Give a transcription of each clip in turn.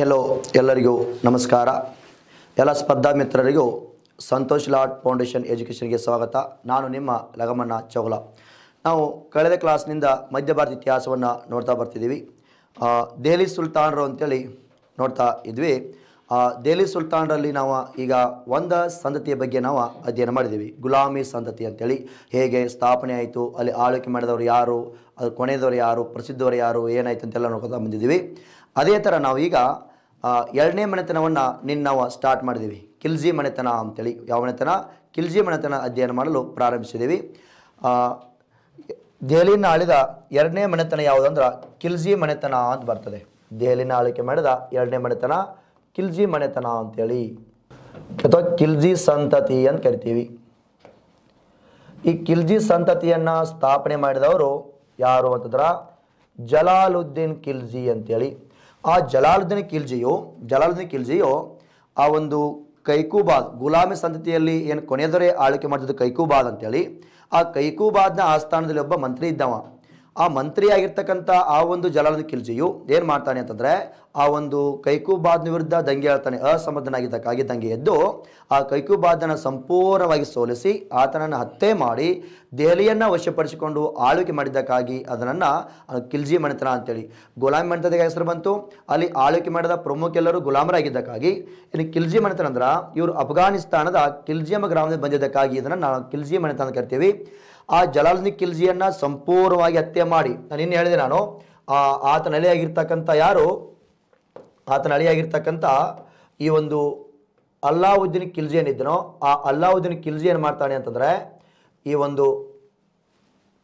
hello ಎಲ್ಲರಿಗೂ ನಮಸ್ಕಾರ ಎಲ್ಲ ಸ್ಪರ್ಧಾ ಮಿತ್ರರಿಗೂ ಸಂತೋಷ್ ಲಾಟ್ ಫೌಂಡೇಶನ್ ಎಜುಕೇಷನ್ಗೆ ಸ್ವಾಗತ ನಾನು ನಿಮ್ಮ ಲಗಮಣ್ಣ ಚೌಲ ನಾವು ಕಳೆದ ಕ್ಲಾಸ್ನಿಂದ ಮಧ್ಯ ಭಾರತ ಇತಿಹಾಸವನ್ನು ನೋಡ್ತಾ ಬರ್ತಿದ್ದೀವಿ ದೆಹಲಿ ಸುಲ್ತಾನರು ಅಂತೇಳಿ ನೋಡ್ತಾ ಇದ್ವಿ ದೆಹಲಿ ಸುಲ್ತಾನರಲ್ಲಿ ನಾವು ಈಗ ಒಂದ ಸಂತತಿಯ ಬಗ್ಗೆ ನಾವು ಅಧ್ಯಯನ ಮಾಡಿದ್ದೀವಿ ಗುಲಾಮಿ ಸಂತತಿ ಅಂತೇಳಿ ಹೇಗೆ ಸ್ಥಾಪನೆ ಆಯಿತು ಅಲ್ಲಿ ಆಳ್ವಿಕೆ ಮಾಡಿದವರು ಯಾರು ಅದು ಕೊನೆಯದವರು ಯಾರು ಪ್ರಸಿದ್ಧವರು ಯಾರು ಏನಾಯಿತು ಅಂತೆಲ್ಲ ನೋಡ್ಕೊತಾ ಬಂದಿದ್ದೀವಿ ಅದೇ ಥರ ನಾವೀಗ ಎರಡನೇ ಮನೆತನವನ್ನು ನಿನ್ನ ನಾವು ಸ್ಟಾರ್ಟ್ ಮಾಡಿದ್ದೀವಿ ಕಿಲ್ಜಿ ಮನೆತನ ಅಂತೇಳಿ ಯಾವ ಮನೆತನ ಕಿಲ್ಜಿ ಮನೆತನ ಅಧ್ಯಯನ ಮಾಡಲು ಪ್ರಾರಂಭಿಸಿದ್ದೀವಿ ದೆಹಲಿಯನ್ನು ಆಳಿದ ಎರಡನೇ ಮನೆತನ ಯಾವುದಂದ್ರೆ ಕಿಲ್ಜಿ ಮನೆತನ ಅಂತ ಬರ್ತದೆ ದೆಹಲಿನ ಆಳಿಕೆ ಮಾಡಿದ ಎರಡನೇ ಮನೆತನ ಕಿಲ್ಜಿ ಮನೆತನ ಅಂತೇಳಿ ಅಥವಾ ಕಿಲ್ಜಿ ಸಂತತಿ ಅಂತ ಕರಿತೀವಿ ಈ ಕಿಲ್ಜಿ ಸಂತತಿಯನ್ನು ಸ್ಥಾಪನೆ ಮಾಡಿದವರು ಯಾರು ಅಂತಂದ್ರೆ ಜಲಾಲುದ್ದೀನ್ ಕಿಲ್ಜಿ ಅಂತೇಳಿ ಆ ಜಲಾಲುದ್ದೀನ್ ಖಿಲ್ಜಿಯು ಜಲಾಲುದ್ದೀನ್ ಖಿಲ್ಜಿಯು ಆ ಒಂದು ಕೈಕೂಬಾದ್ ಗುಲಾಮಿ ಸಂತತಿಯಲ್ಲಿ ಏನು ಕೊನೆಯದೊರೆ ಆಳ್ವಿಕೆ ಮಾಡ್ತಿದ್ದ ಕೈಕೂಬಾದ್ ಅಂತೇಳಿ ಆ ಕೈಕೂಬಾದ್ನ ಆಸ್ಥಾನದಲ್ಲಿ ಒಬ್ಬ ಮಂತ್ರಿ ಇದ್ದವ ಆ ಮಂತ್ರಿಯಾಗಿರ್ತಕ್ಕಂಥ ಆ ಒಂದು ಜಲಾಲುದ್ದೀನ್ ಖಿಲ್ಜಿಯು ಏನು ಮಾಡ್ತಾನೆ ಅಂತಂದರೆ ಆ ಒಂದು ಕೈಕುಬಾದ್ನ ವಿರುದ್ಧ ದಂಗೆ ಆಳ್ತಾನೆ ದಂಗೆ ಎದ್ದು ಆ ಕೈಕೂಬಾದ್ನ ಸಂಪೂರ್ಣವಾಗಿ ಸೋಲಿಸಿ ಆತನನ್ನು ಹತ್ಯೆ ಮಾಡಿ ದೆಹಲಿಯನ್ನು ವಶಪಡಿಸಿಕೊಂಡು ಆಳ್ವಿಕೆ ಮಾಡಿದ್ದಕ್ಕಾಗಿ ಅದನ್ನು ಕಿಲ್ಜಿ ಮಣಿತನ ಅಂತೇಳಿ ಗುಲಾಮಿ ಮಣಿತದ ಹೆಸರು ಬಂತು ಅಲ್ಲಿ ಆಳ್ವಿಕೆ ಮಾಡಿದ ಎಲ್ಲರೂ ಗುಲಾಮರಾಗಿದ್ದಕ್ಕಾಗಿ ಇನ್ನು ಕಿಲ್ಜಿ ಮಣಿತನ ಅಂದ್ರೆ ಇವರು ಅಫ್ಘಾನಿಸ್ತಾನದ ಕಿಲ್ಜಿಯಮ ಗ್ರಾಮದಲ್ಲಿ ಬಂದಿದ್ದಕ್ಕಾಗಿ ಇದನ್ನು ನಾವು ಕಿಲ್ಜಿ ಮಣಿತ ಅಂತ ಕರಿತೀವಿ ಆ ಜಲಾಲ್ನಿ ಕಿಲ್ಜಿಯನ್ನು ಸಂಪೂರ್ಣವಾಗಿ ಹತ್ಯೆ ಮಾಡಿ ನಾನು ಇನ್ನು ಹೇಳಿದೆ ನಾನು ಆ ಆತ ನೆಲೆಯಾಗಿರ್ತಕ್ಕಂಥ ಯಾರು ಆತನ ಅಳಿಯಾಗಿರ್ತಕ್ಕಂಥ ಈ ಒಂದು ಅಲ್ಲಾವುದ್ದೀನ್ ಖಿಲ್ಜಿ ಏನಿದ್ದನೋ ಆ ಅಲ್ಲಾವುದ್ದೀನ್ ಖಿಲ್ಜಿ ಏನು ಮಾಡ್ತಾನೆ ಅಂತಂದರೆ ಈ ಒಂದು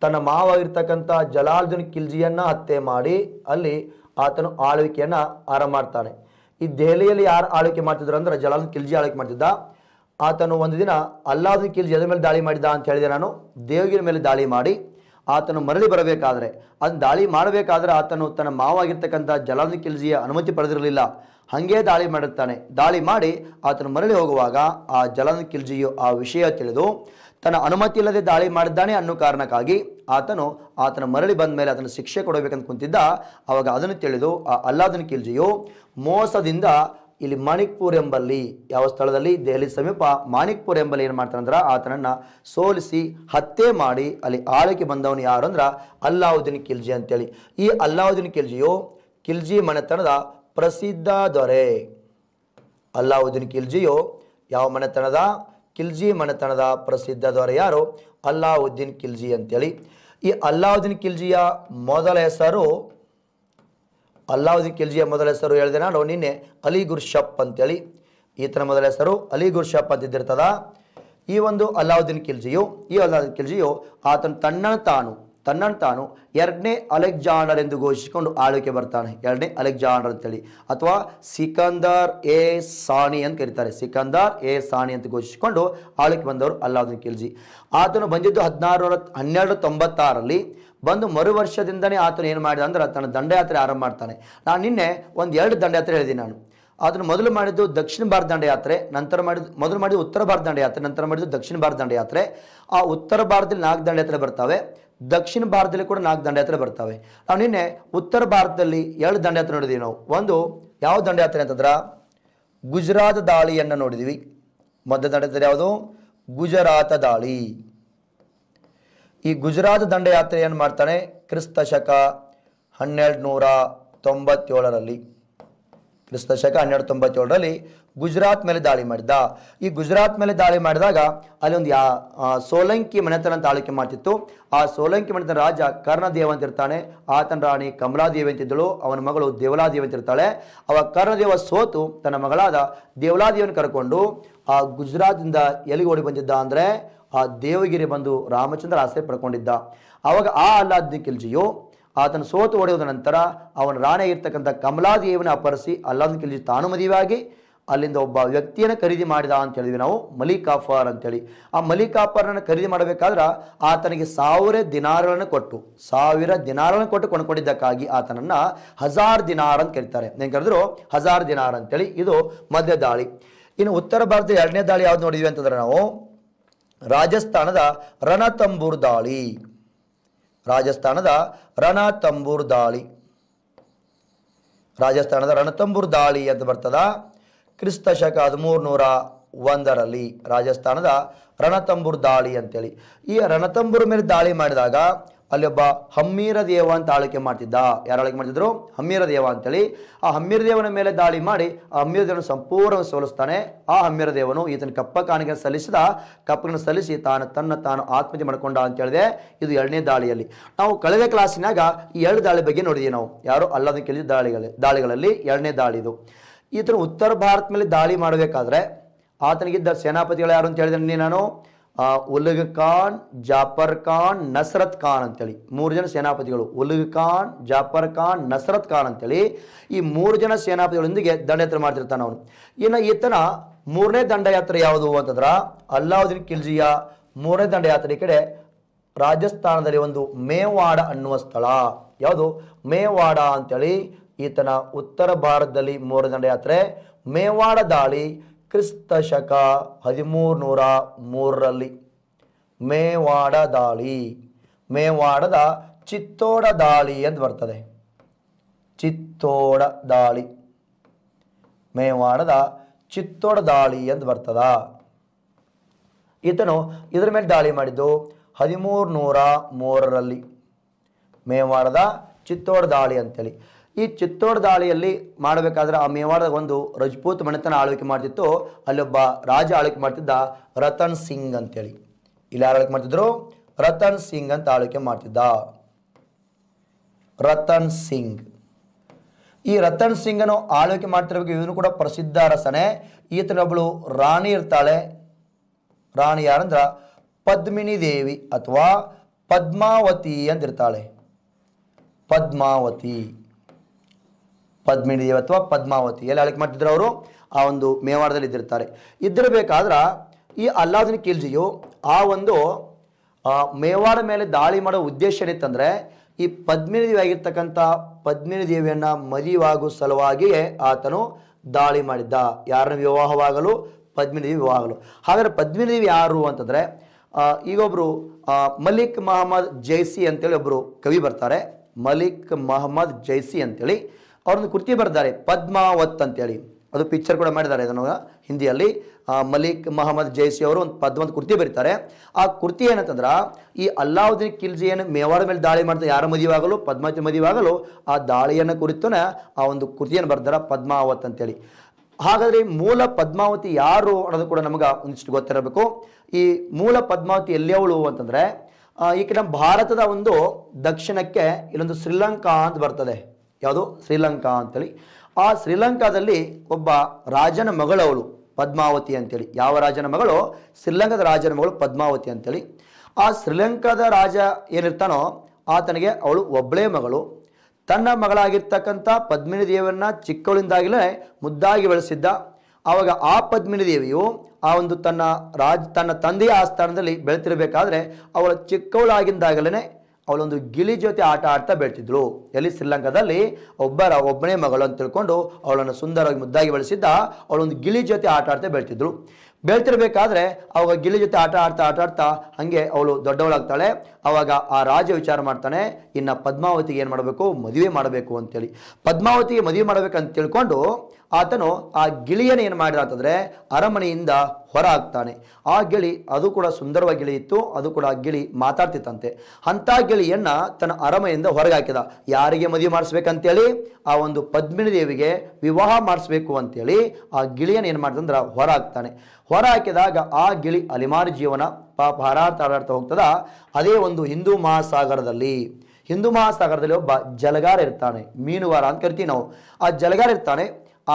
ತನ್ನ ಮಾವಾಗಿರ್ತಕ್ಕಂಥ ಜಲಾಲ್ದೀನ್ ಖಿಲ್ಜಿಯನ್ನು ಹತ್ಯೆ ಮಾಡಿ ಅಲ್ಲಿ ಆತನು ಆಳ್ವಿಕೆಯನ್ನು ಆರಂಭ ಮಾಡ್ತಾನೆ ಈ ದೆಹಲಿಯಲ್ಲಿ ಯಾರು ಆಳ್ವಿಕೆ ಮಾಡ್ತಿದ್ರು ಅಂದರೆ ಜಲಾಲ್ದುನ್ ಖಿಲ್ಜಿ ಆಳ್ವಿಕೆ ಮಾಡ್ತಿದ್ದ ಆತನು ಒಂದು ದಿನ ಅಲ್ಲಾವುದ್ದೀನ್ ಖಿಲ್ಜಿ ಅದ್ರ ಮೇಲೆ ದಾಳಿ ಮಾಡಿದ್ದ ಅಂತ ಹೇಳಿದೆ ನಾನು ದೇವಗಿರಿ ಮೇಲೆ ದಾಳಿ ಮಾಡಿ ಆತನು ಮರಳಿ ಬರಬೇಕಾದರೆ ಅದನ್ನು ದಾಳಿ ಮಾಡಬೇಕಾದ್ರೆ ಆತನು ತನ್ನ ಮಾವಾಗಿರ್ತಕ್ಕಂಥ ಕಿಲ್ಜಿಯ ಅನುಮತಿ ಪಡೆದಿರಲಿಲ್ಲ ಹಾಗೇ ದಾಳಿ ಮಾಡುತ್ತಾನೆ ದಾಳಿ ಮಾಡಿ ಆತನು ಮರಳಿ ಹೋಗುವಾಗ ಆ ಕಿಲ್ಜಿಯು ಆ ವಿಷಯ ತಿಳಿದು ತನ್ನ ಅನುಮತಿ ಇಲ್ಲದೆ ದಾಳಿ ಮಾಡಿದ್ದಾನೆ ಅನ್ನೋ ಕಾರಣಕ್ಕಾಗಿ ಆತನು ಆತನ ಮರಳಿ ಬಂದ ಮೇಲೆ ಅದನ್ನು ಶಿಕ್ಷೆ ಕೊಡಬೇಕಂತ ಕುಂತಿದ್ದ ಆವಾಗ ಅದನ್ನು ತಿಳಿದು ಆ ಅಲ್ಲಾದನ ಕಿಲ್ಜಿಯು ಮೋಸದಿಂದ ಇಲ್ಲಿ ಮಾಣಿಕ್ಪುರ್ ಎಂಬಲ್ಲಿ ಯಾವ ಸ್ಥಳದಲ್ಲಿ ದೆಹಲಿ ಸಮೀಪ ಮಾಣಿಕ್ಪುರ್ ಎಂಬಲ್ಲಿ ಏನು ಮಾಡ್ತಾನಂದ್ರೆ ಆತನನ್ನು ಸೋಲಿಸಿ ಹತ್ಯೆ ಮಾಡಿ ಅಲ್ಲಿ ಆಳಕ್ಕೆ ಬಂದವನು ಯಾರು ಅಂದ್ರೆ ಅಲ್ಲಾವುದ್ದೀನ್ ಖಿಲ್ಜಿ ಅಂತೇಳಿ ಈ ಅಲ್ಲಾವುದ್ದೀನ್ ಖಿಲ್ಜಿಯು ಖಿಲ್ಜಿ ಮನೆತನದ ಪ್ರಸಿದ್ಧ ದೊರೆ ಅಲ್ಲಾವುದ್ದೀನ್ ಖಿಲ್ಜಿಯು ಯಾವ ಮನೆತನದ ಖಿಲ್ಜಿ ಮನೆತನದ ಪ್ರಸಿದ್ಧ ದೊರೆ ಯಾರು ಅಲ್ಲಾವುದ್ದೀನ್ ಖಿಲ್ಜಿ ಅಂತೇಳಿ ಈ ಅಲ್ಲಾವುದ್ದೀನ್ ಖಿಲ್ಜಿಯ ಮೊದಲ ಹೆಸರು ಅಲ್ಲಾವುದ್ದೀನ್ ಖಿಲ್ಜಿಯ ಮೊದಲ ಹೆಸರು ಹೇಳಿದೆ ನಾನು ನಿನ್ನೆ ಅಲಿ ಗುರ್ಷಪ್ ಅಂತೇಳಿ ಈತನ ಮೊದಲ ಹೆಸರು ಅಲಿ ಗುರ್ಷಪ್ ಇದ್ದಿರ್ತದ ಈ ಒಂದು ಅಲ್ಲಾವುದ್ದೀನ್ ಖಿಲ್ಜಿಯು ಈ ಅಲ್ಲಾವುದ್ದೀನ್ ಖಿಲ್ಜಿಯು ಆತನ ತಣ್ಣನ ತಾನು ತನ್ನನ್ನು ತಾನು ಎರಡನೇ ಅಲೆಕ್ಜಾಂಡರ್ ಎಂದು ಘೋಷಿಸಿಕೊಂಡು ಆಳ್ವಿಕೆ ಬರ್ತಾನೆ ಎರಡನೇ ಅಲೆಕ್ಜಾಂಡರ್ ಅಂತೇಳಿ ಅಥವಾ ಸಿಕಂದರ್ ಎ ಸಾಣಿ ಅಂತ ಕರೀತಾರೆ ಸಿಕಂದರ್ ಎ ಸಾಣಿ ಅಂತ ಘೋಷಿಸಿಕೊಂಡು ಆಳ್ವಿಕೆ ಬಂದವರು ಅಲ್ಲಾವುದ್ದೀನ್ ಖಿಲ್ಜಿ ಆತನು ಬಂದಿದ್ದು ಹದಿನಾರು ನೂರ ಹನ್ನೆರಡು ತೊಂಬತ್ತಾರಲ್ಲಿ ಬಂದು ಮರು ವರ್ಷದಿಂದನೇ ಆತನು ಏನು ಮಾಡಿದ ಅಂದ್ರೆ ತನ್ನ ದಂಡಯಾತ್ರೆ ಆರಂಭ ಮಾಡ್ತಾನೆ ನಾನು ನಿನ್ನೆ ಒಂದು ಎರಡು ದಂಡಯಾತ್ರೆ ಹೇಳಿದ್ದೀನಿ ನಾನು ಅದನ್ನು ಮೊದಲು ಮಾಡಿದ್ದು ದಕ್ಷಿಣ ಭಾರತ ದಂಡಯಾತ್ರೆ ನಂತರ ಮಾಡಿದ್ದು ಮೊದಲು ಮಾಡಿದ್ದು ಉತ್ತರ ಭಾರತ ದಂಡಯಾತ್ರೆ ನಂತರ ಮಾಡಿದ್ದು ದಕ್ಷಿಣ ಭಾರತ ದಂಡಯಾತ್ರೆ ಆ ಉತ್ತರ ಭಾರತದಲ್ಲಿ ನಾಲ್ಕು ದಂಡಯಾತ್ರೆ ಬರ್ತವೆ ದಕ್ಷಿಣ ಭಾರತದಲ್ಲಿ ಕೂಡ ನಾಲ್ಕು ದಂಡಯಾತ್ರೆ ಬರ್ತವೆ ನಾವು ನಿನ್ನೆ ಉತ್ತರ ಭಾರತದಲ್ಲಿ ಎರಡು ದಂಡಯಾತ್ರೆ ನೋಡಿದ್ದೀವಿ ನಾವು ಒಂದು ಯಾವ ದಂಡಯಾತ್ರೆ ಅಂತಂದ್ರೆ ಗುಜರಾತ್ ದಾಳಿಯನ್ನು ನೋಡಿದ್ದೀವಿ ಮೊದಲ ದಂಡಯಾತ್ರೆ ಯಾವುದು ಗುಜರಾತ ದಾಳಿ ಈ ಗುಜರಾತ್ ದಂಡಯಾತ್ರೆ ಏನು ಮಾಡ್ತಾನೆ ಕ್ರಿಸ್ತ ಶಕ ಹನ್ನೆರಡು ನೂರ ತೊಂಬತ್ತೇಳರಲ್ಲಿ ಕ್ರಿಸ್ತ ಶಕ ಹನ್ನೆರಡು ತೊಂಬತ್ತೇಳರಲ್ಲಿ ಗುಜರಾತ್ ಮೇಲೆ ದಾಳಿ ಮಾಡಿದ ಈ ಗುಜರಾತ್ ಮೇಲೆ ದಾಳಿ ಮಾಡಿದಾಗ ಅಲ್ಲಿ ಒಂದು ಯಾ ಸೋಲಂಕಿ ಮನೆತನ ತಾಳಿಕೆ ಮಾಡ್ತಿತ್ತು ಆ ಸೋಲಂಕಿ ಮನೆತನ ರಾಜ ಕರ್ಣದೇವ ಅಂತ ಇರ್ತಾನೆ ಆತನ ರಾಣಿ ಕಮಲಾದೇವಿ ಅಂತಿದ್ದಳು ಅವನ ಮಗಳು ದೇವಲಾದೇವಿ ಅಂತ ಇರ್ತಾಳೆ ಅವ ಕರ್ಣದೇವ ಸೋತು ತನ್ನ ಮಗಳಾದ ದೇವಲಾದೇವಿಯನ್ನು ಕರ್ಕೊಂಡು ಆ ಗುಜರಾತ್ನಿಂದ ಎಲ್ಲಿಗೆ ಓಡಿ ಬಂದಿದ್ದ ಅಂದರೆ ಆ ದೇವಗಿರಿ ಬಂದು ರಾಮಚಂದ್ರ ಆಸೆ ಪಡ್ಕೊಂಡಿದ್ದ ಅವಾಗ ಆ ಅಲ್ಲಾದ್ನ ಖಿಲ್ಜಿಯು ಆತನ ಸೋತು ಹೊಡೆಯೋದ ನಂತರ ಅವನ ರಾಣಿ ಇರ್ತಕ್ಕಂಥ ಕಮಲಾದೇವಿನ ಅಪರಿಸಿ ಅಲ್ಲಾದ್ನ ಖಿಲ್ಜಿ ತಾನು ಮದುವೆಯಾಗಿ ಅಲ್ಲಿಂದ ಒಬ್ಬ ವ್ಯಕ್ತಿಯನ್ನು ಖರೀದಿ ಮಾಡಿದ ಅಂತ ಹೇಳಿದ್ವಿ ನಾವು ಮಲಿಕಾಫರ್ ಅಂತೇಳಿ ಆ ಮಲಿಕಾಫರ್ನ ಖರೀದಿ ಮಾಡಬೇಕಾದ್ರೆ ಆತನಿಗೆ ಸಾವಿರ ದಿನಾರಗಳನ್ನು ಕೊಟ್ಟು ಸಾವಿರ ದಿನಾರಗಳನ್ನು ಕೊಟ್ಟು ಕೊಂಡ್ಕೊಂಡಿದ್ದಕ್ಕಾಗಿ ಆತನನ್ನು ಹಜಾರ್ ದಿನಾರ್ ಅಂತ ಕರೀತಾರೆ ಏನು ಕರೆದ್ರು ಹಜಾರ್ ದಿನಾರ್ ಅಂತೇಳಿ ಇದು ಮಧ್ಯ ದಾಳಿ ಇನ್ನು ಉತ್ತರ ಭಾರತದ ಎರಡನೇ ದಾಳಿ ಯಾವ್ದು ನೋಡಿದ್ವಿ ಅಂತಂದ್ರೆ ನಾವು ರಾಜಸ್ಥಾನದ ರಣತಂಬೂರ್ ದಾಳಿ ರಾಜಸ್ಥಾನದ ರಣತಂಬೂರ್ ದಾಳಿ ರಾಜಸ್ಥಾನದ ರಣತಂಬೂರ್ ದಾಳಿ ಅಂತ ಬರ್ತದ ಕ್ರಿಸ್ತ ಶಕ ಹದಿಮೂರ್ನೂರ ಒಂದರಲ್ಲಿ ರಾಜಸ್ಥಾನದ ರಣತಂಬೂರ್ ದಾಳಿ ಅಂತೇಳಿ ಈ ರಣತಂಬೂರ್ ಮೇಲೆ ದಾಳಿ ಮಾಡಿದಾಗ ಅಲ್ಲಿ ಒಬ್ಬ ಹಮ್ಮೀರ ದೇವ ಅಂತ ಆಳಿಕೆ ಮಾಡ್ತಿದ್ದ ಯಾರು ಆಳಕೆ ಮಾಡ್ತಿದ್ರು ಹಮ್ಮೀರ ದೇವ ಅಂತೇಳಿ ಆ ಹಮ್ಮೀರ ದೇವನ ಮೇಲೆ ದಾಳಿ ಮಾಡಿ ಆ ಹಮ್ಮೀರ ದೇವನ ಸಂಪೂರ್ಣ ಸೋಲಿಸ್ತಾನೆ ಆ ಹಮ್ಮೀರ ದೇವನು ಈತನ ಕಪ್ಪ ಕಾಣಿಕೆ ಸಲ್ಲಿಸಿದ ಕಪ್ಪಗಳನ್ನು ಸಲ್ಲಿಸಿ ತಾನು ತನ್ನ ತಾನು ಆತ್ಮಹತ್ಯೆ ಮಾಡಿಕೊಂಡ ಅಂತ ಹೇಳಿದೆ ಇದು ಎರಡನೇ ದಾಳಿಯಲ್ಲಿ ನಾವು ಕಳೆದ ಕ್ಲಾಸಿನಾಗ ಈ ಎರಡು ದಾಳಿ ಬಗ್ಗೆ ನೋಡಿದೀವಿ ನಾವು ಯಾರು ಅಲ್ಲದ ಕೇಳಿದ ದಾಳಿಗಳ ದಾಳಿಗಳಲ್ಲಿ ಎರಡನೇ ದಾಳಿ ಇದು ಈ ಥರ ಉತ್ತರ ಭಾರತ ಮೇಲೆ ದಾಳಿ ಮಾಡಬೇಕಾದ್ರೆ ಆತನಿಗಿದ್ದ ಸೇನಾಪತಿಗಳು ಯಾರು ಅಂತ ಹೇಳಿದ್ರೆ ನಾನು ಉಲ್ಗ್ ಖಾನ್ ಜಾಫರ್ ಖಾನ್ ನಸರತ್ ಖಾನ್ ಅಂತೇಳಿ ಮೂರು ಜನ ಸೇನಾಪತಿಗಳು ಉಲ್ಗ್ ಖಾನ್ ಜಾಫರ್ ಖಾನ್ ನಸರತ್ ಖಾನ್ ಅಂತೇಳಿ ಈ ಮೂರು ಜನ ಸೇನಾಪತಿಗಳೊಂದಿಗೆ ದಂಡಯಾತ್ರೆ ಮಾಡ್ತಿರ್ತಾನೆ ಅವನು ಇನ್ನು ಈತನ ಮೂರನೇ ದಂಡಯಾತ್ರೆ ಯಾವುದು ಅಂತಂದ್ರೆ ಅಲ್ಲಾವುದ್ದೀನ್ ಖಿಲ್ಜಿಯ ಮೂರನೇ ದಂಡಯಾತ್ರೆ ಈ ಕಡೆ ರಾಜಸ್ಥಾನದಲ್ಲಿ ಒಂದು ಮೇವಾಡ ಅನ್ನುವ ಸ್ಥಳ ಯಾವುದು ಮೇವಾಡ ಅಂತೇಳಿ ಈತನ ಉತ್ತರ ಭಾರತದಲ್ಲಿ ಮೂರನೇ ಯಾತ್ರೆ ಮೇವಾಡ ದಾಳಿ ಕ್ರಿಸ್ತ ಶಕ ಹದಿಮೂರು ನೂರ ಮೂರರಲ್ಲಿ ಮೇವಾಡ ದಾಳಿ ಮೇವಾಡದ ಚಿತ್ತೋಡ ದಾಳಿ ಅಂತ ಬರ್ತದೆ ಚಿತ್ತೋಡ ದಾಳಿ ಮೇವಾಡದ ಚಿತ್ತೋಡ ದಾಳಿ ಅಂತ ಬರ್ತದ ಈತನು ಇದರ ಮೇಲೆ ದಾಳಿ ಮಾಡಿದ್ದು ಹದಿಮೂರು ನೂರ ಮೂರರಲ್ಲಿ ಮೇವಾಡದ ಚಿತ್ತೋಡ ದಾಳಿ ಅಂತೇಳಿ ಈ ಚಿತ್ತೋಡ್ ದಾಳಿಯಲ್ಲಿ ಮಾಡಬೇಕಾದ್ರೆ ಆ ಮೇವಾಡದ ಒಂದು ರಜಪೂತ್ ಮನೆತನ ಆಳ್ವಿಕೆ ಮಾಡ್ತಿತ್ತು ಅಲ್ಲೊಬ್ಬ ರಾಜ ಆಳ್ವಿಕೆ ಮಾಡ್ತಿದ್ದ ರತನ್ ಸಿಂಗ್ ಅಂತೇಳಿ ಇಲ್ಲಿ ಯಾರು ಆಳ್ವಿಕೆ ಮಾಡ್ತಿದ್ರು ರತನ್ ಸಿಂಗ್ ಅಂತ ಆಳ್ವಿಕೆ ಮಾಡ್ತಿದ್ದ ರತನ್ ಸಿಂಗ್ ಈ ರತನ್ ಸಿಂಗ್ ಅನ್ನು ಆಳ್ವಿಕೆ ಬಗ್ಗೆ ಇವನು ಕೂಡ ಪ್ರಸಿದ್ಧ ಅರಸನೆ ಈತನೊಬ್ಬಳು ರಾಣಿ ಇರ್ತಾಳೆ ರಾಣಿ ಯಾರಂದ್ರ ಪದ್ಮಿನಿ ದೇವಿ ಅಥವಾ ಪದ್ಮಾವತಿ ಅಂತ ಇರ್ತಾಳೆ ಪದ್ಮಾವತಿ ಪದ್ಮಿನಿ ದೇವಿ ಅಥವಾ ಪದ್ಮಾವತಿ ಎಲ್ಲಿ ಆಳ್ಕೆ ಮಾಡ್ತಿದ್ರು ಅವರು ಆ ಒಂದು ಮೇವಾಡದಲ್ಲಿ ಇದ್ದಿರ್ತಾರೆ ಇದ್ದಿರಬೇಕಾದ್ರೆ ಈ ಅಲ್ಲಾದಿನ ಖಿಲ್ಜಿಯು ಆ ಒಂದು ಮೇವಾಡ ಮೇಲೆ ದಾಳಿ ಮಾಡೋ ಉದ್ದೇಶ ಏನಿತ್ತಂದರೆ ಈ ಪದ್ಮಿನಿ ದೇವಿ ಆಗಿರ್ತಕ್ಕಂಥ ಪದ್ಮಿನಿ ದೇವಿಯನ್ನು ಮದುವಾಗುವ ಸಲುವಾಗಿಯೇ ಆತನು ದಾಳಿ ಮಾಡಿದ್ದ ಯಾರನ್ನ ವಿವಾಹವಾಗಲು ಪದ್ಮಿನಿ ದೇವಿ ವಿವಾಹಗಳು ಹಾಗಾದ್ರೆ ಪದ್ಮಿನಿ ದೇವಿ ಯಾರು ಅಂತಂದರೆ ಈಗೊಬ್ಬರು ಮಲಿಕ್ ಮಹಮ್ಮದ್ ಜೈಸಿ ಅಂತೇಳಿ ಒಬ್ಬರು ಕವಿ ಬರ್ತಾರೆ ಮಲಿಕ್ ಮಹಮ್ಮದ್ ಜೈಸಿ ಅಂತೇಳಿ ಅವ್ರೊಂದು ಕೃತಿ ಬರ್ದಾರೆ ಪದ್ಮಾವತ್ ಅಂತೇಳಿ ಅದು ಪಿಕ್ಚರ್ ಕೂಡ ಮಾಡಿದ್ದಾರೆ ಇದನ್ನು ಹಿಂದಿಯಲ್ಲಿ ಮಲಿಕ್ ಮಹಮ್ಮದ್ ಜೈಸಿ ಅವರು ಒಂದು ಪದ್ಮ ಒಂದು ಕೃತಿ ಬರೀತಾರೆ ಆ ಕೃತಿ ಏನಂತಂದ್ರೆ ಈ ಅಲ್ಲಾವುದ್ದೀನ್ ಖಿಲ್ಜಿ ಏನು ಮೇವಾಡ ಮೇಲೆ ದಾಳಿ ಮಾಡ್ತಾರೆ ಯಾರ ಮದುವೆಯಾಗಲು ಪದ್ಮಾವತಿ ಮದುವೆಯಾಗಲು ಆ ದಾಳಿಯನ್ನು ಕುರಿತು ಆ ಒಂದು ಕೃತಿಯನ್ನು ಬರ್ದಾರ ಪದ್ಮಾವತ್ ಅಂತೇಳಿ ಹಾಗಾದರೆ ಮೂಲ ಪದ್ಮಾವತಿ ಯಾರು ಅನ್ನೋದು ಕೂಡ ನಮಗೆ ಒಂದಿಷ್ಟು ಗೊತ್ತಿರಬೇಕು ಈ ಮೂಲ ಪದ್ಮಾವತಿ ಎಲ್ಲಿಯವಳು ಅಂತಂದರೆ ಈಕೆ ನಮ್ಮ ಭಾರತದ ಒಂದು ದಕ್ಷಿಣಕ್ಕೆ ಇಲ್ಲೊಂದು ಶ್ರೀಲಂಕಾ ಅಂತ ಬರ್ತದೆ ಯಾವುದು ಶ್ರೀಲಂಕಾ ಅಂತೇಳಿ ಆ ಶ್ರೀಲಂಕಾದಲ್ಲಿ ಒಬ್ಬ ರಾಜನ ಮಗಳವಳು ಪದ್ಮಾವತಿ ಅಂತೇಳಿ ಯಾವ ರಾಜನ ಮಗಳು ಶ್ರೀಲಂಕಾದ ರಾಜನ ಮಗಳು ಪದ್ಮಾವತಿ ಅಂತೇಳಿ ಆ ಶ್ರೀಲಂಕಾದ ರಾಜ ಏನಿರ್ತಾನೋ ಆತನಿಗೆ ಅವಳು ಒಬ್ಬಳೇ ಮಗಳು ತನ್ನ ಮಗಳಾಗಿರ್ತಕ್ಕಂಥ ಪದ್ಮಿನಿ ದೇವಿಯನ್ನು ಚಿಕ್ಕವಳಿಂದಾಗಲೇ ಮುದ್ದಾಗಿ ಬೆಳೆಸಿದ್ದ ಆವಾಗ ಆ ಪದ್ಮಿನಿ ದೇವಿಯು ಆ ಒಂದು ತನ್ನ ರಾಜ್ ತನ್ನ ತಂದೆಯ ಆಸ್ಥಾನದಲ್ಲಿ ಬೆಳೆತಿರಬೇಕಾದ್ರೆ ಅವಳ ಚಿಕ್ಕವಳಾಗಿಂದಾಗಲೇ ಅವಳೊಂದು ಗಿಳಿ ಜೊತೆ ಆಟ ಆಡ್ತಾ ಬೆಳ್ತಿದ್ರು ಎಲ್ಲಿ ಶ್ರೀಲಂಕಾದಲ್ಲಿ ಒಬ್ಬರ ಒಬ್ಬನೇ ಮಗಳು ಅಂತ ತಿಳ್ಕೊಂಡು ಅವಳನ್ನು ಸುಂದರವಾಗಿ ಮುದ್ದಾಗಿ ಬೆಳೆಸಿದ್ದ ಅವಳೊಂದು ಗಿಳಿ ಜೊತೆ ಆಟ ಆಡ್ತಾ ಬೆಳ್ತಿದ್ರು ಬೆಳ್ತಿರ್ಬೇಕಾದ್ರೆ ಅವಾಗ ಗಿಳಿ ಜೊತೆ ಆಟ ಆಡ್ತಾ ಆಟ ಆಡ್ತಾ ಹಂಗೆ ಅವಳು ದೊಡ್ಡವಳಾಗ್ತಾಳೆ ಅವಾಗ ಆ ರಾಜ ವಿಚಾರ ಮಾಡ್ತಾನೆ ಇನ್ನು ಪದ್ಮಾವತಿಗೆ ಏನು ಮಾಡಬೇಕು ಮದುವೆ ಮಾಡಬೇಕು ಅಂತೇಳಿ ಪದ್ಮಾವತಿಗೆ ಮದುವೆ ಮಾಡಬೇಕಂತ ತಿಳ್ಕೊಂಡು ಆತನು ಆ ಗಿಳಿಯನ್ನು ಏನು ಮಾಡಿದ ಅಂತಂದರೆ ಅರಮನೆಯಿಂದ ಹೊರ ಹಾಕ್ತಾನೆ ಆ ಗಿಳಿ ಅದು ಕೂಡ ಸುಂದರವಾದ ಗಿಳಿ ಇತ್ತು ಅದು ಕೂಡ ಆ ಗಿಳಿ ಮಾತಾಡ್ತಿತ್ತಂತೆ ಅಂಥ ಗಿಳಿಯನ್ನು ತನ್ನ ಅರಮನೆಯಿಂದ ಹೊರಗೆ ಹಾಕಿದ ಯಾರಿಗೆ ಮದುವೆ ಮಾಡಿಸ್ಬೇಕಂತೇಳಿ ಆ ಒಂದು ಪದ್ಮಿನಿ ದೇವಿಗೆ ವಿವಾಹ ಮಾಡಿಸ್ಬೇಕು ಅಂತೇಳಿ ಆ ಗಿಳಿಯನ್ನು ಏನು ಮಾಡ್ತಂದ್ರೆ ಹೊರ ಹಾಕ್ತಾನೆ ಹೊರ ಹಾಕಿದಾಗ ಆ ಗಿಳಿ ಅಲಿಮಾರು ಜೀವನ ಪಾಪ ಹಾರಾಡ್ತಾ ಹಾರಾಡ್ತಾ ಹೋಗ್ತದ ಅದೇ ಒಂದು ಹಿಂದೂ ಮಹಾಸಾಗರದಲ್ಲಿ ಹಿಂದೂ ಮಹಾಸಾಗರದಲ್ಲಿ ಒಬ್ಬ ಜಲಗಾರ ಇರ್ತಾನೆ ಮೀನುಗಾರ ಅಂತ ಕರಿತೀವಿ ನಾವು ಆ ಜಲಗಾರ ಇರ್ತಾನೆ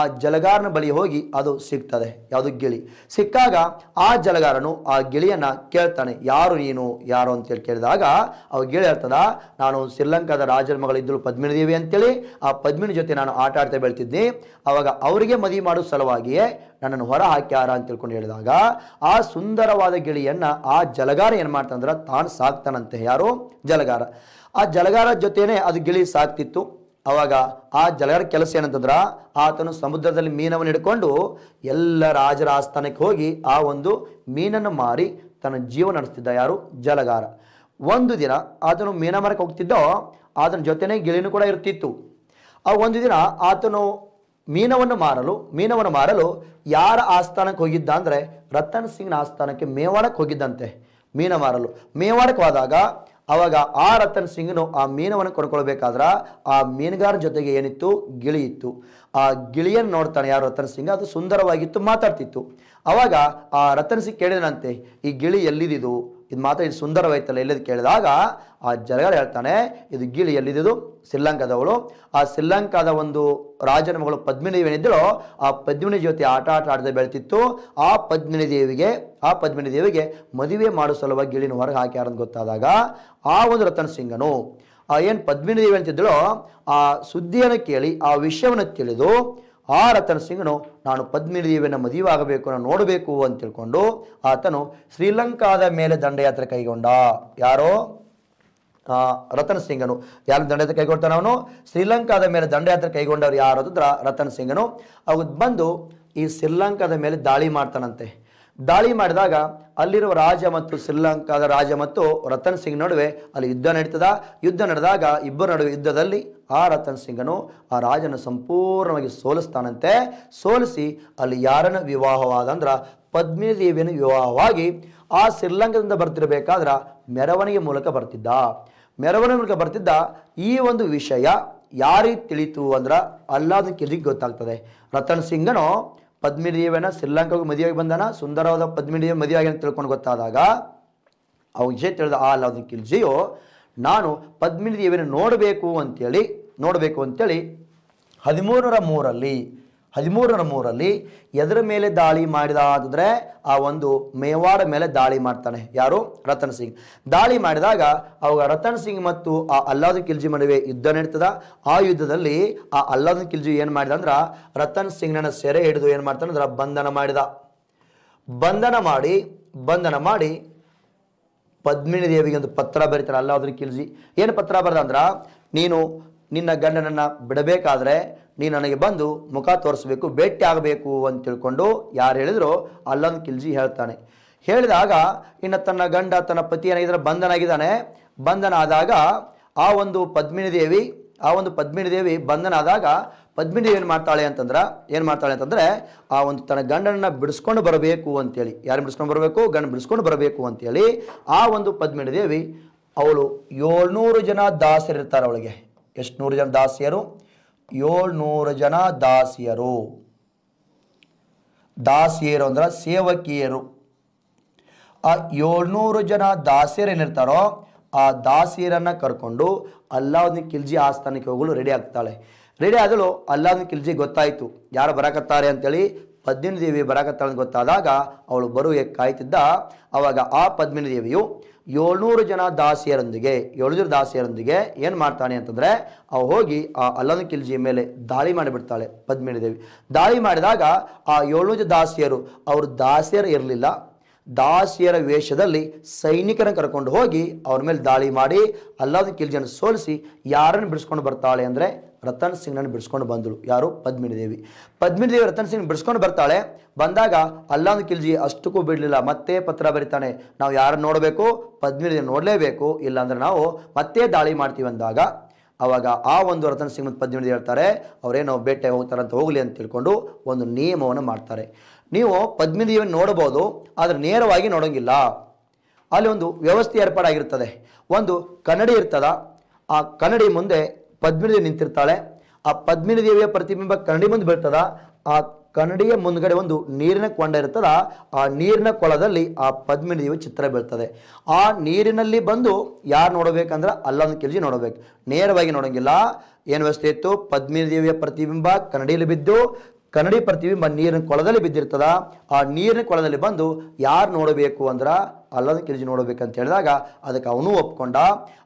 ಆ ಜಲಗಾರನ ಬಳಿ ಹೋಗಿ ಅದು ಸಿಗ್ತದೆ ಯಾವುದು ಗಿಳಿ ಸಿಕ್ಕಾಗ ಆ ಜಲಗಾರನು ಆ ಗಿಳಿಯನ್ನು ಕೇಳ್ತಾನೆ ಯಾರು ನೀನು ಯಾರು ಅಂತೇಳಿ ಕೇಳಿದಾಗ ಅವ ಗಿಳಿ ಹೇಳ್ತದ ನಾನು ಶ್ರೀಲಂಕಾದ ರಾಜರ ಮಗಳಿದ್ದರು ಪದ್ಮಿನಿ ದೇವಿ ಅಂತೇಳಿ ಆ ಪದ್ಮಿನಿ ಜೊತೆ ನಾನು ಆಟ ಆಡ್ತಾ ಬೆಳ್ತಿದ್ದೆ ಅವಾಗ ಅವರಿಗೆ ಮದುವೆ ಮಾಡೋ ಸಲುವಾಗಿಯೇ ನನ್ನನ್ನು ಹೊರ ಹಾಕ್ಯಾರ ಅಂತ ತಿಳ್ಕೊಂಡು ಹೇಳಿದಾಗ ಆ ಸುಂದರವಾದ ಗಿಳಿಯನ್ನು ಆ ಜಲಗಾರ ಏನು ಮಾಡ್ತಂದ್ರೆ ತಾನು ಸಾಕ್ತಾನಂತೆ ಯಾರು ಜಲಗಾರ ಆ ಜಲಗಾರ ಜೊತೆಯೇ ಅದು ಗಿಳಿ ಸಾಕ್ತಿತ್ತು ಅವಾಗ ಆ ಜಲಗರ ಕೆಲಸ ಏನಂತಂದ್ರೆ ಆತನು ಸಮುದ್ರದಲ್ಲಿ ಮೀನವನ್ನು ಹಿಡ್ಕೊಂಡು ಎಲ್ಲ ರಾಜರ ಆಸ್ಥಾನಕ್ಕೆ ಹೋಗಿ ಆ ಒಂದು ಮೀನನ್ನು ಮಾರಿ ತನ್ನ ಜೀವನ ನಡೆಸ್ತಿದ್ದ ಯಾರು ಜಲಗಾರ ಒಂದು ದಿನ ಆತನು ಮೀನ ಮಾರಕ್ಕೆ ಹೋಗ್ತಿದ್ದೋ ಆತನ ಜೊತೆನೇ ಗಿಳಿನೂ ಕೂಡ ಇರ್ತಿತ್ತು ಆ ಒಂದು ದಿನ ಆತನು ಮೀನವನ್ನು ಮಾರಲು ಮೀನವನ್ನು ಮಾರಲು ಯಾರ ಆಸ್ಥಾನಕ್ಕೆ ಹೋಗಿದ್ದ ಅಂದರೆ ರತನ್ ಸಿಂಗ್ನ ಆಸ್ಥಾನಕ್ಕೆ ಮೇವಾಡಕ್ಕೆ ಹೋಗಿದ್ದಂತೆ ಮೀನ ಮಾರಲು ಮೇವಾಡಕ್ಕೆ ಹೋದಾಗ ಅವಾಗ ಆ ರತನ್ ಸಿಂಗ್ನು ಆ ಮೀನವನ್ನು ಕೊಂಡ್ಕೊಳ್ಬೇಕಾದ್ರೆ ಆ ಮೀನುಗಾರ ಜೊತೆಗೆ ಏನಿತ್ತು ಗಿಳಿ ಇತ್ತು ಆ ಗಿಳಿಯನ್ನು ನೋಡ್ತಾನೆ ಯಾರು ರತನ್ ಸಿಂಗ್ ಅದು ಸುಂದರವಾಗಿತ್ತು ಮಾತಾಡ್ತಿತ್ತು ಅವಾಗ ಆ ರತನ್ ಸಿಂಗ್ ಕೇಳಿದನಂತೆ ಈ ಗಿಳಿ ಎಲ್ಲಿದಿದು ಇದು ಮಾತ್ರ ಇದು ಸುಂದರವಾಯ್ತಲ್ಲ ಎಲ್ಲಿದ್ದು ಕೇಳಿದಾಗ ಆ ಜಲಗಾರ ಹೇಳ್ತಾನೆ ಇದು ಗಿಳಿ ಎಲ್ಲಿದ್ದು ಶ್ರೀಲಂಕಾದವಳು ಆ ಶ್ರೀಲಂಕಾದ ಒಂದು ರಾಜನ ಮಗಳು ಪದ್ಮಿನಿ ಏನಿದ್ದಳು ಆ ಪದ್ಮಿನಿ ಜೊತೆ ಆಟ ಆಟ ಆಡದೆ ಬೆಳೆತಿತ್ತು ಆ ಪದ್ಮಿನಿ ದೇವಿಗೆ ಆ ಪದ್ಮಿನಿ ದೇವಿಗೆ ಮದುವೆ ಮಾಡೋ ಸಲುವಾಗಿ ಗಿಳಿನ ಹೊರಗೆ ಹಾಕ್ಯಾರ ಗೊತ್ತಾದಾಗ ಆ ಒಂದು ರತನ ಸಿಂಗನು ಆ ಏನು ಪದ್ಮಿನಿ ದೇವಿ ಅಂತಿದ್ದಳೋ ಆ ಸುದ್ದಿಯನ್ನು ಕೇಳಿ ಆ ವಿಷಯವನ್ನು ತಿಳಿದು ಆ ರತನ್ ಸಿಂಗ್ನು ನಾನು ಪದ್ಮಿನಿ ದೇವಿಯನ್ನು ಮದುವೆಯಾಗಬೇಕು ನಾನು ನೋಡಬೇಕು ಅಂತ ತಿಳ್ಕೊಂಡು ಆತನು ಶ್ರೀಲಂಕಾದ ಮೇಲೆ ದಂಡಯಾತ್ರೆ ಕೈಗೊಂಡ ಯಾರೋ ರತನ್ ಸಿಂಗನು ಯಾರು ದಂಡಯಾತ್ರೆ ಕೈಗೊಳ್ತಾನೆ ಅವನು ಶ್ರೀಲಂಕಾದ ಮೇಲೆ ದಂಡಯಾತ್ರೆ ಕೈಗೊಂಡವರು ಯಾರು ರತನ್ ಸಿಂಗನು ಅವ್ರು ಬಂದು ಈ ಶ್ರೀಲಂಕಾದ ಮೇಲೆ ದಾಳಿ ಮಾಡ್ತಾನಂತೆ ದಾಳಿ ಮಾಡಿದಾಗ ಅಲ್ಲಿರುವ ರಾಜ ಮತ್ತು ಶ್ರೀಲಂಕಾದ ರಾಜ ಮತ್ತು ರತನ್ ಸಿಂಗ್ ನಡುವೆ ಅಲ್ಲಿ ಯುದ್ಧ ನಡೀತದ ಯುದ್ಧ ನಡೆದಾಗ ಇಬ್ಬರ ನಡುವೆ ಯುದ್ಧದಲ್ಲಿ ಆ ರತನ್ ಸಿಂಗನು ಆ ರಾಜನ ಸಂಪೂರ್ಣವಾಗಿ ಸೋಲಿಸ್ತಾನಂತೆ ಸೋಲಿಸಿ ಅಲ್ಲಿ ಯಾರನ್ನು ವಿವಾಹವಾದ ಅಂದ್ರೆ ವಿವಾಹವಾಗಿ ಆ ಶ್ರೀಲಂಕಾದಿಂದ ಬರ್ತಿರಬೇಕಾದ್ರೆ ಮೆರವಣಿಗೆ ಮೂಲಕ ಬರ್ತಿದ್ದ ಮೆರವಣಿಗೆ ಮೂಲಕ ಬರ್ತಿದ್ದ ಈ ಒಂದು ವಿಷಯ ಯಾರಿಗೆ ತಿಳಿತು ಅಂದ್ರೆ ಅಲ್ಲಾದಕ್ಕೆ ಎಲ್ಲಿಗೆ ಗೊತ್ತಾಗ್ತದೆ ರತನ್ ಸಿಂಗನು ಪದ್ಮಿನಿಯವನ ಶ್ರೀಲಂಕಾಗೂ ಮದುವೆಯಾಗಿ ಬಂದನ ಸುಂದರವಾದ ಪದ್ಮಿನಿಯ ಮದುವೆಯಾಗಿ ಅಂತ ತಿಳ್ಕೊಂಡು ಗೊತ್ತಾದಾಗ ಅವ್ನ ವಿಷಯ ತಿಳಿದ ಆ ಲಾವ್ನ ಜಿಯೋ ನಾನು ಪದ್ಮಿನಿ ದೇವಿಯನ್ನು ನೋಡಬೇಕು ಅಂತೇಳಿ ನೋಡಬೇಕು ಅಂತೇಳಿ ಹದಿಮೂರರ ಮೂರಲ್ಲಿ ಹದಿಮೂರರ ಮೂರಲ್ಲಿ ಎದರ ಮೇಲೆ ದಾಳಿ ಮಾಡಿದ ಆ ಒಂದು ಮೇವಾಡ ಮೇಲೆ ದಾಳಿ ಮಾಡ್ತಾನೆ ಯಾರು ರತನ್ ಸಿಂಗ್ ದಾಳಿ ಮಾಡಿದಾಗ ಅವಾಗ ರತನ್ ಸಿಂಗ್ ಮತ್ತು ಆ ಅಲ್ಲಾದ ಖಿಲ್ಜಿ ನಡುವೆ ಯುದ್ಧ ನಡೀತದ ಆ ಯುದ್ಧದಲ್ಲಿ ಆ ಅಲ್ಲಾದ ಖಿಲ್ಜಿ ಏನು ಮಾಡಿದ ಅಂದ್ರೆ ರತನ್ ಸಿಂಗ್ನ ಸೆರೆ ಹಿಡಿದು ಏನು ಅಂದ್ರ ಬಂಧನ ಮಾಡಿದ ಬಂಧನ ಮಾಡಿ ಬಂಧನ ಮಾಡಿ ಪದ್ಮಿನಿ ದೇವಿಗೆ ಒಂದು ಪತ್ರ ಬರೀತಾರೆ ಅಲ್ಲಾದ್ರೂ ಖಿಲ್ಜಿ ಏನು ಪತ್ರ ಬರೆದ ನೀನು ನಿನ್ನ ಗಂಡನನ್ನು ಬಿಡಬೇಕಾದ್ರೆ ನೀ ನನಗೆ ಬಂದು ಮುಖ ತೋರಿಸ್ಬೇಕು ಭೇಟಿ ಆಗಬೇಕು ಅಂತ ತಿಳ್ಕೊಂಡು ಯಾರು ಹೇಳಿದ್ರು ಅಲ್ಲಂದು ಕಿಲ್ಜಿ ಹೇಳ್ತಾನೆ ಹೇಳಿದಾಗ ಇನ್ನು ತನ್ನ ಗಂಡ ತನ್ನ ಪತಿ ಬಂಧನ ಬಂಧನಾಗಿದ್ದಾನೆ ಬಂಧನ ಆದಾಗ ಆ ಒಂದು ಪದ್ಮಿನಿ ದೇವಿ ಆ ಒಂದು ಪದ್ಮಿನಿ ದೇವಿ ಬಂಧನ ಆದಾಗ ಪದ್ಮಿನಿ ಏನು ಮಾಡ್ತಾಳೆ ಅಂತಂದ್ರೆ ಏನು ಮಾಡ್ತಾಳೆ ಅಂತಂದರೆ ಆ ಒಂದು ತನ್ನ ಗಂಡನನ್ನು ಬಿಡಿಸ್ಕೊಂಡು ಬರಬೇಕು ಅಂತೇಳಿ ಯಾರು ಬಿಡಿಸ್ಕೊಂಡು ಬರಬೇಕು ಗಂಡು ಬಿಡಿಸ್ಕೊಂಡು ಬರಬೇಕು ಅಂತೇಳಿ ಆ ಒಂದು ಪದ್ಮಿನಿ ದೇವಿ ಅವಳು ಏಳ್ನೂರು ಜನ ದಾಸರಿರ್ತಾರೆ ಅವಳಿಗೆ ಎಷ್ಟು ನೂರು ಜನ ದಾಸಿಯರು ಏಳ್ನೂರು ಜನ ದಾಸಿಯರು ದಾಸಿಯರು ಅಂದ್ರೆ ಸೇವಕಿಯರು ಆ ಏಳ್ನೂರು ಜನ ದಾಸಿಯರು ಏನಿರ್ತಾರೋ ಆ ದಾಸಿಯರನ್ನು ಕರ್ಕೊಂಡು ಅಲ್ಲಾವುದ್ದೀನ್ ಕಿಲ್ಜಿ ಆಸ್ಥಾನಕ್ಕೆ ಹೋಗಲು ರೆಡಿ ಆಗ್ತಾಳೆ ರೆಡಿ ಆದಳು ಅಲ್ಲಾವುದ್ದೀನ್ ಕಿಲ್ಜಿ ಗೊತ್ತಾಯಿತು ಯಾರು ಬರಕತ್ತಾರೆ ಅಂತೇಳಿ ಪದ್ಮಿನಿ ದೇವಿ ಬರಕತ್ತಾಳೆ ಅಂತ ಗೊತ್ತಾದಾಗ ಅವಳು ಬರುವೆ ಕಾಯ್ತಿದ್ದ ಅವಾಗ ಆ ಪದ್ಮಿನಿ ದೇವಿಯು ಏಳ್ನೂರು ಜನ ದಾಸಿಯರೊಂದಿಗೆ ಏಳ್ನೂರು ದಾಸಿಯರೊಂದಿಗೆ ಏನು ಮಾಡ್ತಾನೆ ಅಂತಂದರೆ ಅವು ಹೋಗಿ ಆ ಅಲ್ಲನ ಕಿಲ್ಜಿಯ ಮೇಲೆ ದಾಳಿ ಮಾಡಿಬಿಡ್ತಾಳೆ ಪದ್ಮಿನಿ ದೇವಿ ದಾಳಿ ಮಾಡಿದಾಗ ಆ ಏಳ್ನೂರು ದಾಸಿಯರು ಅವರು ದಾಸಿಯರು ಇರಲಿಲ್ಲ ದಾಸಿಯರ ವೇಷದಲ್ಲಿ ಸೈನಿಕರನ್ನು ಕರ್ಕೊಂಡು ಹೋಗಿ ಅವ್ರ ಮೇಲೆ ದಾಳಿ ಮಾಡಿ ಅಲ್ಲಾದ ಕಿಲ್ಜಿಯನ್ನು ಸೋಲಿಸಿ ಯಾರನ್ನು ಬಿಡಿಸ್ಕೊಂಡು ಬರ್ತಾಳೆ ಅಂದರೆ ರತನ್ ಸಿಂಗ್ನನ್ನು ಬಿಡಿಸ್ಕೊಂಡು ಬಂದರು ಯಾರು ಪದ್ಮಿನಿ ದೇವಿ ಪದ್ಮಿನಿ ದೇವಿ ರತನ್ ಸಿಂಗ್ ಬಿಡಿಸ್ಕೊಂಡು ಬರ್ತಾಳೆ ಬಂದಾಗ ಅಲ್ಲಾಂದ ಕಿಲ್ಜಿ ಅಷ್ಟಕ್ಕೂ ಬಿಡಲಿಲ್ಲ ಮತ್ತೆ ಪತ್ರ ಬರೀತಾನೆ ನಾವು ಯಾರನ್ನು ನೋಡಬೇಕು ಪದ್ಮಿನಿ ದೇವಿ ನೋಡಲೇಬೇಕು ಇಲ್ಲಾಂದ್ರೆ ನಾವು ಮತ್ತೆ ದಾಳಿ ಮಾಡ್ತೀವಿ ಅಂದಾಗ ಅವಾಗ ಆ ಒಂದು ರತನ್ ಸಿಂಗ್ ಮತ್ತು ಪದ್ಮಿನಿ ದೇವಿ ಹೇಳ್ತಾರೆ ಅವರೇನು ಬೇಟೆ ಹೋಗ್ತಾರೆ ಅಂತ ಹೋಗಲಿ ಅಂತ ತಿಳ್ಕೊಂಡು ಒಂದು ನಿಯಮವನ್ನು ಮಾಡ್ತಾರೆ ನೀವು ಪದ್ಮಿನಿ ದೇವಿ ನೋಡ್ಬೋದು ಆದರೆ ನೇರವಾಗಿ ನೋಡೋಂಗಿಲ್ಲ ಅಲ್ಲಿ ಒಂದು ವ್ಯವಸ್ಥೆ ಏರ್ಪಾಡಾಗಿರ್ತದೆ ಒಂದು ಕನ್ನಡಿ ಇರ್ತದ ಆ ಕನ್ನಡಿ ಮುಂದೆ ಪದ್ಮಿನಿ ದೇವಿ ನಿಂತಿರ್ತಾಳೆ ಆ ಪದ್ಮಿನಿ ದೇವಿಯ ಪ್ರತಿಬಿಂಬ ಕನ್ನಡಿ ಮುಂದೆ ಬೀಳ್ತದ ಆ ಕನ್ನಡಿಯ ಮುಂದ್ಗಡೆ ಒಂದು ನೀರಿನ ಕೊಂಡ ಇರ್ತದ ಆ ನೀರಿನ ಕೊಳದಲ್ಲಿ ಆ ಪದ್ಮಿನಿ ದೇವಿ ಚಿತ್ರ ಬೀಳ್ತದೆ ಆ ನೀರಿನಲ್ಲಿ ಬಂದು ಯಾರು ನೋಡಬೇಕಂದ್ರೆ ಅಲ್ಲೊಂದು ಕೆಲಜಿ ನೋಡಬೇಕು ನೇರವಾಗಿ ನೋಡೋಂಗಿಲ್ಲ ಏನು ವ್ಯವಸ್ಥೆ ಇತ್ತು ಪದ್ಮಿನಿ ದೇವಿಯ ಪ್ರತಿಬಿಂಬ ಕನ್ನಡಿಯಲ್ಲಿ ಬಿದ್ದು ಕನ್ನಡಿ ಪ್ರತಿಬಿಂಬ ನೀರಿನ ಕೊಳದಲ್ಲಿ ಬಿದ್ದಿರ್ತದ ಆ ನೀರಿನ ಕೊಳದಲ್ಲಿ ಬಂದು ಯಾರು ನೋಡಬೇಕು ಅಂದ್ರೆ ಅಲ್ಲದ ಕಿರಿಜಿ ನೋಡಬೇಕಂತ ಹೇಳಿದಾಗ ಅದಕ್ಕೆ ಅವನು ಒಪ್ಕೊಂಡ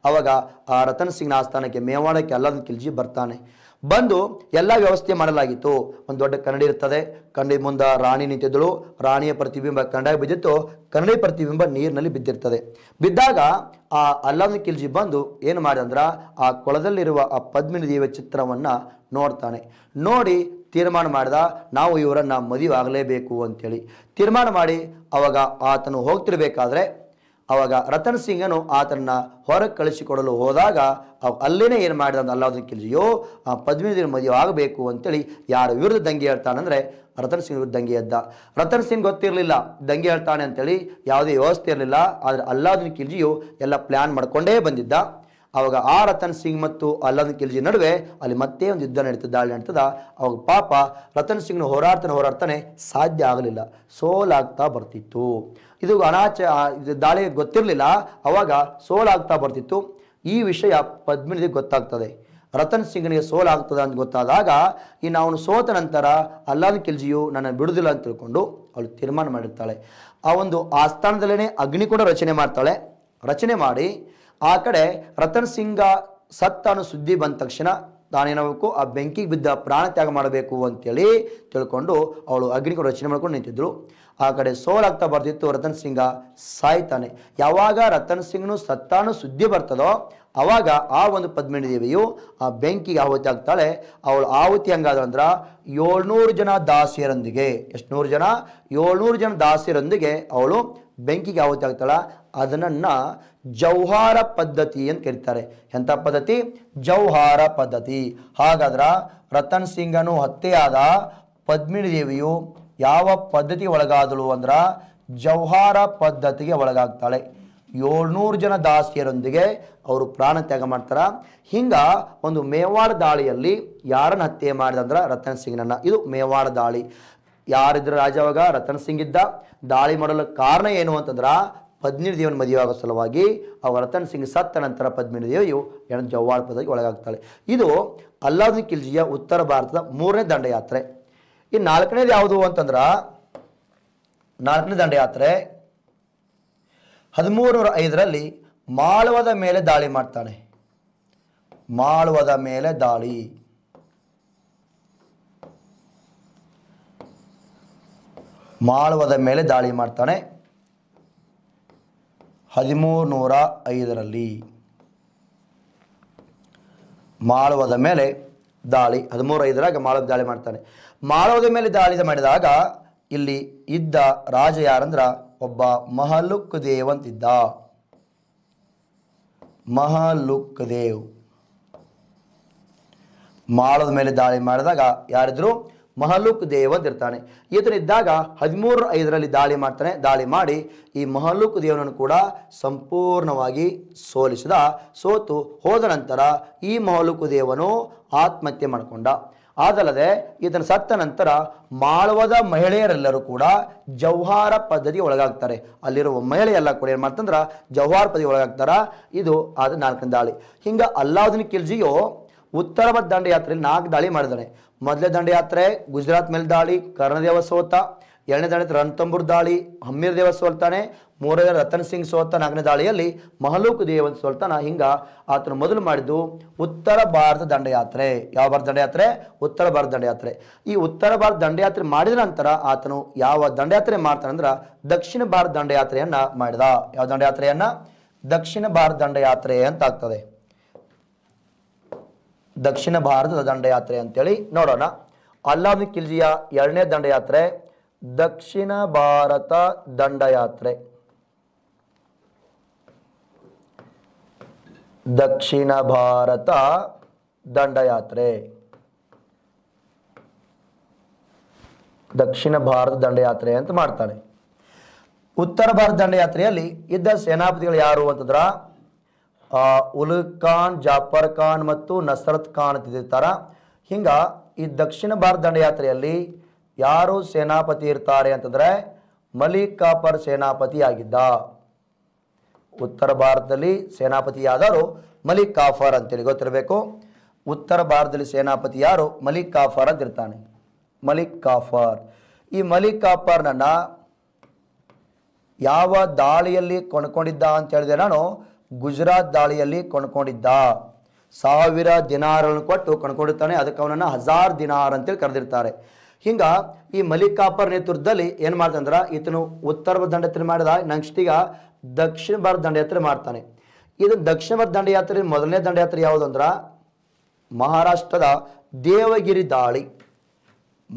ಅವಾಗ ಆ ರತನ್ ಸಿಂಗ್ನ ಆಸ್ಥಾನಕ್ಕೆ ಮೇವಾಡಕ್ಕೆ ಅಲ್ಲದ ಕಿಲ್ಜಿ ಬರ್ತಾನೆ ಬಂದು ಎಲ್ಲ ವ್ಯವಸ್ಥೆ ಮಾಡಲಾಗಿತ್ತು ಒಂದು ದೊಡ್ಡ ಕನ್ನಡಿ ಇರ್ತದೆ ಕನ್ನಡಿ ಮುಂದೆ ರಾಣಿ ನಿಂತಿದ್ದಳು ರಾಣಿಯ ಪ್ರತಿಬಿಂಬ ಕನ್ನಡ ಬಿದ್ದಿತ್ತು ಕನ್ನಡಿ ಪ್ರತಿಬಿಂಬ ನೀರಿನಲ್ಲಿ ಬಿದ್ದಿರ್ತದೆ ಬಿದ್ದಾಗ ಆ ಅಲ್ಲದ ಕಿಲ್ಜಿ ಬಂದು ಏನು ಅಂದ್ರ ಆ ಕೊಳದಲ್ಲಿರುವ ಆ ಪದ್ಮಿನಿ ದೇವಿಯ ಚಿತ್ರವನ್ನು ನೋಡ್ತಾನೆ ನೋಡಿ ತೀರ್ಮಾನ ಮಾಡಿದ ನಾವು ಇವರನ್ನು ಮದುವೆ ಆಗಲೇಬೇಕು ಅಂಥೇಳಿ ತೀರ್ಮಾನ ಮಾಡಿ ಅವಾಗ ಆತನು ಹೋಗ್ತಿರಬೇಕಾದ್ರೆ ಅವಾಗ ರತನ್ ಸಿಂಗನು ಆತನನ್ನು ಹೊರಗೆ ಕಳಿಸಿಕೊಡಲು ಹೋದಾಗ ಅವ ಅಲ್ಲೇ ಏನು ಮಾಡಿದ ಅಂತ ಕಿಲ್ಜಿಯೋ ಆ ಪದ್ಮಿನಿ ಮದುವೆ ಆಗಬೇಕು ಅಂತೇಳಿ ಯಾರ ವಿರುದ್ಧ ದಂಗೆ ಹೇಳ್ತಾನಂದರೆ ರತನ್ ಸಿಂಗ್ ವಿರುದ್ಧ ದಂಗೆ ಎದ್ದ ರತನ್ ಸಿಂಗ್ ಗೊತ್ತಿರಲಿಲ್ಲ ದಂಗೆ ಹೇಳ್ತಾನೆ ಅಂತೇಳಿ ಯಾವುದೇ ವ್ಯವಸ್ಥೆ ಇರಲಿಲ್ಲ ಆದರೆ ಅಲ್ಲಾವುದನ್ನು ಕಿಲ್ಜಿಯು ಎಲ್ಲ ಪ್ಲ್ಯಾನ್ ಮಾಡಿಕೊಂಡೇ ಬಂದಿದ್ದ ಆವಾಗ ಆ ರತನ್ ಸಿಂಗ್ ಮತ್ತು ಅಲ್ಲದ ಖಿಲ್ಜಿ ನಡುವೆ ಅಲ್ಲಿ ಮತ್ತೆ ಒಂದು ಯುದ್ಧ ನಡೀತದೆ ದಾಳಿ ನಡೀತದ ಅವಾಗ ಪಾಪ ರತನ್ ಸಿಂಗ್ನ ಹೋರಾಡ್ತಾನೆ ಹೋರಾಡ್ತಾನೆ ಸಾಧ್ಯ ಆಗಲಿಲ್ಲ ಸೋಲಾಗ್ತಾ ಬರ್ತಿತ್ತು ಇದು ಅನಾಚ ದಾಳಿ ಗೊತ್ತಿರಲಿಲ್ಲ ಅವಾಗ ಸೋಲಾಗ್ತಾ ಬರ್ತಿತ್ತು ಈ ವಿಷಯ ಪದ್ಮಿನಿಗೆ ಗೊತ್ತಾಗ್ತದೆ ರತನ್ ಸಿಂಗ್ನಿಗೆ ಸೋಲಾಗ್ತದೆ ಅಂತ ಗೊತ್ತಾದಾಗ ಇನ್ನು ಅವನು ಸೋತ ನಂತರ ಅಲ್ಲಾದ್ ಖಿಲ್ಜಿಯು ನನ್ನ ಬಿಡುದಿಲ್ಲ ಅಂತ ತಿಳ್ಕೊಂಡು ಅವಳು ತೀರ್ಮಾನ ಮಾಡಿರ್ತಾಳೆ ಆ ಒಂದು ಆಸ್ಥಾನದಲ್ಲೇ ಅಗ್ನಿ ಕೂಡ ರಚನೆ ಮಾಡ್ತಾಳೆ ರಚನೆ ಮಾಡಿ ಆ ಕಡೆ ರತನ್ ಸಿಂಗ ಸತ್ತ ಅನ್ನೋ ಸುದ್ದಿ ಬಂದ ತಕ್ಷಣ ತಾನೇನಬೇಕು ಆ ಬೆಂಕಿಗೆ ಬಿದ್ದ ಪ್ರಾಣ ತ್ಯಾಗ ಮಾಡಬೇಕು ಅಂತೇಳಿ ತಿಳ್ಕೊಂಡು ಅವಳು ಅಗ್ನಿಕ ರಚನೆ ಮಾಡ್ಕೊಂಡು ನಿಂತಿದ್ರು ಆ ಕಡೆ ಸೋಲಾಗ್ತಾ ಬರ್ತಿತ್ತು ರತನ್ ಸಿಂಗ ಸಾಯ್ತಾನೆ ಯಾವಾಗ ರತನ್ ಸಿಂಗ್ನು ಸತ್ತಾನು ಸುದ್ದಿ ಬರ್ತದೋ ಆವಾಗ ಆ ಒಂದು ಪದ್ಮಿನಿ ದೇವಿಯು ಆ ಬೆಂಕಿಗೆ ಆಹುತಿ ಆಗ್ತಾಳೆ ಅವಳು ಆಹುತಿ ಹಂಗಾದ್ರಂದ್ರ ಏಳ್ನೂರು ಜನ ದಾಸಿಯರೊಂದಿಗೆ ಎಷ್ಟು ನೂರು ಜನ ಏಳ್ನೂರು ಜನ ದಾಸಿಯರೊಂದಿಗೆ ಅವಳು ಬೆಂಕಿಗೆ ಆಹುತಿ ಆಗ್ತಾಳೆ ಅದನ್ನು ಜೌಹಾರ ಪದ್ಧತಿ ಅಂತ ಕರೀತಾರೆ ಎಂಥ ಪದ್ಧತಿ ಜೌಹಾರ ಪದ್ಧತಿ ಹಾಗಾದ್ರೆ ರತನ್ ಸಿಂಗನು ಹತ್ಯೆಯಾದ ಪದ್ಮಿನಿ ದೇವಿಯು ಯಾವ ಪದ್ಧತಿ ಒಳಗಾದಳು ಅಂದ್ರೆ ಜೌಹಾರ ಪದ್ಧತಿಗೆ ಒಳಗಾಗ್ತಾಳೆ ಏಳ್ನೂರು ಜನ ದಾಸಿಯರೊಂದಿಗೆ ಅವರು ಪ್ರಾಣ ತ್ಯಾಗ ಮಾಡ್ತಾರೆ ಹಿಂಗ ಒಂದು ಮೇವಾಡ ದಾಳಿಯಲ್ಲಿ ಯಾರನ್ನು ಹತ್ಯೆ ಮಾಡಿದಂದ್ರೆ ರತನ್ ಸಿಂಗ್ನನ್ನು ಇದು ಮೇವಾಡ ದಾಳಿ ಯಾರಿದ್ರ ರಾಜವಾಗ ರತನ್ ಸಿಂಗ್ ಇದ್ದ ದಾಳಿ ಮಾಡಲು ಕಾರಣ ಏನು ಅಂತಂದ್ರೆ ಪದ್ಮಿನಿ ದೇವನ ಮದುವೆಯಾಗುವ ಸಲುವಾಗಿ ಆ ರತನ್ ಸಿಂಗ್ ಸತ್ತ ನಂತರ ಪದ್ಮಿನಿ ದೇವಿಯು ಹೆಣ ಜವ್ವಾಳ ಒಳಗಾಗ್ತಾಳೆ ಇದು ಅಲ್ಲಾವುದ್ದೀನ್ ಖಿಲ್ಜಿಯ ಉತ್ತರ ಭಾರತದ ಮೂರನೇ ದಂಡಯಾತ್ರೆ ಈ ನಾಲ್ಕನೇದು ಯಾವುದು ಅಂತಂದ್ರೆ ನಾಲ್ಕನೇ ದಂಡಯಾತ್ರೆ ಹದಿಮೂರು ನೂರ ಐದರಲ್ಲಿ ಮಾಳವದ ಮೇಲೆ ದಾಳಿ ಮಾಡ್ತಾನೆ ಮಾಳವದ ಮೇಲೆ ದಾಳಿ ಮಾಳವದ ಮೇಲೆ ದಾಳಿ ಮಾಡ್ತಾನೆ ಹದಿಮೂರು ನೂರ ಐದರಲ್ಲಿ ಮಾಳವದ ಮೇಲೆ ದಾಳಿ ಹದಿಮೂರು ಐದರಾಗ ಮಾಳವ ದಾಳಿ ಮಾಡ್ತಾನೆ ಮಾಳವದ ಮೇಲೆ ದಾಳಿ ಮಾಡಿದಾಗ ಇಲ್ಲಿ ಇದ್ದ ರಾಜ ಯಾರಂದ್ರ ಒಬ್ಬ ಮಹಲುಕ್ ದೇವ್ ಅಂತಿದ್ದ ಮಹಲುಕ್ ದೇವ್ ಮಾಳದ ಮೇಲೆ ದಾಳಿ ಮಾಡಿದಾಗ ಯಾರಿದ್ರು ಮಹಲುಕ್ ಇರ್ತಾನೆ ಈತನಿದ್ದಾಗ ಹದಿಮೂರು ಐದರಲ್ಲಿ ದಾಳಿ ಮಾಡ್ತಾನೆ ದಾಳಿ ಮಾಡಿ ಈ ಮಹಲುಕ್ ದೇವನನ್ನು ಕೂಡ ಸಂಪೂರ್ಣವಾಗಿ ಸೋಲಿಸಿದ ಸೋತು ಹೋದ ನಂತರ ಈ ಮಹಲುಕ್ ದೇವನು ಆತ್ಮಹತ್ಯೆ ಮಾಡಿಕೊಂಡ ಆದಲ್ಲದೆ ಇದನ್ನು ಸತ್ತ ನಂತರ ಮಾಳವದ ಮಹಿಳೆಯರೆಲ್ಲರೂ ಕೂಡ ಜವಹಾರ ಪದ್ಧತಿ ಒಳಗಾಗ್ತಾರೆ ಅಲ್ಲಿರುವ ಮಹಿಳೆಯೆಲ್ಲ ಕೂಡ ಏನು ಮಾಡ್ತಂದ್ರೆ ಜವಹಾರ ಪದ್ಧತಿ ಒಳಗಾಗ್ತಾರ ಇದು ಆದ ನಾಲ್ಕನೇ ದಾಳಿ ಹಿಂಗೆ ಅಲ್ಲಾವುದಿನ ಖಿಲ್ಜಿಯು ಉತ್ತರ ಮಧ್ಯ ದಂಡಯಾತ್ರೆಯಲ್ಲಿ ನಾಲ್ಕು ದಾಳಿ ಮಾಡಿದಾನೆ ಮೊದಲೇ ದಂಡಯಾತ್ರೆ ಗುಜರಾತ್ ಮೇಲೆ ದಾಳಿ ಕರ್ಣದೇವ ಸೋತ ಎರಡನೇ ದಂಡ ರಣತಂಬೂರ್ ದಾಳಿ ಹಮ್ಮೀರ್ ದೇವ ಸೋಲ್ತಾನೆ ಮೂರನೇ ರತನ್ ಸಿಂಗ್ ಸೋತ ನಾಲ್ಕನೇ ದಾಳಿಯಲ್ಲಿ ಮಹಲೂಕ್ ದೇವನ್ ಸೋಲ್ತಾನ ಹಿಂಗ ಆತನು ಮೊದಲು ಮಾಡಿದ್ದು ಉತ್ತರ ಭಾರತ ದಂಡಯಾತ್ರೆ ಯಾವ ಭಾರತ ದಂಡಯಾತ್ರೆ ಉತ್ತರ ಭಾರತ ದಂಡಯಾತ್ರೆ ಈ ಉತ್ತರ ಭಾರತ ದಂಡಯಾತ್ರೆ ಮಾಡಿದ ನಂತರ ಆತನು ಯಾವ ದಂಡಯಾತ್ರೆ ಮಾಡ್ತಾನಂದ್ರ ದಕ್ಷಿಣ ಭಾರತ ದಂಡಯಾತ್ರೆಯನ್ನ ಮಾಡಿದ ಯಾವ ದಂಡಯಾತ್ರೆಯನ್ನ ದಕ್ಷಿಣ ಭಾರತ ದಂಡಯಾತ್ರೆ ಅಂತ ಆಗ್ತದೆ ದಕ್ಷಿಣ ಭಾರತದ ದಂಡಯಾತ್ರೆ ಅಂತೇಳಿ ನೋಡೋಣ ಅಲ್ಲಾಮಿ ಖಿಲ್ಜಿಯ ಎರಡನೇ ದಂಡಯಾತ್ರೆ ದಕ್ಷಿಣ ಭಾರತ ದಂಡಯಾತ್ರೆ ದಕ್ಷಿಣ ಭಾರತ ದಂಡಯಾತ್ರೆ ದಕ್ಷಿಣ ಭಾರತ ದಂಡಯಾತ್ರೆ ಅಂತ ಮಾಡ್ತಾರೆ ಉತ್ತರ ಭಾರತ ದಂಡಯಾತ್ರೆಯಲ್ಲಿ ಇದ್ದ ಸೇನಾಪತಿಗಳು ಯಾರು ಅಂತಂದ್ರ ಉಲುಗ್ ಖಾನ್ ಜಾಫರ್ ಖಾನ್ ಮತ್ತು ನಸರತ್ ಖಾನ್ ಇದ್ದಿರ್ತಾರ ಹಿಂಗೆ ಈ ದಕ್ಷಿಣ ಭಾರತ ದಂಡಯಾತ್ರೆಯಲ್ಲಿ ಯಾರು ಸೇನಾಪತಿ ಇರ್ತಾರೆ ಅಂತಂದರೆ ಮಲಿಕ್ ಕಾಪರ್ ಸೇನಾಪತಿ ಆಗಿದ್ದ ಉತ್ತರ ಭಾರತದಲ್ಲಿ ಸೇನಾಪತಿ ಮಲಿಕ್ ಕಾಫರ್ ಅಂತೇಳಿ ಗೊತ್ತಿರಬೇಕು ಉತ್ತರ ಭಾರತದಲ್ಲಿ ಸೇನಾಪತಿ ಯಾರು ಮಲಿಕ್ ಕಾಫರ್ ಅಂತ ಇರ್ತಾನೆ ಮಲಿಕ್ ಕಾಫರ್ ಈ ಮಲಿಕ್ ಕಾಫರ್ನನ್ನು ಯಾವ ದಾಳಿಯಲ್ಲಿ ಕೊಂಡ್ಕೊಂಡಿದ್ದ ಅಂತ ಹೇಳಿದೆ ನಾನು ಗುಜರಾತ್ ದಾಳಿಯಲ್ಲಿ ಕೊಂಡ್ಕೊಂಡಿದ್ದ ಸಾವಿರ ದಿನಾರನ್ನು ಕೊಟ್ಟು ಕೊಂಡ್ಕೊಂಡಿರ್ತಾನೆ ಅದಕ್ಕೆ ಅವನನ್ನು ಹಜಾರ್ ದಿನಾರ್ ಅಂತೇಳಿ ಕರೆದಿರ್ತಾರೆ ಹಿಂಗ ಈ ಮಲ್ಲಿಕಾಪರ್ ನೇತೃತ್ವದಲ್ಲಿ ಏನು ಮಾಡ್ತಂದ್ರೆ ಈತನು ಉತ್ತರ ದಂಡಯಾತ್ರೆ ಮಾಡಿದ ನಂಗಷ್ಟೀಗ ದಕ್ಷಿಣ ಭಾರತ ದಂಡಯಾತ್ರೆ ಮಾಡ್ತಾನೆ ಇದು ದಕ್ಷಿಣ ಭಾರತ ದಂಡಯಾತ್ರೆ ಮೊದಲನೇ ದಂಡಯಾತ್ರೆ ಯಾವುದಂದ್ರೆ ಮಹಾರಾಷ್ಟ್ರದ ದೇವಗಿರಿ ದಾಳಿ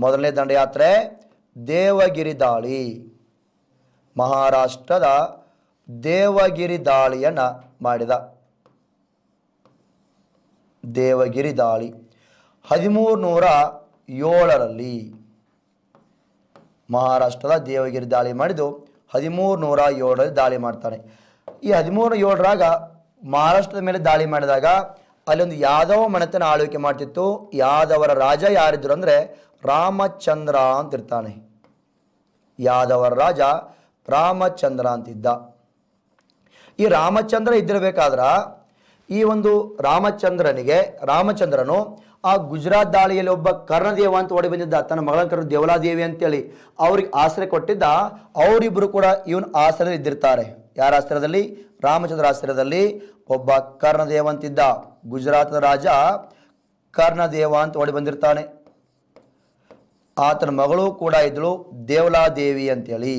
ಮೊದಲನೇ ದಂಡಯಾತ್ರೆ ದೇವಗಿರಿ ದಾಳಿ ಮಹಾರಾಷ್ಟ್ರದ ದೇವಗಿರಿ ದಾಳಿಯನ್ನ ಮಾಡಿದ ದೇವಗಿರಿ ದಾಳಿ ಹದಿಮೂರು ನೂರ ಏಳರಲ್ಲಿ ಮಹಾರಾಷ್ಟ್ರದ ದೇವಗಿರಿ ದಾಳಿ ಮಾಡಿದ್ದು ಹದಿಮೂರು ನೂರ ಏಳರಲ್ಲಿ ದಾಳಿ ಮಾಡ್ತಾನೆ ಈ ಹದಿಮೂರು ಏಳರಾಗ ಮಹಾರಾಷ್ಟ್ರದ ಮೇಲೆ ದಾಳಿ ಮಾಡಿದಾಗ ಅಲ್ಲೊಂದು ಯಾದವ ಮನೆತನ ಆಳ್ವಿಕೆ ಮಾಡ್ತಿತ್ತು ಯಾದವರ ರಾಜ ಯಾರಿದ್ರು ಅಂದರೆ ರಾಮಚಂದ್ರ ಅಂತಿರ್ತಾನೆ ಯಾದವರ ರಾಜ ರಾಮಚಂದ್ರ ಅಂತಿದ್ದ ಈ ರಾಮಚಂದ್ರ ಇದ್ದಿರಬೇಕಾದ್ರ ಈ ಒಂದು ರಾಮಚಂದ್ರನಿಗೆ ರಾಮಚಂದ್ರನು ಆ ಗುಜರಾತ್ ದಾಳಿಯಲ್ಲಿ ಒಬ್ಬ ಕರ್ಣದೇವ ಅಂತ ಓಡಿ ಬಂದಿದ್ದ ತನ್ನ ಮಗಳ ಕರ್ ದೇವಲಾದೇವಿ ಅಂತೇಳಿ ಅವ್ರಿಗೆ ಆಶ್ರಯ ಕೊಟ್ಟಿದ್ದ ಅವರಿಬ್ಬರು ಕೂಡ ಇವನು ಆಶ್ರಯ ಇದ್ದಿರ್ತಾರೆ ಯಾರ ಆಶ್ರಯದಲ್ಲಿ ರಾಮಚಂದ್ರ ಆಶ್ರಯದಲ್ಲಿ ಒಬ್ಬ ಕರ್ಣದೇವ ಅಂತಿದ್ದ ಗುಜರಾತ್ ರಾಜ ಕರ್ಣದೇವ ಅಂತ ಓಡಿ ಬಂದಿರ್ತಾನೆ ಆತನ ಮಗಳು ಕೂಡ ಇದ್ದಳು ದೇವಲಾದೇವಿ ಅಂತೇಳಿ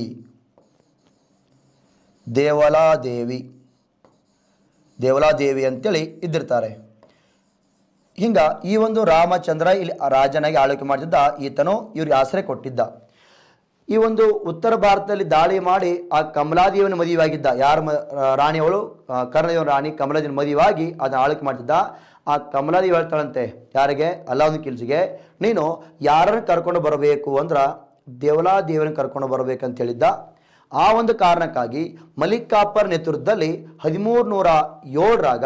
ದೇವಲಾದೇವಿ ದೇವಲಾದೇವಿ ಅಂತೇಳಿ ಇದ್ದಿರ್ತಾರೆ ಹಿಂಗ ಈ ಒಂದು ರಾಮಚಂದ್ರ ಇಲ್ಲಿ ರಾಜನಾಗಿ ಆಳ್ವಿಕೆ ಮಾಡ್ತಿದ್ದ ಈತನು ಇವ್ರಿಗೆ ಆಸರೆ ಕೊಟ್ಟಿದ್ದ ಈ ಒಂದು ಉತ್ತರ ಭಾರತದಲ್ಲಿ ದಾಳಿ ಮಾಡಿ ಆ ಕಮಲಾದೇವಿನ ಮದುವೆಯಾಗಿದ್ದ ಯಾರ ರಾಣಿಯವಳು ಕರ್ಣದೇವನ ರಾಣಿ ಕಮಲಾದೇವಿನ ಮದುವೆಯಾಗಿ ಅದನ್ನು ಆಳ್ವಿಕೆ ಮಾಡ್ತಿದ್ದ ಆ ಕಮಲಾದೇವಿ ಹೇಳ್ತಾಳಂತೆ ಯಾರಿಗೆ ಒಂದು ಕಿಲ್ಸಿಗೆ ನೀನು ಯಾರನ್ನು ಕರ್ಕೊಂಡು ಬರಬೇಕು ಅಂದ್ರೆ ದೇವಲಾದೇವಿನ ಕರ್ಕೊಂಡು ಬರಬೇಕಂತ ಹೇಳಿದ್ದ ಆ ಒಂದು ಕಾರಣಕ್ಕಾಗಿ ಮಲಿಕ್ ಕಾಪರ್ ನೇತೃತ್ವದಲ್ಲಿ ಹದಿಮೂರು ನೂರ ಏಳರಾಗ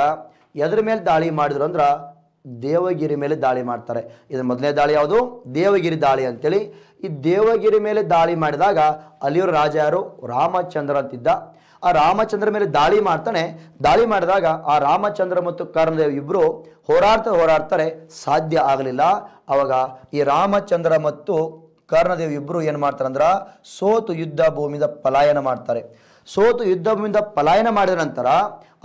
ಎದ್ರ ಮೇಲೆ ದಾಳಿ ಮಾಡಿದ್ರು ಅಂದ್ರೆ ದೇವಗಿರಿ ಮೇಲೆ ದಾಳಿ ಮಾಡ್ತಾರೆ ಇದರ ಮೊದಲನೇ ದಾಳಿ ಯಾವುದು ದೇವಗಿರಿ ದಾಳಿ ಅಂತೇಳಿ ಈ ದೇವಗಿರಿ ಮೇಲೆ ದಾಳಿ ಮಾಡಿದಾಗ ಅಲ್ಲಿಯವರು ರಾಜ ಯಾರು ರಾಮಚಂದ್ರ ಅಂತಿದ್ದ ಆ ರಾಮಚಂದ್ರ ಮೇಲೆ ದಾಳಿ ಮಾಡ್ತಾನೆ ದಾಳಿ ಮಾಡಿದಾಗ ಆ ರಾಮಚಂದ್ರ ಮತ್ತು ಕರ್ಣದೇವ್ ಇಬ್ಬರು ಹೋರಾಡ್ತಾ ಹೋರಾಡ್ತಾರೆ ಸಾಧ್ಯ ಆಗಲಿಲ್ಲ ಅವಾಗ ಈ ರಾಮಚಂದ್ರ ಮತ್ತು ಕರ್ಣದೇವ್ ಇಬ್ಬರು ಏನು ಮಾಡ್ತಾರೆ ಸೋತು ಯುದ್ಧ ಭೂಮಿಯಿಂದ ಪಲಾಯನ ಮಾಡ್ತಾರೆ ಸೋತು ಯುದ್ಧ ಭೂಮಿಯಿಂದ ಪಲಾಯನ ಮಾಡಿದ ನಂತರ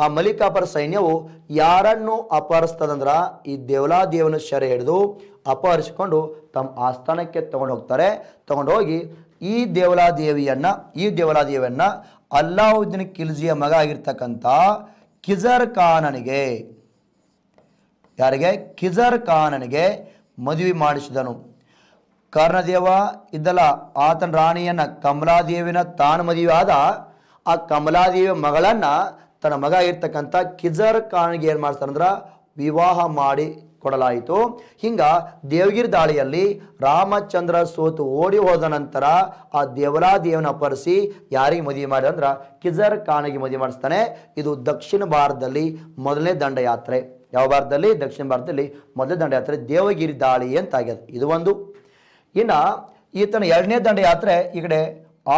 ಆ ಮಲ್ಲಿಕಾಪರ ಸೈನ್ಯವು ಯಾರನ್ನು ಅಪಹರಿಸ್ತದಂದ್ರ ಈ ದೇವಲಾದೇವನ ಶರ ಹಿಡಿದು ಅಪಹರಿಸಿಕೊಂಡು ತಮ್ಮ ಆಸ್ಥಾನಕ್ಕೆ ತಗೊಂಡು ಹೋಗ್ತಾರೆ ತಗೊಂಡೋಗಿ ಈ ದೇವಲಾದೇವಿಯನ್ನು ಈ ದೇವಲಾದೇವಿಯನ್ನು ಅಲ್ಲಾವುದ್ದೀನ್ ಖಿಲ್ಜಿಯ ಮಗ ಆಗಿರ್ತಕ್ಕಂಥ ಕಿಜರ್ ಖಾನನಿಗೆ ಯಾರಿಗೆ ಕಿಜರ್ ಖಾನನಿಗೆ ಮದುವೆ ಮಾಡಿಸಿದನು ಕರ್ಣದೇವ ಇದ್ದಲ್ಲ ಆತನ ರಾಣಿಯನ್ನು ಕಮಲಾದೇವಿನ ತಾನು ಮದುವೆಯಾದ ಆ ಕಮಲಾದೇವಿ ಮಗಳನ್ನು ತನ್ನ ಮಗ ಇರ್ತಕ್ಕಂಥ ಕಿಜರ್ ಖಾನ್ಗೆ ಏನು ಮಾಡ್ತಾರಂದ್ರೆ ವಿವಾಹ ಮಾಡಿ ಕೊಡಲಾಯಿತು ಹಿಂಗ ದೇವಗಿರಿ ದಾಳಿಯಲ್ಲಿ ರಾಮಚಂದ್ರ ಸೋತು ಓಡಿ ಹೋದ ನಂತರ ಆ ದೇವಲಾದೇವನ ಅಪರಿಸಿ ಯಾರಿಗೆ ಮದುವೆ ಮಾಡಿದ ಅಂದ್ರೆ ಕಿಜರ್ ಖಾನಿಗೆ ಮದುವೆ ಮಾಡಿಸ್ತಾನೆ ಇದು ದಕ್ಷಿಣ ಭಾರತದಲ್ಲಿ ಮೊದಲನೇ ದಂಡಯಾತ್ರೆ ಯಾವ ಭಾರತದಲ್ಲಿ ದಕ್ಷಿಣ ಭಾರತದಲ್ಲಿ ಮೊದಲನೇ ದಂಡಯಾತ್ರೆ ದೇವಗಿರಿ ದಾಳಿ ಅಂತ ಆಗ್ಯದ ಇದು ಒಂದು ಇನ್ನು ಈತನ ಎರಡನೇ ದಂಡ ಯಾತ್ರೆ ಈ ಕಡೆ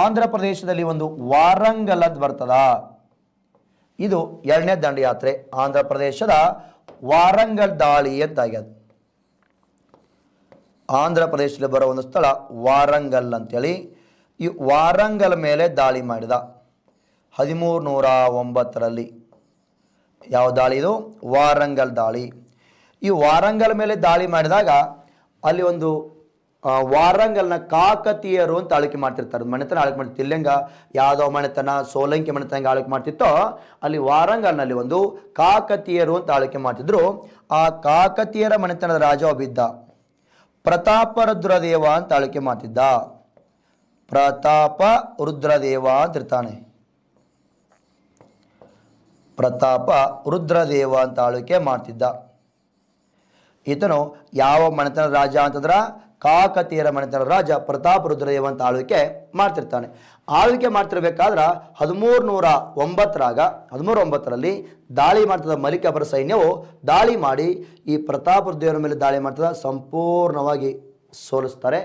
ಆಂಧ್ರ ಪ್ರದೇಶದಲ್ಲಿ ಒಂದು ವಾರಂಗಲದ್ ಬರ್ತದ ಇದು ಎರಡನೇ ದಂಡಯಾತ್ರೆ ಆಂಧ್ರ ಪ್ರದೇಶದ ವಾರಂಗಲ್ ದಾಳಿ ಅಂತಾಗ್ಯದ ಆಂಧ್ರ ಪ್ರದೇಶದಲ್ಲಿ ಬರೋ ಒಂದು ಸ್ಥಳ ವಾರಂಗಲ್ ಅಂತೇಳಿ ಈ ವಾರಂಗಲ್ ಮೇಲೆ ದಾಳಿ ಮಾಡಿದ ಹದಿಮೂರು ನೂರ ಒಂಬತ್ತರಲ್ಲಿ ಯಾವ ದಾಳಿ ಇದು ವಾರಂಗಲ್ ದಾಳಿ ಈ ವಾರಂಗಲ್ ಮೇಲೆ ದಾಳಿ ಮಾಡಿದಾಗ ಅಲ್ಲಿ ಒಂದು ವಾರಂಗಲ್ನ ಕಾಕತೀಯರು ಅಂತ ಆಳ್ಕೆ ಮಾಡ್ತಿರ್ತಾರೆ ಮನೆತನ ಆಳ್ಕೆ ಮಾಡ್ತಿತ್ತು ಇಲ್ಲಂಗ ಯಾವುದೋ ಮನೆತನ ಸೋಲಂಕಿ ಮನೆತನ ಆಳ್ಕೆ ಮಾಡ್ತಿತ್ತೋ ಅಲ್ಲಿ ವಾರಂಗಲ್ನಲ್ಲಿ ಒಂದು ಕಾಕತೀಯರು ಅಂತ ಆಳ್ಕೆ ಮಾಡ್ತಿದ್ರು ಆ ಕಾಕತೀಯರ ಮನೆತನದ ರಾಜ ಒಬ್ಬಿದ್ದ ಪ್ರತಾಪ ರುದ್ರದೇವ ಅಂತ ಆಳ್ಕೆ ಮಾಡ್ತಿದ್ದ ಪ್ರತಾಪ ರುದ್ರದೇವ ಅಂತ ಇರ್ತಾನೆ ಪ್ರತಾಪ ರುದ್ರದೇವ ಅಂತ ಆಳ್ಕೆ ಮಾಡ್ತಿದ್ದ ಈತನು ಯಾವ ಮನೆತನ ರಾಜ ಅಂತಂದ್ರ ಕಾಕತೀಯರ ಮನೆತನ ರಾಜ ಪ್ರತಾಪ ಅಂತ ಆಳ್ವಿಕೆ ಮಾಡ್ತಿರ್ತಾನೆ ಆಳ್ವಿಕೆ ಮಾಡ್ತಿರ್ಬೇಕಾದ್ರೆ ಹದಿಮೂರು ನೂರ ಒಂಬತ್ತರಾಗ ಹದಿಮೂರ ಒಂಬತ್ತರಲ್ಲಿ ದಾಳಿ ಮಾಡ್ತದ ಮಲ್ಲಿಕಬ್ಬರ ಸೈನ್ಯವು ದಾಳಿ ಮಾಡಿ ಈ ಪ್ರತಾಪ ರುದ್ರದೇವರ ಮೇಲೆ ದಾಳಿ ಮಾಡ್ತದ ಸಂಪೂರ್ಣವಾಗಿ ಸೋಲಿಸ್ತಾರೆ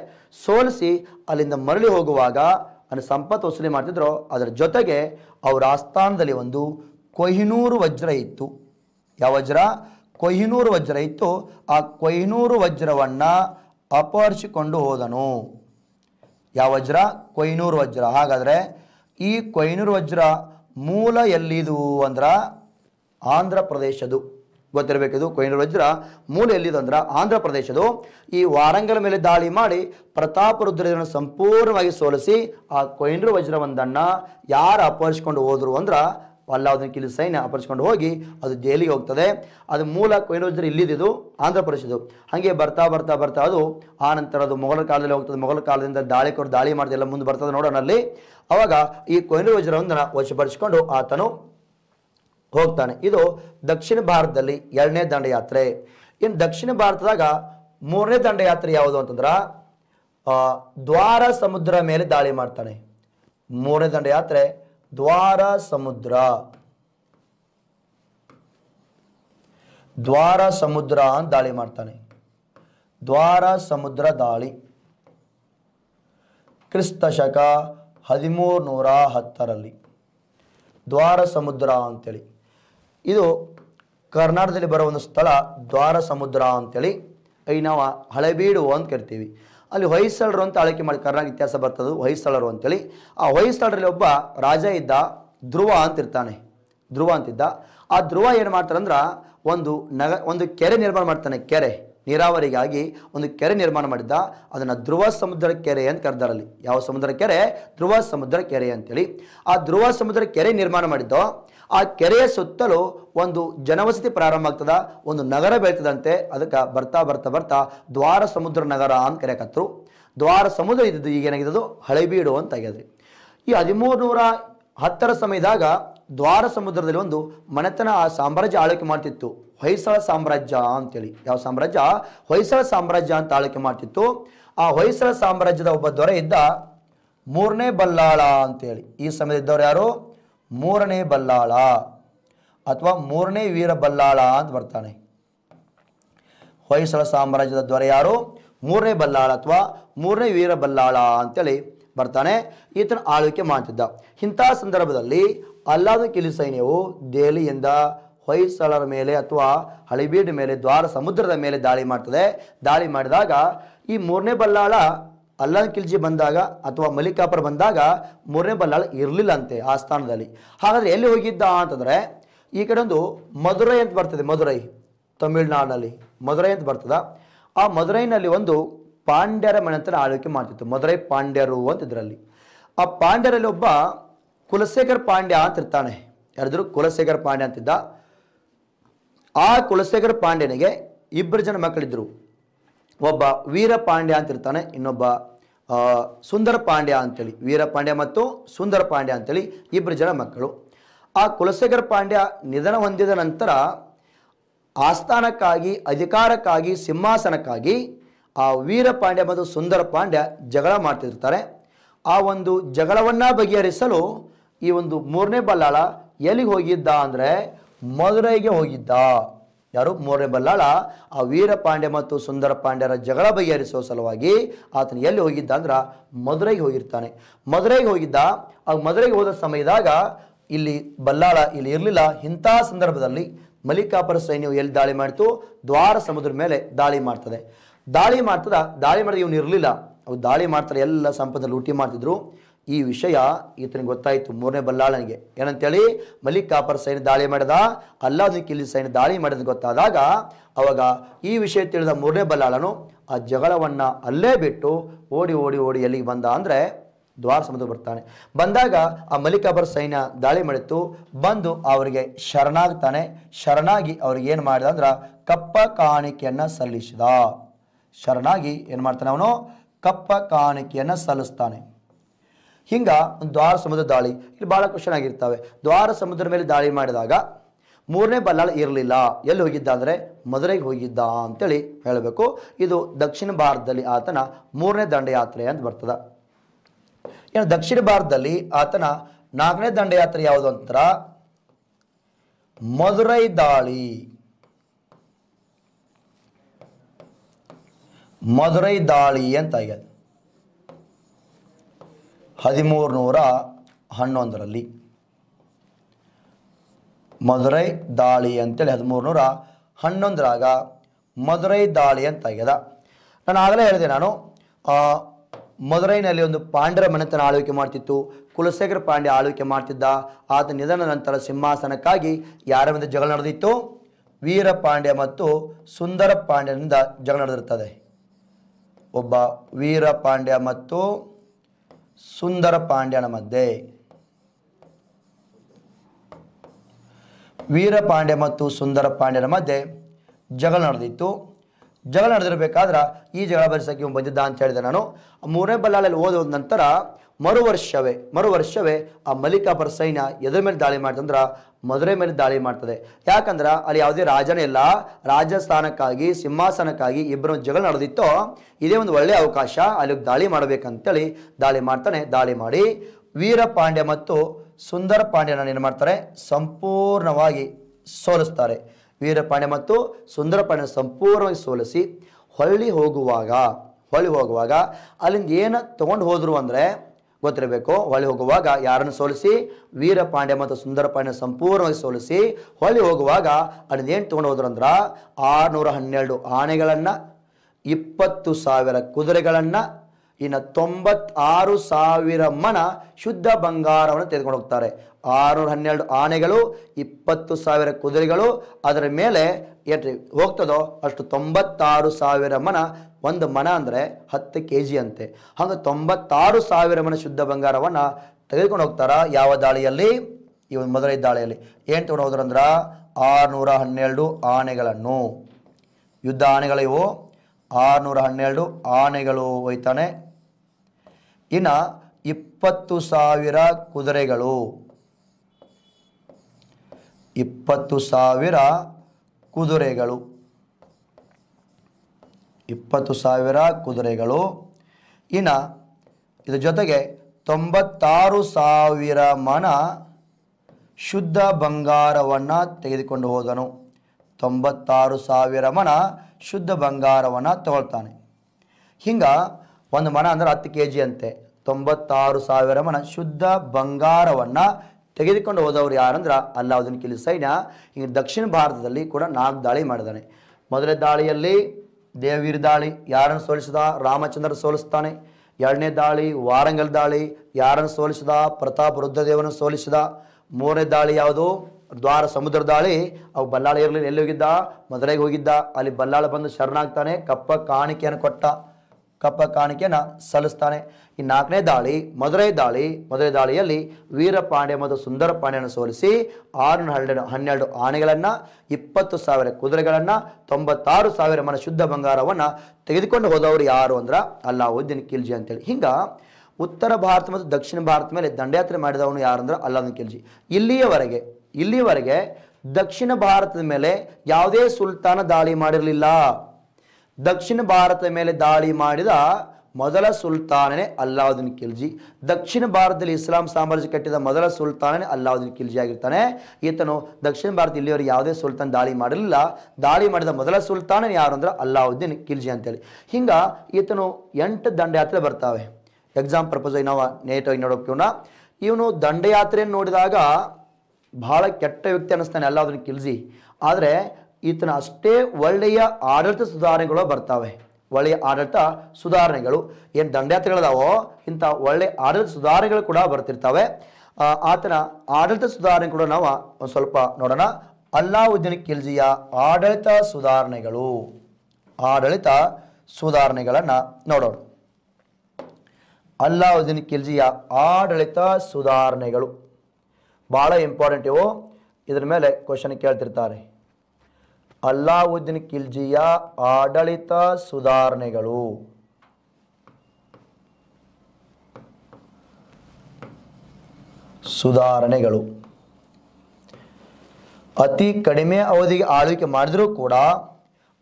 ಸೋಲಿಸಿ ಅಲ್ಲಿಂದ ಮರಳಿ ಹೋಗುವಾಗ ಅಲ್ಲಿ ಸಂಪತ್ತು ವಸೂಲಿ ಮಾಡ್ತಿದ್ರು ಅದರ ಜೊತೆಗೆ ಅವರ ಆಸ್ಥಾನದಲ್ಲಿ ಒಂದು ಕೊಹಿನೂರು ವಜ್ರ ಇತ್ತು ಯಾವ ವಜ್ರ ಕೊಹಿನೂರು ವಜ್ರ ಇತ್ತು ಆ ಕೊಹಿನೂರು ವಜ್ರವನ್ನು ಅಪಹರಿಸಿಕೊಂಡು ಹೋದನು ಯಾವ ವಜ್ರ ಕೊಯ್ನೂರು ವಜ್ರ ಹಾಗಾದರೆ ಈ ಕೊಯ್ನೂರು ವಜ್ರ ಮೂಲ ಎಲ್ಲಿದು ಅಂದ್ರೆ ಆಂಧ್ರ ಪ್ರದೇಶದು ಗೊತ್ತಿರಬೇಕಿದು ಕೊಯ್ನೂರು ವಜ್ರ ಮೂಲ ಎಲ್ಲಿದು ಅಂದ್ರೆ ಆಂಧ್ರ ಪ್ರದೇಶದು ಈ ವಾರಂಗಲ ಮೇಲೆ ದಾಳಿ ಮಾಡಿ ಪ್ರತಾಪ ಸಂಪೂರ್ಣವಾಗಿ ಸೋಲಿಸಿ ಆ ಕೊಯ್ನೂರು ವಜ್ರವೊಂದನ್ನು ಯಾರು ಅಪಹರಿಸಿಕೊಂಡು ಹೋದರು ಅಂದ್ರೆ ಅಲ್ಲಾವುದನ್ನು ಕಿಲಿ ಸೈನ್ಯ ಅಪರಿಸ್ಕೊಂಡು ಹೋಗಿ ಅದು ಜೈಲಿಗೆ ಹೋಗ್ತದೆ ಅದು ಮೂಲ ಕೊಯ್ನೋಜರ್ ಇಲ್ಲಿದ್ದು ಆಂಧ್ರ ಪ್ರದೇಶದ್ದು ಹಾಗೆ ಬರ್ತಾ ಬರ್ತಾ ಬರ್ತಾ ಅದು ಆ ನಂತರ ಅದು ಮೊಘಲ ಕಾಲದಲ್ಲಿ ಹೋಗ್ತದೆ ಮೊಘಲ ಕಾಲದಿಂದ ದಾಳಿ ಕೊಟ್ಟು ದಾಳಿ ಎಲ್ಲ ಮುಂದೆ ಬರ್ತದೆ ನೋಡೋಣ ಅಲ್ಲಿ ಅವಾಗ ಈ ಒಂದನ್ನು ವಶಪಡಿಸಿಕೊಂಡು ಆತನು ಹೋಗ್ತಾನೆ ಇದು ದಕ್ಷಿಣ ಭಾರತದಲ್ಲಿ ಎರಡನೇ ದಂಡಯಾತ್ರೆ ಇನ್ನು ದಕ್ಷಿಣ ಭಾರತದಾಗ ಮೂರನೇ ದಂಡಯಾತ್ರೆ ಯಾವುದು ಅಂತಂದ್ರೆ ದ್ವಾರ ಸಮುದ್ರ ಮೇಲೆ ದಾಳಿ ಮಾಡ್ತಾನೆ ಮೂರನೇ ದಂಡಯಾತ್ರೆ ದ್ವಾರ ಸಮುದ್ರ ದ್ವಾರ ಸಮುದ್ರ ಅಂತ ದಾಳಿ ಮಾಡ್ತಾನೆ ದ್ವಾರ ಸಮುದ್ರ ದಾಳಿ ಕ್ರಿಸ್ತ ಶಕ ಹದಿಮೂರು ನೂರ ಹತ್ತರಲ್ಲಿ ದ್ವಾರ ಸಮುದ್ರ ಅಂತೇಳಿ ಇದು ಕರ್ನಾಟಕದಲ್ಲಿ ಬರೋ ಒಂದು ಸ್ಥಳ ದ್ವಾರ ಸಮುದ್ರ ಅಂತೇಳಿ ಐ ನಾವು ಹಳೆಬೀಡು ಅಂತ ಕರಿತೀವಿ ಅಲ್ಲಿ ಹೊಯ್ಸಳರು ಅಂತ ಆಳ್ಕೆ ಮಾಡಿ ಕರ್ನಾಟಕ ಇತಿಹಾಸ ಬರ್ತದ ಹೊಯ್ಸಳರು ಅಂತೇಳಿ ಆ ಹೊಯ್ಸಳರಲ್ಲಿ ಒಬ್ಬ ರಾಜ ಇದ್ದ ಧ್ರುವ ಅಂತಿರ್ತಾನೆ ಧ್ರುವ ಅಂತಿದ್ದ ಆ ಧ್ರುವ ಏನು ಮಾಡ್ತಾರೆ ಒಂದು ನಗ ಒಂದು ಕೆರೆ ನಿರ್ಮಾಣ ಮಾಡ್ತಾನೆ ಕೆರೆ ನೀರಾವರಿಗಾಗಿ ಒಂದು ಕೆರೆ ನಿರ್ಮಾಣ ಮಾಡಿದ್ದ ಅದನ್ನು ಧ್ರುವ ಸಮುದ್ರ ಕೆರೆ ಅಂತ ಕರೆದಾರಲ್ಲಿ ಯಾವ ಸಮುದ್ರ ಕೆರೆ ಧ್ರುವ ಸಮುದ್ರ ಕೆರೆ ಅಂತೇಳಿ ಆ ಧ್ರುವ ಸಮುದ್ರ ಕೆರೆ ನಿರ್ಮಾಣ ಮಾಡಿದ್ದೋ ಆ ಕೆರೆಯ ಸುತ್ತಲೂ ಒಂದು ಜನವಸತಿ ಪ್ರಾರಂಭ ಆಗ್ತದ ಒಂದು ನಗರ ಬೆಳೀತದಂತೆ ಅದಕ್ಕೆ ಬರ್ತಾ ಬರ್ತಾ ಬರ್ತಾ ದ್ವಾರ ಸಮುದ್ರ ನಗರ ಅಂತ ಕರೆಯಕತ್ರು ದ್ವಾರ ಸಮುದ್ರ ಇದ್ದದ್ದು ಈಗೇನಾಗಿದ್ದು ಹಳೆಬೀಡು ಅಂತ ಆಗ್ಯದ್ರಿ ಈ ಹದಿಮೂರು ನೂರ ಹತ್ತರ ಸಮಯದಾಗ ದ್ವಾರ ಸಮುದ್ರದಲ್ಲಿ ಒಂದು ಮನೆತನ ಆ ಸಾಮ್ರಾಜ್ಯ ಆಳ್ವಿಕೆ ಮಾಡ್ತಿತ್ತು ಹೊಯ್ಸಳ ಸಾಮ್ರಾಜ್ಯ ಅಂತೇಳಿ ಯಾವ ಸಾಮ್ರಾಜ್ಯ ಹೊಯ್ಸಳ ಸಾಮ್ರಾಜ್ಯ ಅಂತ ಆಳ್ವಿಕೆ ಮಾಡ್ತಿತ್ತು ಆ ಹೊಯ್ಸಳ ಸಾಮ್ರಾಜ್ಯದ ಒಬ್ಬ ದೊರೆ ಇದ್ದ ಮೂರನೇ ಬಲ್ಲಾಳ ಅಂತೇಳಿ ಈ ಸಮಯದ ಇದ್ದವ್ರು ಯಾರು ಮೂರನೇ ಬಲ್ಲಾಳ ಅಥವಾ ಮೂರನೇ ವೀರ ಬಲ್ಲಾಳ ಅಂತ ಬರ್ತಾನೆ ಹೊಯ್ಸಳ ಸಾಮ್ರಾಜ್ಯದ ದೊರೆ ಯಾರು ಮೂರನೇ ಬಲ್ಲಾಳ ಅಥವಾ ಮೂರನೇ ವೀರ ಬಲ್ಲಾಳ ಅಂತೇಳಿ ಬರ್ತಾನೆ ಈತನ ಆಳ್ವಿಕೆ ಮಾಡ್ತಿದ್ದ ಇಂಥ ಸಂದರ್ಭದಲ್ಲಿ ಅಲ್ಲಾದ ಕಿಲಿ ಸೈನ್ಯವು ದೆಹಲಿಯಿಂದ ಹೊಯ್ಸಳರ ಮೇಲೆ ಅಥವಾ ಹಳಿಬೀಡ್ ಮೇಲೆ ದ್ವಾರ ಸಮುದ್ರದ ಮೇಲೆ ದಾಳಿ ಮಾಡ್ತದೆ ದಾಳಿ ಮಾಡಿದಾಗ ಈ ಮೂರನೇ ಬಲ್ಲಾಳ ಅಲ್ಲನ್ ಕಿಲ್ಜಿ ಬಂದಾಗ ಅಥವಾ ಮಲ್ಲಿಕಾಪುರ ಬಂದಾಗ ಮೂರನೇ ಬಲ್ಲಾಳ ಇರಲಿಲ್ಲ ಅಂತೆ ಆ ಸ್ಥಾನದಲ್ಲಿ ಹಾಗಾದ್ರೆ ಎಲ್ಲಿ ಹೋಗಿದ್ದ ಅಂತಂದರೆ ಈ ಕಡೆ ಒಂದು ಮಧುರೈ ಅಂತ ಬರ್ತದೆ ಮಧುರೈ ತಮಿಳುನಾಡಿನಲ್ಲಿ ಮಧುರೈ ಅಂತ ಬರ್ತದ ಆ ಮಧುರೈನಲ್ಲಿ ಒಂದು ಪಾಂಡ್ಯರ ಮನೆ ಅಂತ ಆಳ್ವಿಕೆ ಮಾಡ್ತಿತ್ತು ಮಧುರೈ ಪಾಂಡ್ಯರು ಅಂತ ಇದರಲ್ಲಿ ಆ ಪಾಂಡ್ಯರಲ್ಲಿ ಒಬ್ಬ ಕುಲಶೇಖರ್ ಪಾಂಡ್ಯ ಅಂತ ಇರ್ತಾನೆ ಯಾರಿದ್ರು ಕುಲಶೇಖರ್ ಪಾಂಡ್ಯ ಅಂತಿದ್ದ ಆ ಕುಲಶೇಖರ ಪಾಂಡ್ಯನಿಗೆ ಇಬ್ಬರು ಜನ ಮಕ್ಕಳಿದ್ರು ಒಬ್ಬ ವೀರ ಪಾಂಡ್ಯ ಅಂತಿರ್ತಾನೆ ಇನ್ನೊಬ್ಬ ಸುಂದರ ಪಾಂಡ್ಯ ಅಂತೇಳಿ ವೀರ ಪಾಂಡ್ಯ ಮತ್ತು ಸುಂದರ ಪಾಂಡ್ಯ ಅಂತೇಳಿ ಇಬ್ಬರು ಜನ ಮಕ್ಕಳು ಆ ಕುಲಶೇಖರ ಪಾಂಡ್ಯ ನಿಧನ ಹೊಂದಿದ ನಂತರ ಆಸ್ಥಾನಕ್ಕಾಗಿ ಅಧಿಕಾರಕ್ಕಾಗಿ ಸಿಂಹಾಸನಕ್ಕಾಗಿ ಆ ವೀರ ಪಾಂಡ್ಯ ಮತ್ತು ಸುಂದರ ಪಾಂಡ್ಯ ಜಗಳ ಮಾಡ್ತಿರ್ತಾರೆ ಆ ಒಂದು ಜಗಳವನ್ನು ಬಗೆಹರಿಸಲು ಈ ಒಂದು ಮೂರನೇ ಬಲ್ಲಾಳ ಎಲ್ಲಿಗೆ ಹೋಗಿದ್ದ ಅಂದರೆ ಮದುರೈಗೆ ಹೋಗಿದ್ದ ಯಾರು ಮೂರನೇ ಬಲ್ಲಾಳ ಆ ವೀರ ಪಾಂಡೆ ಮತ್ತು ಸುಂದರ ಪಾಂಡ್ಯರ ಜಗಳ ಬಗೆಹರಿಸುವ ಸಲುವಾಗಿ ಆತನ ಎಲ್ಲಿ ಹೋಗಿದ್ದ ಅಂದ್ರೆ ಮಧುರೈಗೆ ಹೋಗಿರ್ತಾನೆ ಮಧುರೈಗೆ ಹೋಗಿದ್ದ ಆ ಮಧುರೈಗೆ ಹೋದ ಸಮಯದಾಗ ಇಲ್ಲಿ ಬಲ್ಲಾಳ ಇಲ್ಲಿ ಇರಲಿಲ್ಲ ಇಂಥ ಸಂದರ್ಭದಲ್ಲಿ ಮಲ್ಲಿಕಾಪುರ ಸೈನ್ಯವು ಎಲ್ಲಿ ದಾಳಿ ಮಾಡ್ತು ದ್ವಾರ ಸಮುದ್ರ ಮೇಲೆ ದಾಳಿ ಮಾಡ್ತದೆ ದಾಳಿ ಮಾಡ್ತದ ದಾಳಿ ಮಾಡಿದ ಇವನು ಇರಲಿಲ್ಲ ಅವು ದಾಳಿ ಮಾಡ್ತಾರೆ ಎಲ್ಲ ಸಂಪದ ಲೂಟಿ ಮಾಡ್ತಿದ್ರು ಈ ವಿಷಯ ಈತನಿಗೆ ಗೊತ್ತಾಯಿತು ಮೂರನೇ ಬಲ್ಲಾಳನಿಗೆ ಏನಂತೇಳಿ ಮಲ್ಲಿಕ್ ಕಾಪರ್ ಸೈನ್ಯ ದಾಳಿ ಮಾಡಿದ ಅಲ್ಲಾದಿ ಕಿಲ್ಲಿ ಸೈನ್ಯ ದಾಳಿ ಮಾಡಿದ ಗೊತ್ತಾದಾಗ ಅವಾಗ ಈ ವಿಷಯ ತಿಳಿದ ಮೂರನೇ ಬಲ್ಲಾಳನು ಆ ಜಗಳವನ್ನು ಅಲ್ಲೇ ಬಿಟ್ಟು ಓಡಿ ಓಡಿ ಓಡಿ ಎಲ್ಲಿಗೆ ಬಂದ ಅಂದರೆ ದ್ವಾರ ಸಮುದ್ರ ಬರ್ತಾನೆ ಬಂದಾಗ ಆ ಮಲ್ಲಿಕಾಪರ್ ಸೈನ್ಯ ದಾಳಿ ಮಾಡಿತ್ತು ಬಂದು ಅವರಿಗೆ ಶರಣಾಗ್ತಾನೆ ಶರಣಾಗಿ ಅವ್ರಿಗೆ ಏನು ಮಾಡಿದ ಅಂದ್ರೆ ಕಪ್ಪ ಕಾಣಿಕೆಯನ್ನು ಸಲ್ಲಿಸಿದ ಶರಣಾಗಿ ಏನು ಮಾಡ್ತಾನೆ ಅವನು ಕಪ್ಪ ಕಾಣಿಕೆಯನ್ನು ಸಲ್ಲಿಸ್ತಾನೆ ಹಿಂಗೆ ದ್ವಾರ ಸಮುದ್ರ ದಾಳಿ ಇಲ್ಲಿ ಭಾಳ ಕ್ವಶನ್ ಆಗಿರ್ತವೆ ದ್ವಾರ ಸಮುದ್ರ ಮೇಲೆ ದಾಳಿ ಮಾಡಿದಾಗ ಮೂರನೇ ಬಲ್ಲಾಳ ಇರಲಿಲ್ಲ ಎಲ್ಲಿ ಹೋಗಿದ್ದ ಅಂದರೆ ಮಧುರೈ ಹೋಗಿದ್ದ ಅಂತೇಳಿ ಹೇಳಬೇಕು ಇದು ದಕ್ಷಿಣ ಭಾರತದಲ್ಲಿ ಆತನ ಮೂರನೇ ದಂಡಯಾತ್ರೆ ಅಂತ ಬರ್ತದೆ ಏನು ದಕ್ಷಿಣ ಭಾರತದಲ್ಲಿ ಆತನ ನಾಲ್ಕನೇ ದಂಡಯಾತ್ರೆ ಯಾವುದು ಅಂತರ ಮಧುರೈ ದಾಳಿ ಮಧುರೈ ದಾಳಿ ಅಂತ ಆಗ್ಯದ ಹದಿಮೂರು ನೂರ ಹನ್ನೊಂದರಲ್ಲಿ ಮಧುರೈ ದಾಳಿ ಅಂತೇಳಿ ಹದಿಮೂರು ನೂರ ಹನ್ನೊಂದರಾಗ ಮಧುರೈ ದಾಳಿ ಅಂತಾಗ್ಯದ ನಾನು ಆಗಲೇ ಹೇಳಿದೆ ನಾನು ಮಧುರೈನಲ್ಲಿ ಒಂದು ಪಾಂಡ್ಯರ ಮನೆತನ ಆಳ್ವಿಕೆ ಮಾಡ್ತಿತ್ತು ಕುಲಶೇಖರ ಪಾಂಡ್ಯ ಆಳ್ವಿಕೆ ಮಾಡ್ತಿದ್ದ ಆತ ನಿಧನ ನಂತರ ಸಿಂಹಾಸನಕ್ಕಾಗಿ ಯಾರ ಮೇಲೆ ಜಗಳ ನಡೆದಿತ್ತು ವೀರ ಪಾಂಡ್ಯ ಮತ್ತು ಸುಂದರ ಪಾಂಡ್ಯನಿಂದ ಜಗಳ ನಡೆದಿರ್ತದೆ ಒಬ್ಬ ವೀರ ಪಾಂಡ್ಯ ಮತ್ತು ಸುಂದರ ಪಾಂಡ್ಯನ ಮಧ್ಯೆ ಪಾಂಡ್ಯ ಮತ್ತು ಸುಂದರ ಪಾಂಡ್ಯನ ಮಧ್ಯೆ ಜಗಳ ನಡೆದಿತ್ತು ಜಗಳ ನಡೆದಿರಬೇಕಾದ್ರೆ ಈ ಜಗಳ ಇವನು ಬಂದಿದ್ದ ಅಂತ ಹೇಳಿದೆ ನಾನು ಮೂರನೇ ಬಲ್ಲಾಳಲ್ಲಿ ಓದೋದ ನಂತರ ಮರು ವರ್ಷವೇ ಮರು ವರ್ಷವೇ ಆ ಮಲ್ಲಿಕಾಪುರ ಸೈನ್ಯ ಎದುರ ಮೇಲೆ ದಾಳಿ ಮಾಡ್ತಂದ್ರೆ ಮದುವೆ ಮೇಲೆ ದಾಳಿ ಮಾಡ್ತದೆ ಯಾಕಂದ್ರೆ ಅಲ್ಲಿ ಯಾವುದೇ ರಾಜನೇ ಇಲ್ಲ ರಾಜಸ್ಥಾನಕ್ಕಾಗಿ ಸಿಂಹಾಸನಕ್ಕಾಗಿ ಇಬ್ಬರ ಜಗಳ ನಡೆದಿತ್ತೋ ಇದೇ ಒಂದು ಒಳ್ಳೆಯ ಅವಕಾಶ ಅಲ್ಲಿಗೆ ದಾಳಿ ಮಾಡಬೇಕಂತೇಳಿ ದಾಳಿ ಮಾಡ್ತಾನೆ ದಾಳಿ ಮಾಡಿ ವೀರ ಪಾಂಡ್ಯ ಮತ್ತು ಸುಂದರ ಪಾಂಡ್ಯನ ಏನು ಮಾಡ್ತಾರೆ ಸಂಪೂರ್ಣವಾಗಿ ಸೋಲಿಸ್ತಾರೆ ವೀರಪಾಂಡ್ಯ ಮತ್ತು ಸುಂದರ ಪಾಂಡ್ಯ ಸಂಪೂರ್ಣವಾಗಿ ಸೋಲಿಸಿ ಹೊಳ್ಳಿ ಹೋಗುವಾಗ ಹೊಳ್ಳಿ ಹೋಗುವಾಗ ಅಲ್ಲಿಂದ ಏನು ತೊಗೊಂಡು ಹೋದರು ಅಂದರೆ ಗೊತ್ತಿರಬೇಕು ಹೊಳೆ ಹೋಗುವಾಗ ಯಾರನ್ನು ಸೋಲಿಸಿ ವೀರ ಪಾಂಡ್ಯ ಮತ್ತು ಸುಂದರ ಪಾಂಡ್ಯ ಸಂಪೂರ್ಣವಾಗಿ ಸೋಲಿಸಿ ಹೊಳೆ ಹೋಗುವಾಗ ಅಲ್ಲಿ ಏನು ತೊಗೊಂಡು ಹೋದ್ರು ಅಂದ್ರೆ ಆರುನೂರ ಹನ್ನೆರಡು ಆನೆಗಳನ್ನು ಇಪ್ಪತ್ತು ಸಾವಿರ ಕುದುರೆಗಳನ್ನು ಇನ್ನು ತೊಂಬತ್ತಾರು ಸಾವಿರ ಮನ ಶುದ್ಧ ಬಂಗಾರವನ್ನು ತೆಗೆದುಕೊಂಡು ಹೋಗ್ತಾರೆ ಆರುನೂರ ಹನ್ನೆರಡು ಆನೆಗಳು ಇಪ್ಪತ್ತು ಸಾವಿರ ಕುದುರೆಗಳು ಅದರ ಮೇಲೆ ಏನ್ರಿ ಹೋಗ್ತದೋ ಅಷ್ಟು ತೊಂಬತ್ತಾರು ಸಾವಿರ ಮನ ಒಂದು ಮನೆ ಅಂದರೆ ಹತ್ತು ಕೆ ಜಿ ಅಂತೆ ಹಂಗೆ ತೊಂಬತ್ತಾರು ಸಾವಿರ ಮನೆ ಶುದ್ಧ ಬಂಗಾರವನ್ನು ತೆಗೆದುಕೊಂಡು ಹೋಗ್ತಾರ ಯಾವ ದಾಳಿಯಲ್ಲಿ ಈ ಒಂದು ಮೊದಲೇ ದಾಳಿಯಲ್ಲಿ ಏನು ತಗೊಂಡು ಅಂದ್ರೆ ಆರುನೂರ ಹನ್ನೆರಡು ಆನೆಗಳನ್ನು ಯುದ್ಧ ಆನೆಗಳಿವು ಆರುನೂರ ಹನ್ನೆರಡು ಆನೆಗಳು ಹೋಯ್ತಾನೆ ಇನ್ನು ಇಪ್ಪತ್ತು ಸಾವಿರ ಕುದುರೆಗಳು ಇಪ್ಪತ್ತು ಸಾವಿರ ಕುದುರೆಗಳು ಇಪ್ಪತ್ತು ಸಾವಿರ ಕುದುರೆಗಳು ಇನ್ನು ಇದರ ಜೊತೆಗೆ ತೊಂಬತ್ತಾರು ಸಾವಿರ ಮನ ಶುದ್ಧ ಬಂಗಾರವನ್ನು ತೆಗೆದುಕೊಂಡು ಹೋದನು ತೊಂಬತ್ತಾರು ಸಾವಿರ ಮನ ಶುದ್ಧ ಬಂಗಾರವನ್ನು ತಗೊಳ್ತಾನೆ ಹಿಂಗೆ ಒಂದು ಮನ ಅಂದರೆ ಹತ್ತು ಕೆ ಜಿ ಅಂತೆ ತೊಂಬತ್ತಾರು ಸಾವಿರ ಮನ ಶುದ್ಧ ಬಂಗಾರವನ್ನು ತೆಗೆದುಕೊಂಡು ಹೋದವರು ಯಾರಂದ್ರೆ ಅಲ್ಲಾವುದನ್ನು ಕಿಲಿ ಸೈನ್ಯ ಹಿಂಗೆ ದಕ್ಷಿಣ ಭಾರತದಲ್ಲಿ ಕೂಡ ನಾಲ್ಕು ದಾಳಿ ಮಾಡಿದಾನೆ ಮೊದಲ ದಾಳಿಯಲ್ಲಿ ದೇವೀರ್ ದಾಳಿ ಯಾರನ್ನು ಸೋಲಿಸಿದ ರಾಮಚಂದ್ರ ಸೋಲಿಸ್ತಾನೆ ಎರಡನೇ ದಾಳಿ ವಾರಂಗಲ್ ದಾಳಿ ಯಾರನ್ನು ಸೋಲಿಸಿದ ಪ್ರತಾಪ್ ರುದ್ರದೇವನ ಸೋಲಿಸಿದ ಮೂರನೇ ದಾಳಿ ಯಾವುದು ದ್ವಾರ ಸಮುದ್ರ ದಾಳಿ ಅವು ಬಲ್ಲಾಳ ಇರಲಿ ಎಲ್ಲಿ ಹೋಗಿದ್ದ ಮದುರೆಗೆ ಹೋಗಿದ್ದ ಅಲ್ಲಿ ಬಲ್ಲಾಳ ಬಂದು ಶರಣಾಗ್ತಾನೆ ಕಪ್ಪ ಕಾಣಿಕೆಯನ್ನು ಕೊಟ್ಟ ಕಪ್ಪ ಕಾಣಿಕೆಯನ್ನು ಸಲ್ಲಿಸ್ತಾನೆ ಈ ನಾಲ್ಕನೇ ದಾಳಿ ಮದುರೈ ದಾಳಿ ಮಧುರೈ ದಾಳಿಯಲ್ಲಿ ವೀರಪಾಂಡೆ ಮತ್ತು ಸುಂದರ ಪಾಂಡೆಯನ್ನು ಸೋಲಿಸಿ ಆರು ಹನ್ನೆರಡು ಹನ್ನೆರಡು ಆನೆಗಳನ್ನು ಇಪ್ಪತ್ತು ಸಾವಿರ ಕುದುರೆಗಳನ್ನು ತೊಂಬತ್ತಾರು ಸಾವಿರ ಮನ ಶುದ್ಧ ಬಂಗಾರವನ್ನು ತೆಗೆದುಕೊಂಡು ಹೋದವರು ಯಾರು ಅಂದ್ರೆ ಅಲ್ಲಾವುದ್ದೀನ್ ಖಿಲ್ಜಿ ಅಂತೇಳಿ ಹಿಂಗೆ ಉತ್ತರ ಭಾರತ ಮತ್ತು ದಕ್ಷಿಣ ಭಾರತ ಮೇಲೆ ದಂಡಯಾತ್ರೆ ಮಾಡಿದವನು ಯಾರು ಅಂದ್ರ ಅಲ್ಲಾವುದ್ದೀನ್ ಖಿಲ್ಜಿ ಇಲ್ಲಿಯವರೆಗೆ ಇಲ್ಲಿಯವರೆಗೆ ದಕ್ಷಿಣ ಭಾರತದ ಮೇಲೆ ಯಾವುದೇ ಸುಲ್ತಾನ ದಾಳಿ ಮಾಡಿರಲಿಲ್ಲ ದಕ್ಷಿಣ ಭಾರತದ ಮೇಲೆ ದಾಳಿ ಮಾಡಿದ ಮೊದಲ ಸುಲ್ತಾನನೇ ಅಲ್ಲಾವುದ್ದೀನ್ ಖಿಲ್ಜಿ ದಕ್ಷಿಣ ಭಾರತದಲ್ಲಿ ಇಸ್ಲಾಂ ಸಾಮ್ರಾಜ್ಯ ಕಟ್ಟಿದ ಮೊದಲ ಸುಲ್ತಾನನೇ ಅಲ್ಲಾವುದ್ದೀನ್ ಖಿಲ್ಜಿ ಆಗಿರ್ತಾನೆ ಈತನು ದಕ್ಷಿಣ ಭಾರತ ಇಲ್ಲಿಯವರು ಯಾವುದೇ ಸುಲ್ತಾನ್ ದಾಳಿ ಮಾಡಲಿಲ್ಲ ದಾಳಿ ಮಾಡಿದ ಮೊದಲ ಸುಲ್ತಾನನ್ ಯಾರು ಅಂದ್ರೆ ಅಲ್ಲಾವುದ್ದೀನ್ ಖಿಲ್ಜಿ ಅಂತೇಳಿ ಹಿಂಗೆ ಈತನು ಎಂಟು ದಂಡಯಾತ್ರೆ ಬರ್ತಾವೆ ಎಕ್ಸಾಮ್ ಪರ್ಪಸ್ ನಾವು ನೇಟಾಗಿ ಇವನ ಇವನು ದಂಡಯಾತ್ರೆಯನ್ನು ನೋಡಿದಾಗ ಬಹಳ ಕೆಟ್ಟ ವ್ಯಕ್ತಿ ಅನ್ನಿಸ್ತಾನೆ ಅಲ್ಲಾವುದ್ದೀನ್ ಖಿಲ್ಜಿ ಆದರೆ ಈತನ ಅಷ್ಟೇ ಒಳ್ಳೆಯ ಆಡಳಿತ ಸುಧಾರಣೆಗಳು ಬರ್ತಾವೆ ಒಳ್ಳೆಯ ಆಡಳಿತ ಸುಧಾರಣೆಗಳು ಏನು ದಂಡಯಾತ್ರೆಗಳಿದಾವೋ ಇಂಥ ಒಳ್ಳೆಯ ಆಡಳಿತ ಸುಧಾರಣೆಗಳು ಕೂಡ ಬರ್ತಿರ್ತವೆ ಆತನ ಆಡಳಿತ ಸುಧಾರಣೆ ಕೂಡ ನಾವು ಒಂದು ಸ್ವಲ್ಪ ನೋಡೋಣ ಅಲ್ಲಾವುದ್ದೀನ್ ಖಿಲ್ಜಿಯ ಆಡಳಿತ ಸುಧಾರಣೆಗಳು ಆಡಳಿತ ಸುಧಾರಣೆಗಳನ್ನು ನೋಡೋಣ ಅಲ್ಲಾವುದ್ದೀನ್ ಖಿಲ್ಜಿಯ ಆಡಳಿತ ಸುಧಾರಣೆಗಳು ಭಾಳ ಇಂಪಾರ್ಟೆಂಟ್ ಇವು ಇದ್ರ ಮೇಲೆ ಕ್ವಶನ್ ಕೇಳ್ತಿರ್ತಾರೆ ಅಲ್ಲಾವುದ್ದೀನ್ ಖಿಲ್ಜಿಯ ಆಡಳಿತ ಸುಧಾರಣೆಗಳು ಸುಧಾರಣೆಗಳು ಅತಿ ಕಡಿಮೆ ಅವಧಿಗೆ ಆಳ್ವಿಕೆ ಮಾಡಿದರೂ ಕೂಡ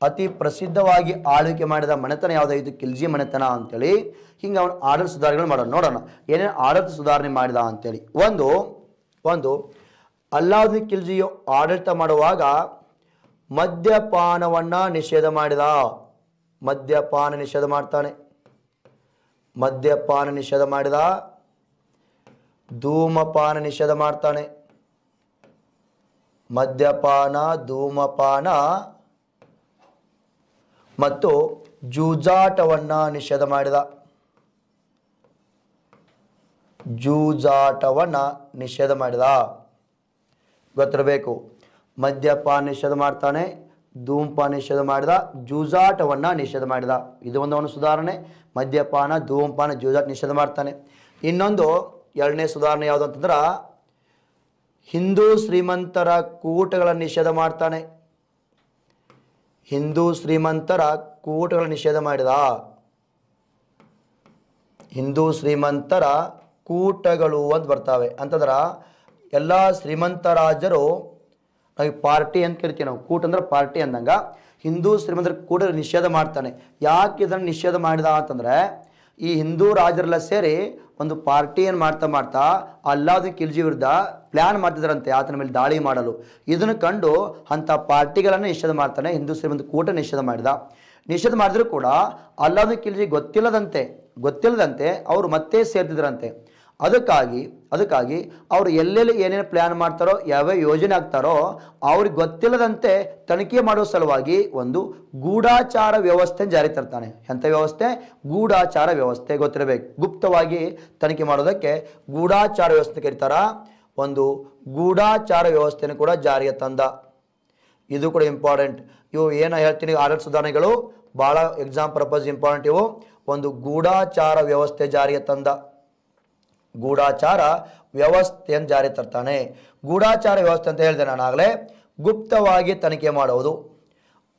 ಅತಿ ಪ್ರಸಿದ್ಧವಾಗಿ ಆಳ್ವಿಕೆ ಮಾಡಿದ ಮನೆತನ ಇದು ಕಿಲ್ಜಿ ಮನೆತನ ಅಂತೇಳಿ ಹಿಂಗೆ ಅವನು ಆಡಳಿತ ಸುಧಾರಣೆಗಳು ಮಾಡೋಣ ನೋಡೋಣ ಏನೇನು ಆಡಳಿತ ಸುಧಾರಣೆ ಮಾಡಿದ ಅಂತೇಳಿ ಒಂದು ಒಂದು ಅಲ್ಲಾವುದ್ದೀನ್ ಖಿಲ್ಜಿಯು ಆಡಳಿತ ಮಾಡುವಾಗ ಮದ್ಯಪಾನವನ್ನು ನಿಷೇಧ ಮಾಡಿದ ಮದ್ಯಪಾನ ನಿಷೇಧ ಮಾಡ್ತಾನೆ ಮದ್ಯಪಾನ ನಿಷೇಧ ಮಾಡಿದ ಧೂಮಪಾನ ನಿಷೇಧ ಮಾಡ್ತಾನೆ ಮದ್ಯಪಾನ ಧೂಮಪಾನ ಮತ್ತು ಜೂಜಾಟವನ್ನು ನಿಷೇಧ ಮಾಡಿದ ಜೂಜಾಟವನ್ನು ನಿಷೇಧ ಮಾಡಿದ ಗೊತ್ತಿರಬೇಕು ಮದ್ಯಪಾನ ನಿಷೇಧ ಮಾಡ್ತಾನೆ ಧೂಮಪಾನ ನಿಷೇಧ ಮಾಡಿದ ಜೂಜಾಟವನ್ನು ನಿಷೇಧ ಮಾಡಿದ ಇದು ಒಂದು ಅವನು ಸುಧಾರಣೆ ಮದ್ಯಪಾನ ಧೂಮಪಾನ ಜೂಜಾಟ ನಿಷೇಧ ಮಾಡ್ತಾನೆ ಇನ್ನೊಂದು ಎರಡನೇ ಸುಧಾರಣೆ ಯಾವುದು ಅಂತಂದ್ರೆ ಹಿಂದೂ ಶ್ರೀಮಂತರ ಕೂಟಗಳನ್ನು ನಿಷೇಧ ಮಾಡ್ತಾನೆ ಹಿಂದೂ ಶ್ರೀಮಂತರ ಕೂಟಗಳ ನಿಷೇಧ ಮಾಡಿದ ಹಿಂದೂ ಶ್ರೀಮಂತರ ಕೂಟಗಳು ಅಂತ ಬರ್ತಾವೆ ಅಂತಂದ್ರೆ ಎಲ್ಲ ಶ್ರೀಮಂತ ರಾಜರು ಈ ಪಾರ್ಟಿ ಅಂತ ಕೇಳ್ತೀವಿ ನಾವು ಕೂಟ ಅಂದ್ರೆ ಪಾರ್ಟಿ ಅಂದಂಗ ಹಿಂದೂ ಶ್ರೀಮಂತರ ಕೂಟ ನಿಷೇಧ ಮಾಡ್ತಾನೆ ಯಾಕೆ ಇದನ್ನು ನಿಷೇಧ ಮಾಡಿದ ಅಂತಂದರೆ ಈ ಹಿಂದೂ ರಾಜರೆಲ್ಲ ಸೇರಿ ಒಂದು ಪಾರ್ಟಿಯನ್ನು ಮಾಡ್ತಾ ಮಾಡ್ತಾ ಅಲ್ಲಾದ್ರೂ ಕಿಲ್ಜಿ ವಿರುದ್ಧ ಪ್ಲ್ಯಾನ್ ಮಾಡ್ತಿದ್ರಂತೆ ಆತನ ಮೇಲೆ ದಾಳಿ ಮಾಡಲು ಇದನ್ನು ಕಂಡು ಅಂಥ ಪಾರ್ಟಿಗಳನ್ನು ನಿಷೇಧ ಮಾಡ್ತಾನೆ ಹಿಂದೂ ಶ್ರೀಮಂತ ಕೂಟ ನಿಷೇಧ ಮಾಡಿದ ನಿಷೇಧ ಮಾಡಿದ್ರು ಕೂಡ ಅಲ್ಲಾದ್ರೂ ಕಿಲ್ಜಿ ಗೊತ್ತಿಲ್ಲದಂತೆ ಗೊತ್ತಿಲ್ಲದಂತೆ ಅವರು ಮತ್ತೆ ಸೇರ್ತಿದ್ರಂತೆ ಅದಕ್ಕಾಗಿ ಅದಕ್ಕಾಗಿ ಅವರು ಎಲ್ಲೆಲ್ಲಿ ಏನೇನು ಪ್ಲ್ಯಾನ್ ಮಾಡ್ತಾರೋ ಯಾವ್ಯಾವ ಯೋಜನೆ ಆಗ್ತಾರೋ ಅವ್ರಿಗೆ ಗೊತ್ತಿಲ್ಲದಂತೆ ತನಿಖೆ ಮಾಡೋ ಸಲುವಾಗಿ ಒಂದು ಗೂಢಾಚಾರ ವ್ಯವಸ್ಥೆ ಜಾರಿ ತರ್ತಾನೆ ಎಂಥ ವ್ಯವಸ್ಥೆ ಗೂಢಾಚಾರ ವ್ಯವಸ್ಥೆ ಗೊತ್ತಿರಬೇಕು ಗುಪ್ತವಾಗಿ ತನಿಖೆ ಮಾಡೋದಕ್ಕೆ ಗೂಢಾಚಾರ ವ್ಯವಸ್ಥೆ ಕರೀತಾರ ಒಂದು ಗೂಢಾಚಾರ ವ್ಯವಸ್ಥೆಯನ್ನು ಕೂಡ ಜಾರಿಗೆ ತಂದ ಇದು ಕೂಡ ಇಂಪಾರ್ಟೆಂಟ್ ಇವು ಏನು ಹೇಳ್ತೀನಿ ಆಡಳಿತ ಸುಧಾರಣೆಗಳು ಭಾಳ ಎಕ್ಸಾಮ್ ಪರ್ಪಸ್ ಇಂಪಾರ್ಟೆಂಟ್ ಇವು ಒಂದು ಗೂಢಾಚಾರ ವ್ಯವಸ್ಥೆ ಜಾರಿಗೆ ತಂದ ಗೂಢಾಚಾರ ವ್ಯವಸ್ಥೆಯನ್ನು ಜಾರಿ ತರ್ತಾನೆ ಗೂಢಾಚಾರ ವ್ಯವಸ್ಥೆ ಅಂತ ಹೇಳಿದೆ ನಾನಾಗಲೇ ಗುಪ್ತವಾಗಿ ತನಿಖೆ ಮಾಡುವುದು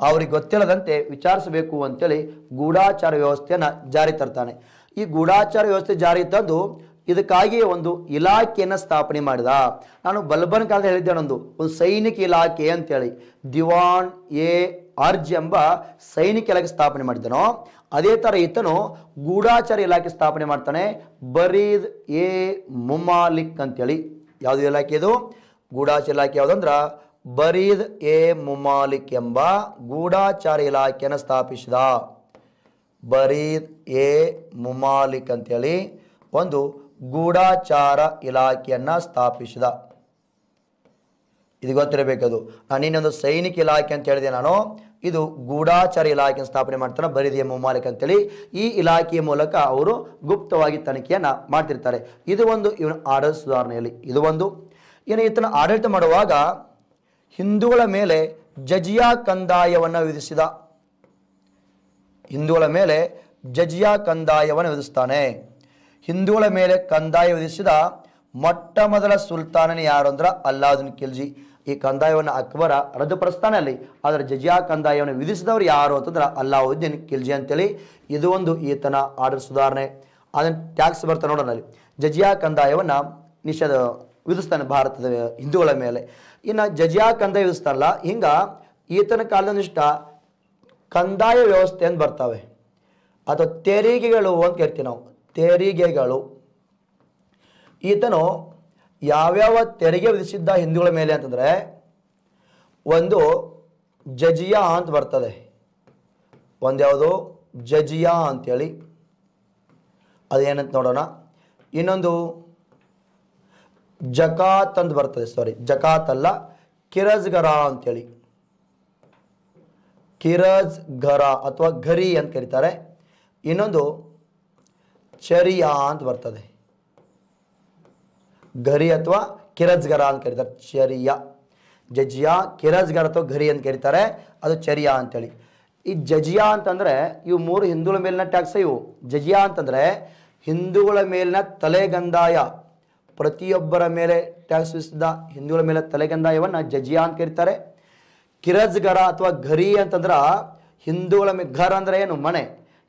ಅವ್ರಿಗೆ ಗೊತ್ತಿಲ್ಲದಂತೆ ವಿಚಾರಿಸಬೇಕು ಅಂತೇಳಿ ಗೂಢಾಚಾರ ವ್ಯವಸ್ಥೆಯನ್ನು ಜಾರಿ ತರ್ತಾನೆ ಈ ಗೂಢಾಚಾರ ವ್ಯವಸ್ಥೆ ಜಾರಿ ತಂದು ಇದಕ್ಕಾಗಿ ಒಂದು ಇಲಾಖೆಯನ್ನು ಸ್ಥಾಪನೆ ಮಾಡಿದ ನಾನು ಬಲ್ಬನ್ ಕಾಲದಲ್ಲಿ ಹೇಳಿದ್ದೆ ನಂದು ಒಂದು ಸೈನಿಕ ಇಲಾಖೆ ಅಂತೇಳಿ ದಿವಾನ್ ಎ ಅರ್ಜ್ ಎಂಬ ಸೈನಿಕ ಇಲಾಖೆ ಸ್ಥಾಪನೆ ಮಾಡಿದ್ದನೋ ಅದೇ ಥರ ಈತನು ಗೂಢಾಚಾರ ಇಲಾಖೆ ಸ್ಥಾಪನೆ ಮಾಡ್ತಾನೆ ಬರೀದ್ ಎ ಮುಮಾಲಿಕ್ ಅಂತೇಳಿ ಯಾವುದು ಇಲಾಖೆ ಇದು ಗೂಢಾಚಾರ ಇಲಾಖೆ ಯಾವುದಂದ್ರೆ ಬರೀದ್ ಎ ಮುಮಾಲಿಕ್ ಎಂಬ ಗೂಢಾಚಾರ ಇಲಾಖೆಯನ್ನು ಸ್ಥಾಪಿಸಿದ ಬರೀದ್ ಎ ಮುಮಾಲಿಕ್ ಅಂತೇಳಿ ಒಂದು ಗೂಢಾಚಾರ ಇಲಾಖೆಯನ್ನು ಸ್ಥಾಪಿಸಿದ ಇದು ಗೊತ್ತಿರಬೇಕದು ಇನ್ನೊಂದು ಸೈನಿಕ ಇಲಾಖೆ ಅಂತ ಹೇಳಿದೆ ನಾನು ಇದು ಗೂಢಾಚಾರ ಇಲಾಖೆಯನ್ನು ಸ್ಥಾಪನೆ ಮಾಡ್ತಾರೆ ಬರೀದಿಯ ಅಂತ ಅಂತೇಳಿ ಈ ಇಲಾಖೆಯ ಮೂಲಕ ಅವರು ಗುಪ್ತವಾಗಿ ತನಿಖೆಯನ್ನು ಮಾಡ್ತಿರ್ತಾರೆ ಇದು ಒಂದು ಇವನ ಆಡಳಿತ ಸುಧಾರಣೆಯಲ್ಲಿ ಇದು ಒಂದು ಏನು ಈತನ ಆಡಳಿತ ಮಾಡುವಾಗ ಹಿಂದೂಗಳ ಮೇಲೆ ಜಜಿಯಾ ಕಂದಾಯವನ್ನು ವಿಧಿಸಿದ ಹಿಂದೂಗಳ ಮೇಲೆ ಜಜಿಯಾ ಕಂದಾಯವನ್ನು ವಿಧಿಸ್ತಾನೆ ಹಿಂದೂಗಳ ಮೇಲೆ ಕಂದಾಯ ವಿಧಿಸಿದ ಮೊಟ್ಟ ಮೊದಲ ಸುಲ್ತಾನನೇ ಯಾರು ಅಂದ್ರೆ ಅಲ್ಲಾದುನ್ ಖಿಲ್ಜಿ ಈ ಕಂದಾಯವನ್ನು ಅಕ್ಬರ ರದ್ದುಪಡಿಸ್ತಾನೆ ಅಲ್ಲಿ ಆದರೆ ಜಜಿಯಾ ಕಂದಾಯವನ್ನು ವಿಧಿಸಿದವರು ಯಾರು ಅಂತಂದ್ರೆ ಅಲ್ಲಾವುದ್ದೀನ್ ಖಿಲ್ಜಿ ಅಂತೇಳಿ ಇದು ಒಂದು ಈತನ ಆರ್ಡರ್ ಸುಧಾರಣೆ ಅದನ್ನು ಟ್ಯಾಕ್ಸ್ ಬರ್ತಾ ನೋಡೋಣ ಅಲ್ಲಿ ಜಜಿಯಾ ಕಂದಾಯವನ್ನು ನಿಷೇಧ ವಿಧಿಸ್ತಾನೆ ಭಾರತದ ಹಿಂದೂಗಳ ಮೇಲೆ ಇನ್ನು ಜಜಿಯಾ ಕಂದಾಯ ವಿಧಿಸ್ತಾರಲ್ಲ ಹಿಂಗ ಈತನ ಕಾಲದಷ್ಠ ಕಂದಾಯ ವ್ಯವಸ್ಥೆ ಅಂತ ಬರ್ತವೆ ಅಥವಾ ತೆರಿಗೆಗಳು ಅಂತ ಹೇಳ್ತೀವಿ ನಾವು ತೆರಿಗೆಗಳು ಈತನು ಯಾವ್ಯಾವ ತೆರಿಗೆ ವಿಧಿಸಿದ್ದ ಹಿಂದೂಗಳ ಮೇಲೆ ಅಂತಂದರೆ ಒಂದು ಜಜಿಯಾ ಅಂತ ಬರ್ತದೆ ಒಂದು ಜಜಿಯಾ ಅಂಥೇಳಿ ಅದೇನಂತ ನೋಡೋಣ ಇನ್ನೊಂದು ಜಕಾತ್ ಅಂತ ಬರ್ತದೆ ಸಾರಿ ಜಕಾತ್ ಅಲ್ಲ ಕಿರಜ್ಗರ ಅಂತೇಳಿ ಕಿರಜ್ ಘರ ಅಥವಾ ಘರಿ ಅಂತ ಕರೀತಾರೆ ಇನ್ನೊಂದು ಚರಿಯಾ ಅಂತ ಬರ್ತದೆ ಗರಿ ಅಥವಾ ಕಿರಜ್ಗರ ಅಂತ ಕರೀತಾರೆ ಚರಿಯ ಜಜಿಯಾ ಕಿರಜ್ಗರ ಅಥವಾ ಗರಿ ಅಂತ ಕರೀತಾರೆ ಅದು ಚರಿಯ ಅಂತೇಳಿ ಈ ಜಜಿಯಾ ಅಂತಂದರೆ ಇವು ಮೂರು ಹಿಂದೂಗಳ ಮೇಲಿನ ಟ್ಯಾಕ್ಸ್ ಇವು ಜಜಿಯಾ ಅಂತಂದರೆ ಹಿಂದೂಗಳ ಮೇಲಿನ ತಲೆಗಂದಾಯ ಪ್ರತಿಯೊಬ್ಬರ ಮೇಲೆ ಟ್ಯಾಕ್ಸ್ ವಿಧಿಸಿದ ಹಿಂದೂಗಳ ಮೇಲೆ ತಲೆಗಂದಾಯವನ್ನು ಜಜಿಯಾ ಅಂತ ಕರೀತಾರೆ ಕಿರಜ್ಗರ ಅಥವಾ ಘರಿ ಅಂತಂದ್ರೆ ಹಿಂದೂಗಳ ಮೇ ಘರ್ ಅಂದರೆ ಏನು ಮನೆ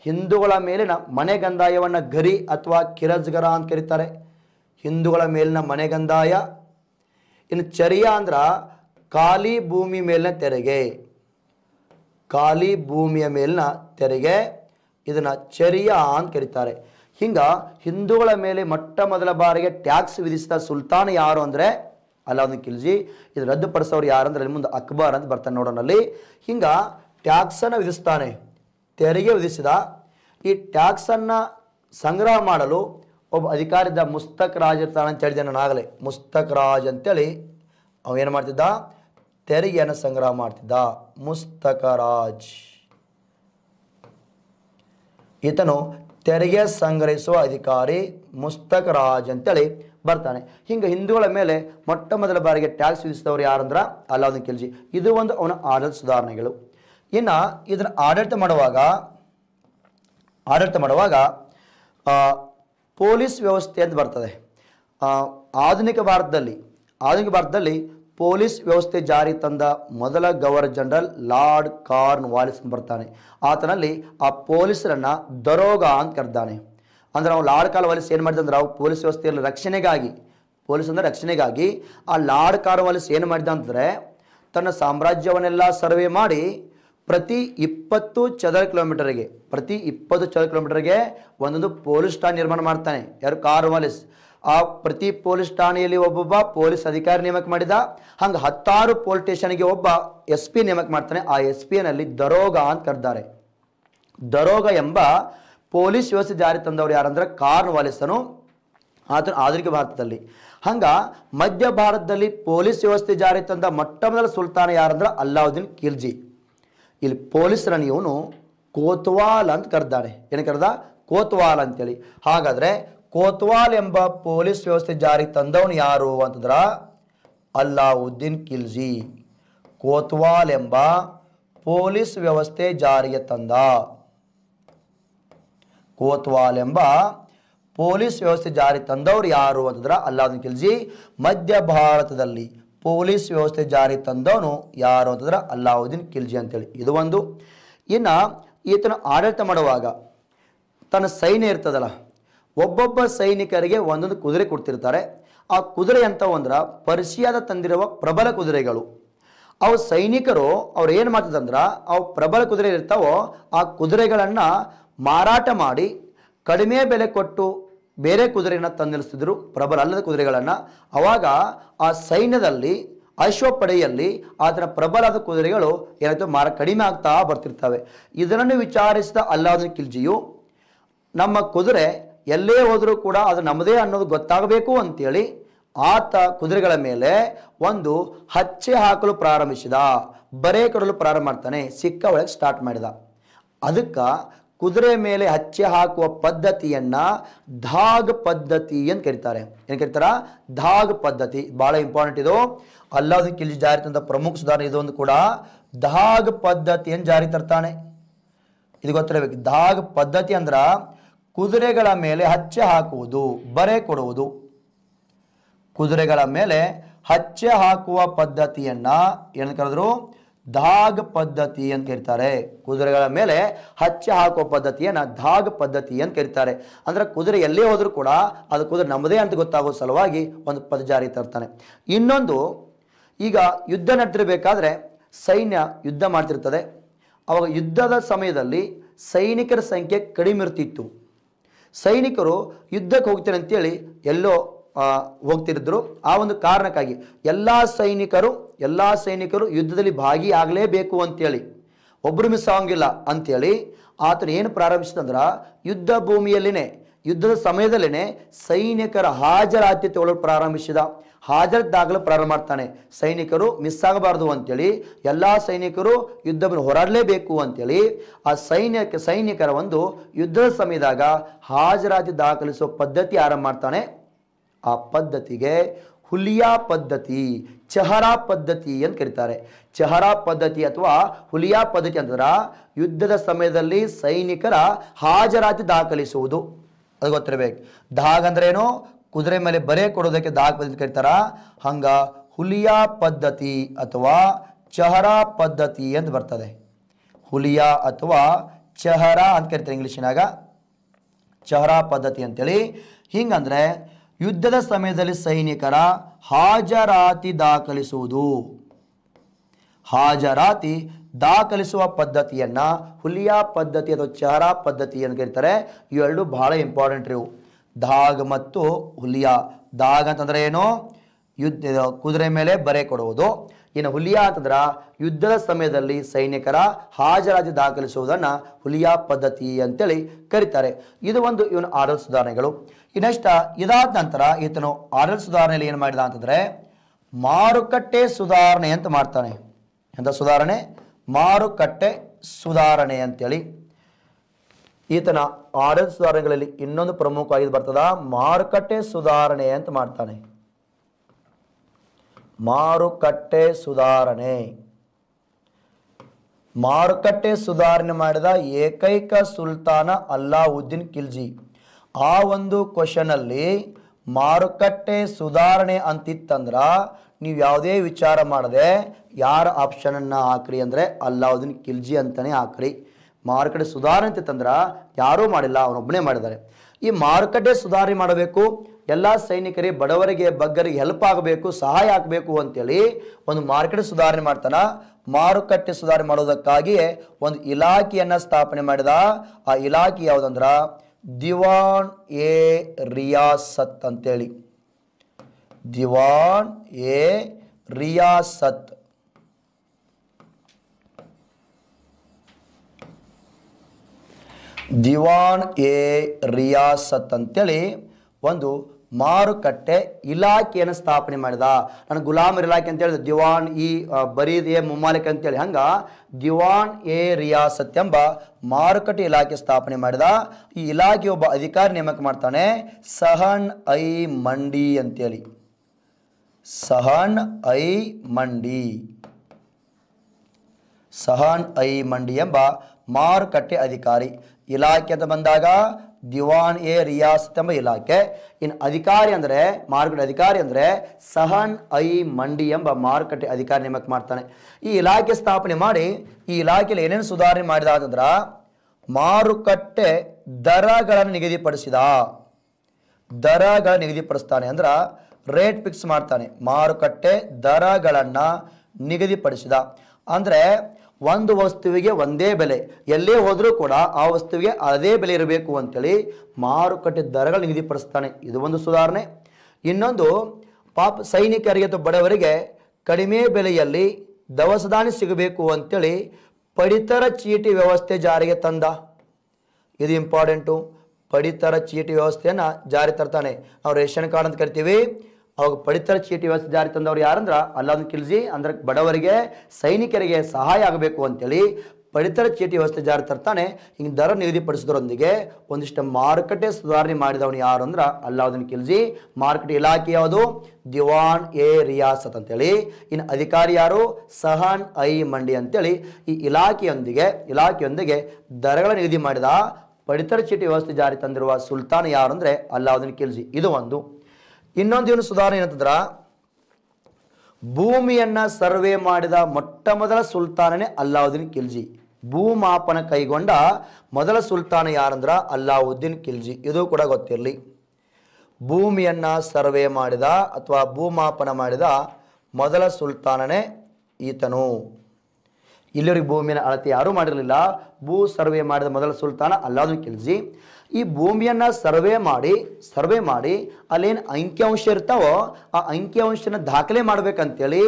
ಹಿಂದೂಗಳ ಮೇಲಿನ ಮನೆ ಗಂದಾಯವನ್ನು ಘರಿ ಅಥವಾ ಕಿರಜ್ಗರ ಅಂತ ಕರೀತಾರೆ ಹಿಂದೂಗಳ ಮೇಲಿನ ಮನೆಗಂದಾಯ ಇನ್ನು ಚರಿಯ ಅಂದ್ರೆ ಖಾಲಿ ಭೂಮಿ ಮೇಲಿನ ತೆರಿಗೆ ಖಾಲಿ ಭೂಮಿಯ ಮೇಲಿನ ತೆರಿಗೆ ಇದನ್ನು ಚರಿಯ ಅಂತ ಕರೀತಾರೆ ಹಿಂಗೆ ಹಿಂದೂಗಳ ಮೇಲೆ ಮೊಟ್ಟ ಮೊದಲ ಬಾರಿಗೆ ಟ್ಯಾಕ್ಸ್ ವಿಧಿಸಿದ ಸುಲ್ತಾನ್ ಯಾರು ಅಂದರೆ ಅಲಾವುದ್ದೀನ್ ಖಿಲ್ಜಿ ಇದು ರದ್ದುಪಡಿಸೋರು ಯಾರು ಅಂದ್ರೆ ಅಲ್ಲಿ ಮುಂದೆ ಅಕ್ಬರ್ ಅಂತ ಬರ್ತಾನೆ ನೋಡೋಣಲ್ಲಿ ಹಿಂಗೆ ಟ್ಯಾಕ್ಸನ್ನು ವಿಧಿಸ್ತಾನೆ ತೆರಿಗೆ ವಿಧಿಸಿದ ಈ ಟ್ಯಾಕ್ಸನ್ನು ಸಂಗ್ರಹ ಮಾಡಲು ಒಬ್ಬ ಅಧಿಕಾರಿದ್ದ ಮುಸ್ತಕ್ ರಾಜ್ ಇರ್ತಾನೆ ಹೇಳಿದೆ ನಾನು ಆಗಲೇ ಮುಸ್ತಕ್ ರಾಜ್ ಅಂತೇಳಿ ಅವೇನು ಮಾಡ್ತಿದ್ದ ತೆರಿಗೆಯನ್ನು ಸಂಗ್ರಹ ಮಾಡ್ತಿದ್ದ ಮುಸ್ತಕ ರಾಜ್ ಈತನು ತೆರಿಗೆ ಸಂಗ್ರಹಿಸುವ ಅಧಿಕಾರಿ ಮುಸ್ತಕ್ ರಾಜ್ ಅಂತೇಳಿ ಬರ್ತಾನೆ ಹಿಂಗೆ ಹಿಂದೂಗಳ ಮೇಲೆ ಮೊಟ್ಟ ಮೊದಲ ಬಾರಿಗೆ ಟ್ಯಾಕ್ಸ್ ವಿಧಿಸಿದವರು ಯಾರಂದ್ರೆ ಅಲ್ಲಾವುದ್ದೀನ್ ಖಿಲ್ಜಿ ಇದು ಒಂದು ಅವನ ಆಡಳಿತ ಸುಧಾರಣೆಗಳು ಇನ್ನು ಇದನ್ನು ಆಡಳಿತ ಮಾಡುವಾಗ ಆಡಳಿತ ಮಾಡುವಾಗ ಪೊಲೀಸ್ ವ್ಯವಸ್ಥೆ ಅಂತ ಬರ್ತದೆ ಆಧುನಿಕ ಭಾರತದಲ್ಲಿ ಆಧುನಿಕ ಭಾರತದಲ್ಲಿ ಪೊಲೀಸ್ ವ್ಯವಸ್ಥೆ ಜಾರಿ ತಂದ ಮೊದಲ governor general lord Cornwallis ಬರ್ತಾನೆ ಆತನಲ್ಲಿ ಆ ಪೊಲೀಸರನ್ನು ದರೋಗ ಅಂತ ಕರೆದಾನೆ ಅಂದರೆ ನಾವು ಲಾರ್ಡ್ ಕಾರ್ ವಾಲಿಸ್ ಏನು ಮಾಡಿದ ಅಂದ್ರೆ ಪೊಲೀಸ್ ವ್ಯವಸ್ಥೆಯಲ್ಲಿ ರಕ್ಷಣೆಗಾಗಿ ಪೊಲೀಸ್ ಅಂದರೆ ರಕ್ಷಣೆಗಾಗಿ ಆ ಲಾರ್ಡ್ ಕಾರ್ ವಾಲಿಸ್ ಏನು ಮಾಡಿದ ಅಂದರೆ ತನ್ನ ಸಾಮ್ರಾಜ್ಯವನ್ನೆಲ್ಲ ಸರ್ವೆ ಮಾಡಿ ಪ್ರತಿ ಇಪ್ಪತ್ತು ಚದರ ಕಿಲೋಮೀಟರ್ಗೆ ಪ್ರತಿ ಇಪ್ಪತ್ತು ಚದರ ಕಿಲೋಮೀಟರ್ಗೆ ಒಂದೊಂದು ಪೊಲೀಸ್ ಠಾಣೆ ನಿರ್ಮಾಣ ಮಾಡ್ತಾನೆ ಯಾರು ಕಾರ್ವಾಲಿಸ್ ಆ ಪ್ರತಿ ಪೊಲೀಸ್ ಠಾಣೆಯಲ್ಲಿ ಒಬ್ಬೊಬ್ಬ ಪೊಲೀಸ್ ಅಧಿಕಾರಿ ನೇಮಕ ಮಾಡಿದ ಹಂಗೆ ಹತ್ತಾರು ಪೊಲೀಸ್ ಸ್ಟೇಷನ್ಗೆ ಒಬ್ಬ ಎಸ್ ಪಿ ನೇಮಕ ಮಾಡ್ತಾನೆ ಆ ಎಸ್ ಪಿ ನಲ್ಲಿ ದರೋಗ ಅಂತ ಕರೆದಾರೆ ದರೋಗ ಎಂಬ ಪೊಲೀಸ್ ವ್ಯವಸ್ಥೆ ಜಾರಿ ತಂದವರು ಯಾರಂದ್ರೆ ಕಾರ್ವಾಲಿಸನು ಆತನ ಆಧುನಿಕ ಭಾರತದಲ್ಲಿ ಹಂಗ ಮಧ್ಯ ಭಾರತದಲ್ಲಿ ಪೊಲೀಸ್ ವ್ಯವಸ್ಥೆ ಜಾರಿ ತಂದ ಮೊಟ್ಟ ಮೊದಲ ಸುಲ್ತಾನ ಯಾರಂದ್ರೆ ಅಲ್ಲಾವುದ್ದೀನ್ ಖಿಲ್ಜಿ ಇಲ್ಲಿ ಪೊಲೀಸರನ್ನು ಇವನು ಕೋತ್ವಾಲ್ ಅಂತ ಕರೆದಾನೆ ಏನು ಕರೆದ ಕೋತ್ವಾಲ್ ಅಂತೇಳಿ ಹಾಗಾದರೆ ಕೋತ್ವಾಲ್ ಎಂಬ ಪೊಲೀಸ್ ವ್ಯವಸ್ಥೆ ಜಾರಿಗೆ ತಂದವನು ಯಾರು ಅಂತಂದ್ರ ಅಲ್ಲಾವುದ್ದೀನ್ ಕಿಲ್ಜಿ ಕೋತ್ವಾಲ್ ಎಂಬ ಪೊಲೀಸ್ ವ್ಯವಸ್ಥೆ ಜಾರಿಗೆ ತಂದ ಕೋತ್ವಾಲ್ ಎಂಬ ಪೊಲೀಸ್ ವ್ಯವಸ್ಥೆ ಜಾರಿ ತಂದವರು ಯಾರು ಅಂತಂದ್ರೆ ಅಲ್ಲಾವುದ್ದೀನ್ ಖಿಲ್ಜಿ ಮಧ್ಯ ಭಾರತದಲ್ಲಿ ಪೊಲೀಸ್ ವ್ಯವಸ್ಥೆ ಜಾರಿ ತಂದವನು ಯಾರು ಅಂತಂದ್ರೆ ಅಲ್ಲಾವುದ್ದೀನ್ ಖಿಲ್ಜಿ ಅಂತೇಳಿ ಇದು ಒಂದು ಇನ್ನು ಈತನ ಆಡಳಿತ ಮಾಡುವಾಗ ತನ್ನ ಸೈನ್ಯ ಇರ್ತದಲ್ಲ ಒಬ್ಬೊಬ್ಬ ಸೈನಿಕರಿಗೆ ಒಂದೊಂದು ಕುದುರೆ ಕೊಡ್ತಿರ್ತಾರೆ ಆ ಕುದುರೆ ಅಂತ ಅಂದ್ರೆ ಪರ್ಷಿಯಾದ ತಂದಿರುವ ಪ್ರಬಲ ಕುದುರೆಗಳು ಅವು ಸೈನಿಕರು ಅವ್ರು ಏನು ಮಾಡ್ತದಂದ್ರೆ ಅವು ಪ್ರಬಲ ಕುದುರೆ ಇರ್ತಾವೋ ಆ ಕುದುರೆಗಳನ್ನು ಮಾರಾಟ ಮಾಡಿ ಕಡಿಮೆ ಬೆಲೆ ಕೊಟ್ಟು ಬೇರೆ ಕುದುರೆಯನ್ನು ನಿಲ್ಲಿಸ್ತಿದ್ರು ಪ್ರಬಲ ಅಲ್ಲದ ಕುದುರೆಗಳನ್ನು ಆವಾಗ ಆ ಸೈನ್ಯದಲ್ಲಿ ಅಶ್ವಪಡೆಯಲ್ಲಿ ಆತನ ಪ್ರಬಲದ ಕುದುರೆಗಳು ಏನಾಯಿತು ಮಾರ ಕಡಿಮೆ ಆಗ್ತಾ ಬರ್ತಿರ್ತವೆ ಇದನ್ನು ವಿಚಾರಿಸಿದ ಅಲ್ಲಾವುದ್ದೀನ್ ಖಿಲ್ಜಿಯು ನಮ್ಮ ಕುದುರೆ ಎಲ್ಲೇ ಹೋದರೂ ಕೂಡ ಅದು ನಮ್ಮದೇ ಅನ್ನೋದು ಗೊತ್ತಾಗಬೇಕು ಅಂತೇಳಿ ಆತ ಕುದುರೆಗಳ ಮೇಲೆ ಒಂದು ಹಚ್ಚೆ ಹಾಕಲು ಪ್ರಾರಂಭಿಸಿದ ಬರೆ ಕೊಡಲು ಪ್ರಾರಂಭ ಮಾಡ್ತಾನೆ ಸಿಕ್ಕ ಒಳಗೆ ಸ್ಟಾರ್ಟ್ ಮಾಡಿದ ಅದಕ್ಕೆ ಕುದುರೆ ಮೇಲೆ ಹಚ್ಚಿ ಹಾಕುವ ಪದ್ಧತಿಯನ್ನ ಧಾಗ್ ಪದ್ಧತಿ ಅಂತ ಕರೀತಾರೆ ಏನ್ ಕರೀತಾರ ಧಾಗ್ ಪದ್ಧತಿ ಬಹಳ ಇಂಪಾರ್ಟೆಂಟ್ ಇದು ಅಲ್ಲಾದ್ರೂ ಕಿಲ್ಜಿ ಜಾರಿ ತಂದ ಪ್ರಮುಖ ಸುಧಾರಣೆ ಇದೊಂದು ಕೂಡ ಧಾಗ್ ಪದ್ಧತಿಯನ್ನು ಜಾರಿ ತರ್ತಾನೆ ಇದು ಗೊತ್ತಿರಬೇಕು ಧಾಗ್ ಪದ್ಧತಿ ಅಂದ್ರೆ ಕುದುರೆಗಳ ಮೇಲೆ ಹಚ್ಚೆ ಹಾಕುವುದು ಬರೆ ಕೊಡುವುದು ಕುದುರೆಗಳ ಮೇಲೆ ಹಚ್ಚೆ ಹಾಕುವ ಪದ್ಧತಿಯನ್ನ ಏನ್ ಕರೆದ್ರು ದಾಗ್ ಪದ್ಧತಿ ಅಂತ ಕರೀತಾರೆ ಕುದುರೆಗಳ ಮೇಲೆ ಹಚ್ಚಿ ಹಾಕೋ ಪದ್ಧತಿಯನ್ನು ಧಾಗ್ ಪದ್ಧತಿ ಅಂತ ಕರೀತಾರೆ ಅಂದರೆ ಕುದುರೆ ಎಲ್ಲೇ ಹೋದರೂ ಕೂಡ ಅದು ಕುದುರೆ ನಮ್ಮದೇ ಅಂತ ಗೊತ್ತಾಗೋ ಸಲುವಾಗಿ ಒಂದು ಪದ ಜಾರಿ ತರ್ತಾನೆ ಇನ್ನೊಂದು ಈಗ ಯುದ್ಧ ನಡೆದಿರಬೇಕಾದ್ರೆ ಸೈನ್ಯ ಯುದ್ಧ ಮಾಡ್ತಿರ್ತದೆ ಅವಾಗ ಯುದ್ಧದ ಸಮಯದಲ್ಲಿ ಸೈನಿಕರ ಸಂಖ್ಯೆ ಕಡಿಮೆ ಇರ್ತಿತ್ತು ಸೈನಿಕರು ಯುದ್ಧಕ್ಕೆ ಹೋಗ್ತಾರೆ ಅಂತೇಳಿ ಎಲ್ಲೋ ಹೋಗ್ತಿದ್ರು ಆ ಒಂದು ಕಾರಣಕ್ಕಾಗಿ ಎಲ್ಲ ಸೈನಿಕರು ಎಲ್ಲ ಸೈನಿಕರು ಯುದ್ಧದಲ್ಲಿ ಭಾಗಿಯಾಗಲೇಬೇಕು ಅಂತೇಳಿ ಒಬ್ಬರು ಮಿಸ್ ಆಗಂಗಿಲ್ಲ ಅಂಥೇಳಿ ಆತನು ಏನು ಪ್ರಾರಂಭಿಸಿದಂದ್ರೆ ಯುದ್ಧ ಭೂಮಿಯಲ್ಲಿನೇ ಯುದ್ಧದ ಸಮಯದಲ್ಲೇ ಸೈನಿಕರ ಹಾಜರಾತಿ ತಗೊಳ್ಳಲು ಪ್ರಾರಂಭಿಸಿದ ಹಾಜರದ್ದಾಗಲು ಪ್ರಾರಂಭ ಮಾಡ್ತಾನೆ ಸೈನಿಕರು ಮಿಸ್ ಆಗಬಾರ್ದು ಅಂತೇಳಿ ಎಲ್ಲ ಸೈನಿಕರು ಯುದ್ಧವನ್ನು ಹೋರಾಡಲೇಬೇಕು ಅಂತೇಳಿ ಆ ಸೈನ್ಯಕ್ಕೆ ಸೈನಿಕರ ಒಂದು ಯುದ್ಧದ ಸಮಯದಾಗ ಹಾಜರಾತಿ ದಾಖಲಿಸುವ ಪದ್ಧತಿ ಆರಂಭ ಮಾಡ್ತಾನೆ ಆ ಪದ್ಧತಿಗೆ ಹುಲಿಯಾ ಪದ್ಧತಿ ಚಹರಾ ಪದ್ಧತಿ ಅಂತ ಕರೀತಾರೆ ಚಹರಾ ಪದ್ಧತಿ ಅಥವಾ ಹುಲಿಯಾ ಪದ್ಧತಿ ಅಂತಂದ್ರೆ ಯುದ್ಧದ ಸಮಯದಲ್ಲಿ ಸೈನಿಕರ ಹಾಜರಾತಿ ದಾಖಲಿಸುವುದು ಅದು ಗೊತ್ತಿರಬೇಕು ದಾಗ್ ಅಂದ್ರೇನು ಕುದುರೆ ಮೇಲೆ ಬರೆ ಕೊಡೋದಕ್ಕೆ ದಾಗ್ ಅಂತ ಕರೀತಾರ ಹಂಗ ಹುಲಿಯಾ ಪದ್ಧತಿ ಅಥವಾ ಚಹರಾ ಪದ್ಧತಿ ಅಂತ ಬರ್ತದೆ ಹುಲಿಯಾ ಅಥವಾ ಚಹರಾ ಅಂತ ಕರಿತಾರೆ ಇಂಗ್ಲೀಷಿನಾಗ ಚಹರಾ ಪದ್ಧತಿ ಅಂತೇಳಿ ಹಿಂಗಂದ್ರೆ ಯುದ್ಧದ ಸಮಯದಲ್ಲಿ ಸೈನಿಕರ ಹಾಜರಾತಿ ದಾಖಲಿಸುವುದು ಹಾಜರಾತಿ ದಾಖಲಿಸುವ ಪದ್ಧತಿಯನ್ನು ಹುಲಿಯಾ ಪದ್ಧತಿ ಅಥವಾ ಚಹರಾ ಪದ್ಧತಿ ಅಂತ ಕರೀತಾರೆ ಇವೆರಡು ಬಹಳ ಇಂಪಾರ್ಟೆಂಟ್ ಇವು ದಾಗ್ ಮತ್ತು ಹುಲಿಯಾ ದಾಗ್ ಅಂತಂದರೆ ಏನು ಯುದ್ಧ ಕುದುರೆ ಮೇಲೆ ಬರೆ ಕೊಡುವುದು ಇನ್ನು ಹುಲಿಯಾ ಅಂತಂದ್ರ ಯುದ್ಧದ ಸಮಯದಲ್ಲಿ ಸೈನಿಕರ ಹಾಜರಾಜಿ ದಾಖಲಿಸುವುದನ್ನು ಹುಲಿಯಾ ಪದ್ಧತಿ ಅಂತೇಳಿ ಕರೀತಾರೆ ಇದು ಒಂದು ಇವನು ಆಡಳಿತ ಸುಧಾರಣೆಗಳು ಇನ್ನಷ್ಟ ಇದಾದ ನಂತರ ಈತನು ಆಡಳಿತ ಸುಧಾರಣೆಯಲ್ಲಿ ಏನು ಮಾಡಿದ ಅಂತಂದರೆ ಮಾರುಕಟ್ಟೆ ಸುಧಾರಣೆ ಅಂತ ಮಾಡ್ತಾನೆ ಎಂಥ ಸುಧಾರಣೆ ಮಾರುಕಟ್ಟೆ ಸುಧಾರಣೆ ಅಂತೇಳಿ ಈತನ ಆಡಳಿತ ಸುಧಾರಣೆಗಳಲ್ಲಿ ಇನ್ನೊಂದು ಪ್ರಮುಖವಾಗಿ ಬರ್ತದ ಮಾರುಕಟ್ಟೆ ಸುಧಾರಣೆ ಅಂತ ಮಾಡ್ತಾನೆ ಮಾರುಕಟ್ಟೆ ಸುಧಾರಣೆ ಮಾರುಕಟ್ಟೆ ಸುಧಾರಣೆ ಮಾಡಿದ ಏಕೈಕ ಸುಲ್ತಾನ ಅಲ್ಲಾವುದ್ದೀನ್ ಖಿಲ್ಜಿ ಆ ಒಂದು ಕ್ವಶನಲ್ಲಿ ಮಾರುಕಟ್ಟೆ ಸುಧಾರಣೆ ಅಂತಿತ್ತಂದ್ರ ನೀವು ಯಾವುದೇ ವಿಚಾರ ಮಾಡದೆ ಯಾರ ಆಪ್ಷನನ್ನು ಹಾಕ್ರಿ ಅಂದರೆ ಅಲ್ಲಾವುದ್ದೀನ್ ಖಿಲ್ಜಿ ಅಂತಲೇ ಹಾಕ್ರಿ ಮಾರುಕಟ್ಟೆ ಸುಧಾರಣೆ ಅಂತಿತ್ತಂದ್ರೆ ಯಾರೂ ಮಾಡಿಲ್ಲ ಅವನೊಬ್ಬನೇ ಮಾಡಿದ್ದಾರೆ ಈ ಮಾರುಕಟ್ಟೆ ಸುಧಾರಣೆ ಮಾಡಬೇಕು ಎಲ್ಲ ಸೈನಿಕರಿಗೆ ಬಡವರಿಗೆ ಬಗ್ಗರಿಗೆ ಹೆಲ್ಪ್ ಆಗಬೇಕು ಸಹಾಯ ಆಗಬೇಕು ಅಂತೇಳಿ ಒಂದು ಮಾರ್ಕೆಟ್ ಸುಧಾರಣೆ ಮಾಡ್ತಾನ ಮಾರುಕಟ್ಟೆ ಸುಧಾರಣೆ ಮಾಡೋದಕ್ಕಾಗಿ ಒಂದು ಇಲಾಖೆಯನ್ನು ಸ್ಥಾಪನೆ ಮಾಡಿದ ಆ ಇಲಾಖೆ ಯಾವುದಂದ್ರೆ ದಿವಾನ್ ಎ ರಿಯಾಸತ್ ಅಂತೇಳಿ ದಿವಾನ್ ಎ ರಿಯಾಸತ್ ದಿವಾನ್ ಎ ರಿಯಾಸತ್ ಅಂತೇಳಿ ಒಂದು ಮಾರುಕಟ್ಟೆ ಇಲಾಖೆಯನ್ನು ಸ್ಥಾಪನೆ ಮಾಡಿದ ನಾನು ಗುಲಾಮರ್ ಇಲಾಖೆ ಹೇಳಿದ ದಿವಾನ್ ಇ ಬರೀದ್ ಎ ಮುಮಾಲಿಕ್ ಅಂತೇಳಿ ಹಂಗೆ ದಿವಾನ್ ಎ ರಿಯಾಸತ್ ಎಂಬ ಮಾರುಕಟ್ಟೆ ಇಲಾಖೆ ಸ್ಥಾಪನೆ ಮಾಡಿದ ಈ ಇಲಾಖೆ ಒಬ್ಬ ಅಧಿಕಾರಿ ನೇಮಕ ಮಾಡ್ತಾನೆ ಸಹನ್ ಐ ಮಂಡಿ ಅಂತೇಳಿ ಸಹನ್ ಐ ಮಂಡಿ ಸಹನ್ ಐ ಮಂಡಿ ಎಂಬ ಮಾರುಕಟ್ಟೆ ಅಧಿಕಾರಿ ಇಲಾಖೆ ಅಂತ ಬಂದಾಗ ದಿವಾನ್ ಎ ರಿಯಾಸತ್ ಎಂಬ ಇಲಾಖೆ ಇನ್ನು ಅಧಿಕಾರಿ ಅಂದರೆ ಮಾರುಕಟ್ಟೆ ಅಧಿಕಾರಿ ಅಂದರೆ ಸಹನ್ ಐ ಮಂಡಿ ಎಂಬ ಮಾರುಕಟ್ಟೆ ಅಧಿಕಾರಿ ನೇಮಕ ಮಾಡ್ತಾನೆ ಈ ಇಲಾಖೆ ಸ್ಥಾಪನೆ ಮಾಡಿ ಈ ಇಲಾಖೆಯಲ್ಲಿ ಏನೇನು ಸುಧಾರಣೆ ಮಾಡಿದ ಅಂತಂದ್ರೆ ಮಾರುಕಟ್ಟೆ ದರಗಳನ್ನು ನಿಗದಿಪಡಿಸಿದ ದರಗಳ ನಿಗದಿಪಡಿಸ್ತಾನೆ ಅಂದ್ರೆ ರೇಟ್ ಫಿಕ್ಸ್ ಮಾಡ್ತಾನೆ ಮಾರುಕಟ್ಟೆ ದರಗಳನ್ನು ನಿಗದಿಪಡಿಸಿದ ಅಂದರೆ ಒಂದು ವಸ್ತುವಿಗೆ ಒಂದೇ ಬೆಲೆ ಎಲ್ಲೇ ಹೋದರೂ ಕೂಡ ಆ ವಸ್ತುವಿಗೆ ಅದೇ ಬೆಲೆ ಇರಬೇಕು ಅಂತೇಳಿ ಮಾರುಕಟ್ಟೆ ದರಗಳು ನಿಗದಿಪಡಿಸ್ತಾನೆ ಇದು ಒಂದು ಸುಧಾರಣೆ ಇನ್ನೊಂದು ಪಾಪ ಸೈನಿಕರಿಗೆ ಅಥವಾ ಬಡವರಿಗೆ ಕಡಿಮೆ ಬೆಲೆಯಲ್ಲಿ ದವಸಧಾನಿ ಸಿಗಬೇಕು ಅಂತೇಳಿ ಪಡಿತರ ಚೀಟಿ ವ್ಯವಸ್ಥೆ ಜಾರಿಗೆ ತಂದ ಇದು ಇಂಪಾರ್ಟೆಂಟು ಪಡಿತರ ಚೀಟಿ ವ್ಯವಸ್ಥೆಯನ್ನು ಜಾರಿ ತರ್ತಾನೆ ನಾವು ರೇಷನ್ ಕಾರ್ಡ್ ಅಂತ ಕರಿತೀವಿ ಅವಾಗ ಪಡಿತರ ಚೀಟಿ ವ್ಯವಸ್ಥೆ ಜಾರಿ ತಂದವರು ಯಾರಂದ್ರ ಅಲ್ಲಾವುದ್ದೀನ್ ಖಿಲ್ಜಿ ಅಂದ್ರೆ ಬಡವರಿಗೆ ಸೈನಿಕರಿಗೆ ಸಹಾಯ ಆಗಬೇಕು ಅಂತೇಳಿ ಪಡಿತರ ಚೀಟಿ ವ್ಯವಸ್ಥೆ ಜಾರಿ ತರ್ತಾನೆ ಹಿಂಗೆ ದರ ನಿಗದಿಪಡಿಸಿದ್ರೊಂದಿಗೆ ಒಂದಿಷ್ಟು ಮಾರುಕಟ್ಟೆ ಸುಧಾರಣೆ ಮಾಡಿದವನು ಯಾರು ಅಂದ್ರೆ ಅಲ್ಲಾವುದ್ದೀನ್ ಖಿಲ್ಜಿ ಮಾರುಕಟ್ಟೆ ಇಲಾಖೆ ಯಾವುದು ದಿವಾನ್ ಎ ರಿಯಾಸತ್ ಅಂತೇಳಿ ಇನ್ನು ಅಧಿಕಾರಿ ಯಾರು ಸಹನ್ ಐ ಮಂಡಿ ಅಂತೇಳಿ ಈ ಇಲಾಖೆಯೊಂದಿಗೆ ಇಲಾಖೆಯೊಂದಿಗೆ ದರಗಳ ನಿಗದಿ ಮಾಡಿದ ಪಡಿತರ ಚೀಟಿ ವ್ಯವಸ್ಥೆ ಜಾರಿ ತಂದಿರುವ ಸುಲ್ತಾನ್ ಯಾರು ಅಂದ್ರೆ ಅಲ್ಲಾವುದ್ದೀನ್ ಖಿಲ್ಜಿ ಇದು ಒಂದು ಇನ್ನೊಂದು ಏನು ಸುಧಾರಣೆ ಏನಂತಂದ್ರ ಭೂಮಿಯನ್ನ ಸರ್ವೆ ಮಾಡಿದ ಮೊಟ್ಟ ಮೊದಲ ಸುಲ್ತಾನನೇ ಅಲ್ಲಾವುದ್ದೀನ್ ಖಿಲ್ಜಿ ಭೂಮಾಪನ ಕೈಗೊಂಡ ಮೊದಲ ಸುಲ್ತಾನ ಯಾರಂದ್ರ ಅಲ್ಲಾವುದ್ದೀನ್ ಖಿಲ್ಜಿ ಇದು ಕೂಡ ಗೊತ್ತಿರಲಿ ಭೂಮಿಯನ್ನ ಸರ್ವೆ ಮಾಡಿದ ಅಥವಾ ಭೂಮಾಪನ ಮಾಡಿದ ಮೊದಲ ಸುಲ್ತಾನನೇ ಈತನು ಇಲ್ಲಿವರಿಗೆ ಭೂಮಿಯನ್ನು ಅಳತೆ ಯಾರೂ ಮಾಡಿರಲಿಲ್ಲ ಭೂ ಸರ್ವೆ ಮಾಡಿದ ಮೊದಲ ಸುಲ್ತಾನ ಅಲ್ಲಾದುಲ್ ಕೇಳಿಸಿ ಈ ಭೂಮಿಯನ್ನು ಸರ್ವೆ ಮಾಡಿ ಸರ್ವೆ ಮಾಡಿ ಅಲ್ಲೇನು ಅಂಕಿಅಂಶ ಇರ್ತಾವೋ ಆ ಅಂಕಿಅಂಶನ ದಾಖಲೆ ಮಾಡಬೇಕಂತೇಳಿ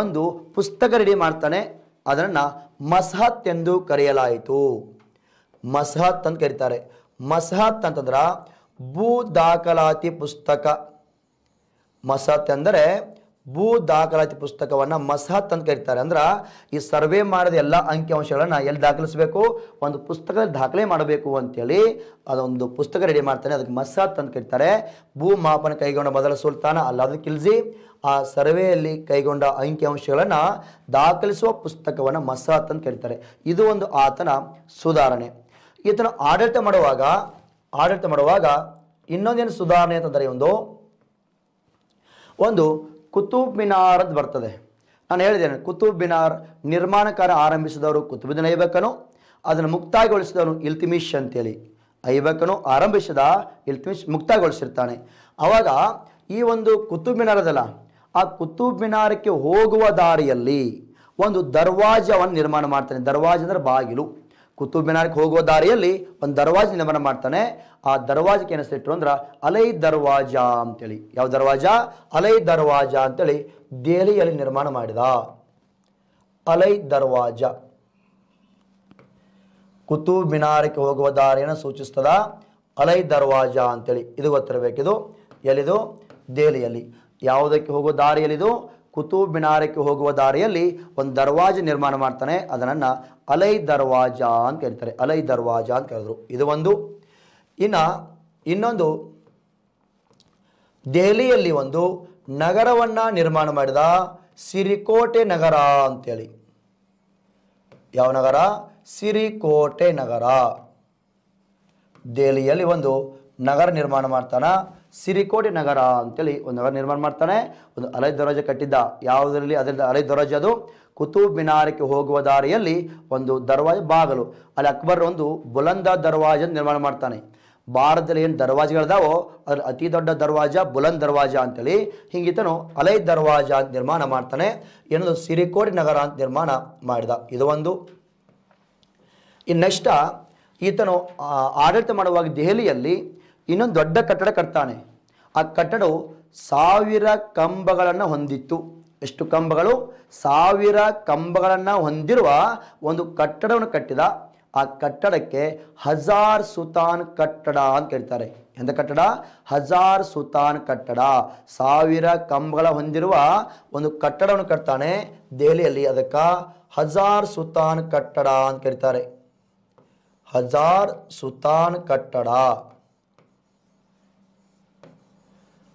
ಒಂದು ಪುಸ್ತಕ ರೆಡಿ ಮಾಡ್ತಾನೆ ಅದನ್ನು ಮಸಹತ್ ಎಂದು ಕರೆಯಲಾಯಿತು ಮಸಹತ್ ಅಂತ ಕರೀತಾರೆ ಮಸಹತ್ ಅಂತಂದ್ರೆ ಭೂ ದಾಖಲಾತಿ ಪುಸ್ತಕ ಮಸಹತ್ ಅಂದರೆ ಭೂ ದಾಖಲಾತಿ ಪುಸ್ತಕವನ್ನು ಮಸಾತ್ ಅಂತ ಕರೀತಾರೆ ಅಂದ್ರೆ ಈ ಸರ್ವೆ ಮಾಡಿದ ಎಲ್ಲ ಅಂಕಿಅಂಶಗಳನ್ನು ಎಲ್ಲಿ ದಾಖಲಿಸಬೇಕು ಒಂದು ಪುಸ್ತಕದಲ್ಲಿ ದಾಖಲೆ ಮಾಡಬೇಕು ಅಂತೇಳಿ ಅದೊಂದು ಪುಸ್ತಕ ರೆಡಿ ಮಾಡ್ತಾನೆ ಅದಕ್ಕೆ ಮಸಹತ್ ಅಂತ ಕರೀತಾರೆ ಭೂ ಮಾಪನ ಕೈಗೊಂಡ ಮೊದಲ ಸುಲ್ತಾನ ಅದು ಕಿಲ್ಜಿ ಆ ಸರ್ವೆಯಲ್ಲಿ ಕೈಗೊಂಡ ಅಂಕಿಅಂಶಗಳನ್ನು ದಾಖಲಿಸುವ ಪುಸ್ತಕವನ್ನು ಮಸಹತ್ ಅಂತ ಕರೀತಾರೆ ಇದು ಒಂದು ಆತನ ಸುಧಾರಣೆ ಈತನ ಆಡಳಿತ ಮಾಡುವಾಗ ಆಡಳಿತ ಮಾಡುವಾಗ ಇನ್ನೊಂದೇನು ಸುಧಾರಣೆ ಅಂತಂದರೆ ಒಂದು ಒಂದು ಕುತುಬ್ ಮಿನಾರದ್ದು ಬರ್ತದೆ ನಾನು ಹೇಳಿದ್ದೇನೆ ಕುತುಬ್ ಮಿನಾರ್ ನಿರ್ಮಾಣ ಕಾರ್ಯ ಆರಂಭಿಸಿದವರು ಕುತುಬುದ್ದೀನ್ ಐಬಕನು ಅದನ್ನು ಮುಕ್ತಾಯಗೊಳಿಸಿದವನು ಇಲ್ತಿಮಿಶ್ ಅಂತೇಳಿ ಐಬಕನು ಆರಂಭಿಸಿದ ಇಲ್ತಿಮಿಶ್ ಮುಕ್ತಾಯಗೊಳಿಸಿರ್ತಾನೆ ಆವಾಗ ಈ ಒಂದು ಕುತುಬ್ ಮಿನಾರದಲ್ಲ ಆ ಕುತುಬ್ ಮಿನಾರಕ್ಕೆ ಹೋಗುವ ದಾರಿಯಲ್ಲಿ ಒಂದು ದರ್ವಾಜವನ್ನು ನಿರ್ಮಾಣ ಮಾಡ್ತಾನೆ ದರ್ವಾಜ ಅಂದರೆ ಬಾಗಿಲು ಕುತುಬ್ ಮಿನಾರ್ಗೆ ಹೋಗುವ ದಾರಿಯಲ್ಲಿ ಒಂದು ದರ್ವಾಜ್ ನಿರ್ಮಾಣ ಮಾಡ್ತಾನೆ ಆ ದರ್ವಾಜಕ್ಕೆ ಏನಿಸ್ತಿಟ್ರು ಅಂದ್ರೆ ಅಲೈ ದರ್ವಾಜ ಅಂತೇಳಿ ಯಾವ ದರ್ವಾಜ ಅಲೈ ದರ್ವಾಜ ಅಂತೇಳಿ ದೆಹಲಿಯಲ್ಲಿ ನಿರ್ಮಾಣ ಮಾಡಿದ ಅಲೈ ದರ್ವಾಜ ಕುತುಬ್ ಮಿನಾರಕ್ಕೆ ಹೋಗುವ ದಾರಿಯನ್ನು ಸೂಚಿಸ್ತದ ಅಲೈ ದರ್ವಾಜ ಅಂತೇಳಿ ಇದು ಗೊತ್ತಿರಬೇಕಿದು ಎಲ್ಲಿದು ದೆಹಲಿಯಲ್ಲಿ ಯಾವುದಕ್ಕೆ ಹೋಗುವ ದಾರಿಯಲ್ಲಿದು ಕುತುಬ್ ಮಿನಾರಕ್ಕೆ ಹೋಗುವ ದಾರಿಯಲ್ಲಿ ಒಂದು ದರ್ವಾಜ ನಿರ್ಮಾಣ ಮಾಡ್ತಾನೆ ಅದನ್ನು ಅಲೈ ದರ್ವಾಜ ಅಂತ ಹೇಳ್ತಾರೆ ಅಲೈ ದರ್ವಾಜ ಅಂತ ಹೇಳಿದ್ರು ಇದು ಒಂದು ಇನ್ನು ಇನ್ನೊಂದು ದೆಹಲಿಯಲ್ಲಿ ಒಂದು ನಗರವನ್ನು ನಿರ್ಮಾಣ ಮಾಡಿದ ಸಿರಿಕೋಟೆ ನಗರ ಅಂತೇಳಿ ಯಾವ ನಗರ ಸಿರಿಕೋಟೆ ನಗರ ದೆಹಲಿಯಲ್ಲಿ ಒಂದು ನಗರ ನಿರ್ಮಾಣ ಮಾಡ್ತಾನ ಸಿರಿಕೋಟೆ ನಗರ ಅಂತೇಳಿ ಒಂದು ನಗರ ನಿರ್ಮಾಣ ಮಾಡ್ತಾನೆ ಒಂದು ಅಲೆ ದರ್ವಾಜ ಕಟ್ಟಿದ್ದ ಯಾವುದರಲ್ಲಿ ಅದರಿಂದ ಅಲೈ ದರ್ವಾಜ ಅದು ಕುತೂಬ್ ಮಿನಾರಕ್ಕೆ ಹೋಗುವ ದಾರಿಯಲ್ಲಿ ಒಂದು ದರ್ವಾಜ ಬಾಗಲು ಅಲ್ಲಿ ಅಕ್ಬರ್ ಒಂದು ಬುಲಂದ ದರ್ವಾಜ ನಿರ್ಮಾಣ ಮಾಡ್ತಾನೆ ಭಾರತದಲ್ಲಿ ಏನು ದರ್ವಾಜಗಳಿದಾವೋ ಅದ್ರ ಅತಿ ದೊಡ್ಡ ದರ್ವಾಜ ಬುಲಂದ್ ದರ್ವಾಜ ಅಂತೇಳಿ ಹಿಂಗಿತನು ಅಲೈ ದರ್ವಾಜ ನಿರ್ಮಾಣ ಮಾಡ್ತಾನೆ ಏನದು ಸಿರಿಕೋಟೆ ನಗರ ಅಂತ ನಿರ್ಮಾಣ ಮಾಡಿದ ಇದು ಒಂದು ಇನ್ನು ಈತನು ಆಡಳಿತ ಮಾಡುವಾಗ ದೆಹಲಿಯಲ್ಲಿ ಇನ್ನೊಂದು ದೊಡ್ಡ ಕಟ್ಟಡ ಕಟ್ತಾನೆ ಆ ಕಟ್ಟಡವು ಸಾವಿರ ಕಂಬಗಳನ್ನು ಹೊಂದಿತ್ತು ಎಷ್ಟು ಕಂಬಗಳು ಸಾವಿರ ಕಂಬಗಳನ್ನು ಹೊಂದಿರುವ ಒಂದು ಕಟ್ಟಡವನ್ನು ಕಟ್ಟಿದ ಆ ಕಟ್ಟಡಕ್ಕೆ ಹಜಾರ್ ಸುತಾನ್ ಕಟ್ಟಡ ಅಂತ ಹೇಳ್ತಾರೆ ಎಂಥ ಕಟ್ಟಡ ಹಜಾರ್ ಸುತಾನ್ ಕಟ್ಟಡ ಸಾವಿರ ಕಂಬಗಳ ಹೊಂದಿರುವ ಒಂದು ಕಟ್ಟಡವನ್ನು ಕಟ್ತಾನೆ ದೆಹಲಿಯಲ್ಲಿ ಅದಕ್ಕೆ ಹಜಾರ್ ಸುತಾನ್ ಕಟ್ಟಡ ಅಂತ ಕರೀತಾರೆ ಹಜಾರ್ ಸುತಾನ್ ಕಟ್ಟಡ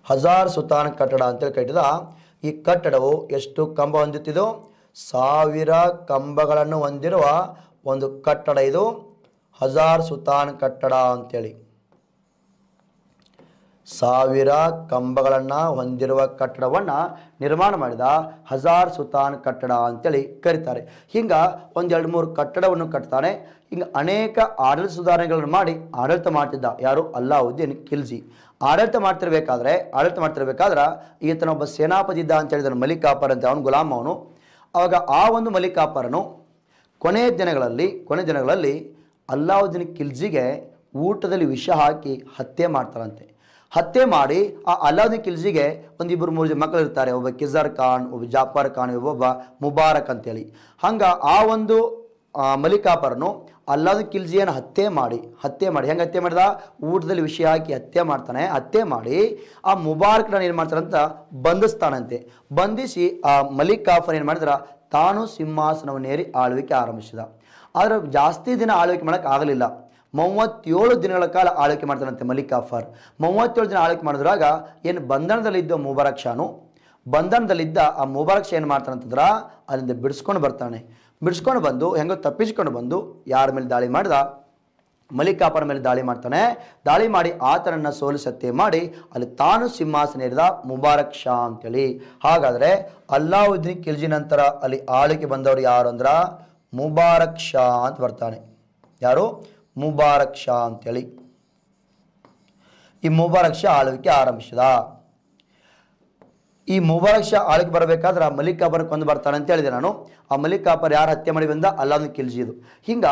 ಹಜಾರ್ ಸುತಾನ್ ಕಟ್ಟಡ ಅಂತೇಳಿ ಕಟ್ಟಿದ ಈ ಕಟ್ಟಡವು ಎಷ್ಟು ಕಂಬ ಹೊಂದುತ್ತಿದ್ದು ಸಾವಿರ ಕಂಬಗಳನ್ನು ಹೊಂದಿರುವ ಒಂದು ಕಟ್ಟಡ ಇದು ಹಜಾರ್ ಸುತಾನ್ ಕಟ್ಟಡ ಅಂತೇಳಿ ಸಾವಿರ ಕಂಬಗಳನ್ನು ಹೊಂದಿರುವ ಕಟ್ಟಡವನ್ನು ನಿರ್ಮಾಣ ಮಾಡಿದ ಹಜಾರ್ ಸುತಾನ್ ಕಟ್ಟಡ ಅಂತೇಳಿ ಕರೀತಾರೆ ಹಿಂಗೆ ಒಂದೆರಡು ಮೂರು ಕಟ್ಟಡವನ್ನು ಕಟ್ತಾನೆ ಹಿಂಗೆ ಅನೇಕ ಆಡಳಿತ ಸುಧಾರಣೆಗಳನ್ನು ಮಾಡಿ ಆಡಳಿತ ಮಾಡ್ತಿದ್ದ ಯಾರು ಅಲ್ಲಾವುದ್ದೀನ್ ಖಿಲ್ಜಿ ಆಡಳಿತ ಮಾಡ್ತಿರ್ಬೇಕಾದ್ರೆ ಆಡಳಿತ ಮಾಡ್ತಿರ್ಬೇಕಾದ್ರೆ ಈತನ ಒಬ್ಬ ಸೇನಾಪತಿ ಇದ್ದ ಅಂತ ಹೇಳಿದ್ರು ಮಲ್ಲಿಕಾಪರ್ ಅಂತ ಅವನು ಗುಲಾಮ್ ಅವನು ಆವಾಗ ಆ ಒಂದು ಮಲ್ಲಿಕಾಪರನು ಕೊನೆಯ ದಿನಗಳಲ್ಲಿ ಕೊನೆ ದಿನಗಳಲ್ಲಿ ಅಲ್ಲಾವುದ್ದೀನ್ ಖಿಲ್ಜಿಗೆ ಊಟದಲ್ಲಿ ವಿಷ ಹಾಕಿ ಹತ್ಯೆ ಮಾಡ್ತಾರಂತೆ ಹತ್ಯೆ ಮಾಡಿ ಆ ಅಲ್ಲಾವುದ್ದೀನ್ ಖಿಲ್ಜಿಗೆ ಒಂದಿಬ್ಬರು ಮೂರು ಜನ ಮಕ್ಕಳು ಇರ್ತಾರೆ ಒಬ್ಬ ಕಿಜರ್ ಖಾನ್ ಒಬ್ಬ ಜಾಫರ್ ಖಾನ್ ಒಬ್ಬೊಬ್ಬ ಮುಬಾರಕ್ ಅಂತೇಳಿ ಹಂಗೆ ಆ ಒಂದು ಮಲ್ಲಿಕಾಪರನು ಅಲ್ಲಾದ ಕಿಲ್ಜಿಯನ್ನು ಹತ್ಯೆ ಮಾಡಿ ಹತ್ಯೆ ಮಾಡಿ ಹೆಂಗೆ ಹತ್ಯೆ ಮಾಡಿದ ಊಟದಲ್ಲಿ ವಿಷಯ ಹಾಕಿ ಹತ್ಯೆ ಮಾಡ್ತಾನೆ ಹತ್ಯೆ ಮಾಡಿ ಆ ಮುಬಾರಕ್ನ ಏನು ಮಾಡ್ತಾರಂತ ಬಂಧಿಸ್ತಾನಂತೆ ಬಂಧಿಸಿ ಆ ಮಲಿಕ್ ಕಾಫರ್ ಏನು ಮಾಡಿದ್ರ ತಾನು ಸಿಂಹಾಸನವನ್ನೇರಿ ಆಳ್ವಿಕೆ ಆರಂಭಿಸಿದ ಆದರೆ ಜಾಸ್ತಿ ದಿನ ಆಳ್ವಿಕೆ ಮಾಡೋಕೆ ಆಗಲಿಲ್ಲ ಮೂವತ್ತೇಳು ದಿನಗಳ ಕಾಲ ಆಳ್ವಿಕೆ ಮಾಡ್ತಾನಂತೆ ಮಲಿಕ್ ಕಾಫರ್ ಮೂವತ್ತೇಳು ದಿನ ಆಳ್ವಿಕೆ ಮಾಡಿದ್ರಾಗ ಏನು ಬಂಧನದಲ್ಲಿದ್ದ ಮುಬಾರಕ್ ಶಾನು ಬಂಧನದಲ್ಲಿದ್ದ ಆ ಮುಬಾರಕ್ ಶಾ ಏನು ಮಾಡ್ತಾನಂತಂದ್ರೆ ಅಲ್ಲಿಂದ ಬಿಡಿಸ್ಕೊಂಡು ಬರ್ತಾನೆ ಬಿಡಿಸ್ಕೊಂಡು ಬಂದು ಹೆಂಗೋ ತಪ್ಪಿಸ್ಕೊಂಡು ಬಂದು ಯಾರ ಮೇಲೆ ದಾಳಿ ಮಾಡಿದ ಮಲ್ಲಿಕಾಪರ ಮೇಲೆ ದಾಳಿ ಮಾಡ್ತಾನೆ ದಾಳಿ ಮಾಡಿ ಆತನನ್ನು ಸೋಲಿಸುತ್ತೆ ಮಾಡಿ ಅಲ್ಲಿ ತಾನು ಸಿಂಹಾಸನ ಇರಿದ ಮುಬಾರಕ್ ಶಾ ಅಂತೇಳಿ ಹಾಗಾದರೆ ಅಲ್ಲಾವುದ್ದೀನ್ ಖಿಲ್ಜಿ ನಂತರ ಅಲ್ಲಿ ಆಳಿಕೆ ಬಂದವರು ಯಾರು ಅಂದ್ರೆ ಮುಬಾರಕ್ ಶಾ ಅಂತ ಬರ್ತಾನೆ ಯಾರು ಮುಬಾರಕ್ ಶಾ ಅಂತೇಳಿ ಈ ಮುಬಾರಕ್ ಶಾ ಆಳ್ವಿಕೆ ಆರಂಭಿಸಿದ ಈ ಮುಬಾರಕ್ ಶಾ ಆಳಿಗೆ ಬರಬೇಕಾದ್ರೆ ಆ ಮಲ್ಲಿಕ್ ಕಾಪರ್ ಕೊಂದು ಬರ್ತಾನೆ ಅಂತ ಹೇಳಿದೆ ನಾನು ಆ ಮಲ್ಲಿಕ್ ಕಾಪರ್ ಯಾರು ಹತ್ಯೆ ಮಾಡಿ ಬಂದ ಅಲ್ಲಾವುದಿನ್ ಕಿಲ್ಜಿ ಇದು ಹಿಂಗೆ